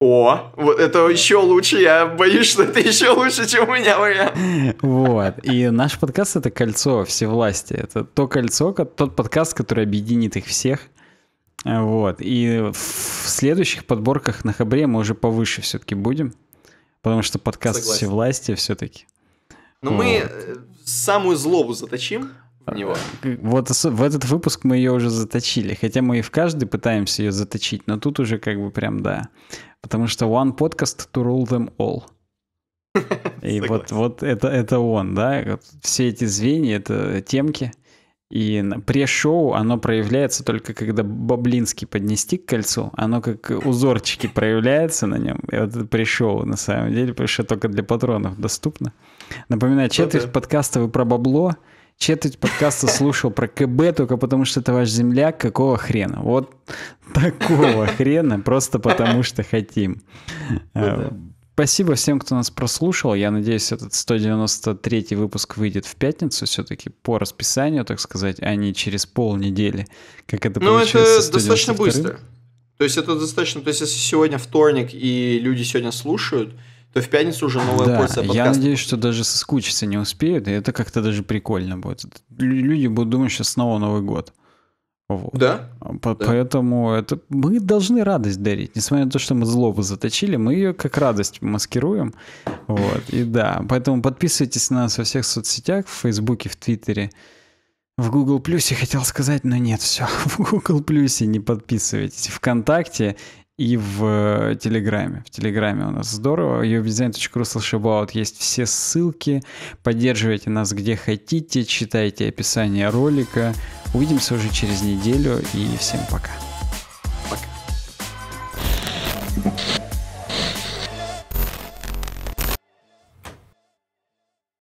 О, вот это еще лучше, я боюсь, что это еще лучше, чем у меня вариант. Вот, и наш подкаст — это кольцо всевласти, это то кольцо, тот подкаст, который объединит их всех. Вот, и в следующих подборках на Хабре мы уже повыше все-таки будем, потому что подкаст Согласен. всевласти все-таки. Но ну, вот. мы э, самую злобу заточим него. Э, вот в этот выпуск мы ее уже заточили, хотя мы и в каждый пытаемся ее заточить, но тут уже как бы прям да. Потому что one podcast to rule them all. И вот, вот это, это он, да? Все эти звенья, это темки. И пресс-шоу, оно проявляется только когда Баблинский поднести к кольцу, оно как узорчики проявляется на нем. И вот это пресс-шоу на самом деле, потому что только для патронов доступно. Напоминаю, ну четверть подкаста вы про бабло, четверть подкаста слушал про КБ только потому, что это ваш земляк. Какого хрена? Вот такого хрена, просто потому что хотим. Ну э, спасибо всем, кто нас прослушал. Я надеюсь, этот 193 выпуск выйдет в пятницу все-таки по расписанию, так сказать, а не через полнедели, как это Ну, это достаточно быстро. То есть это достаточно... То есть если сегодня вторник, и люди сегодня слушают, то в пятницу уже новая да, порция подкаста. Я надеюсь, что даже соскучиться не успеют, и это как-то даже прикольно будет. Люди будут думать, что снова Новый год. Вот. Да? По- да. Поэтому это мы должны радость дарить, несмотря на то, что мы злобу заточили, мы ее как радость маскируем. Вот. И да, поэтому подписывайтесь на нас во всех соцсетях, в Фейсбуке, в Твиттере, в Google Плюсе хотел сказать, но нет, все, в Google Плюсе не подписывайтесь. Вконтакте и в э, Телеграме. В Телеграме у нас здорово. uvdesign.ru slash есть все ссылки. Поддерживайте нас где хотите, читайте описание ролика. Увидимся уже через неделю и всем пока.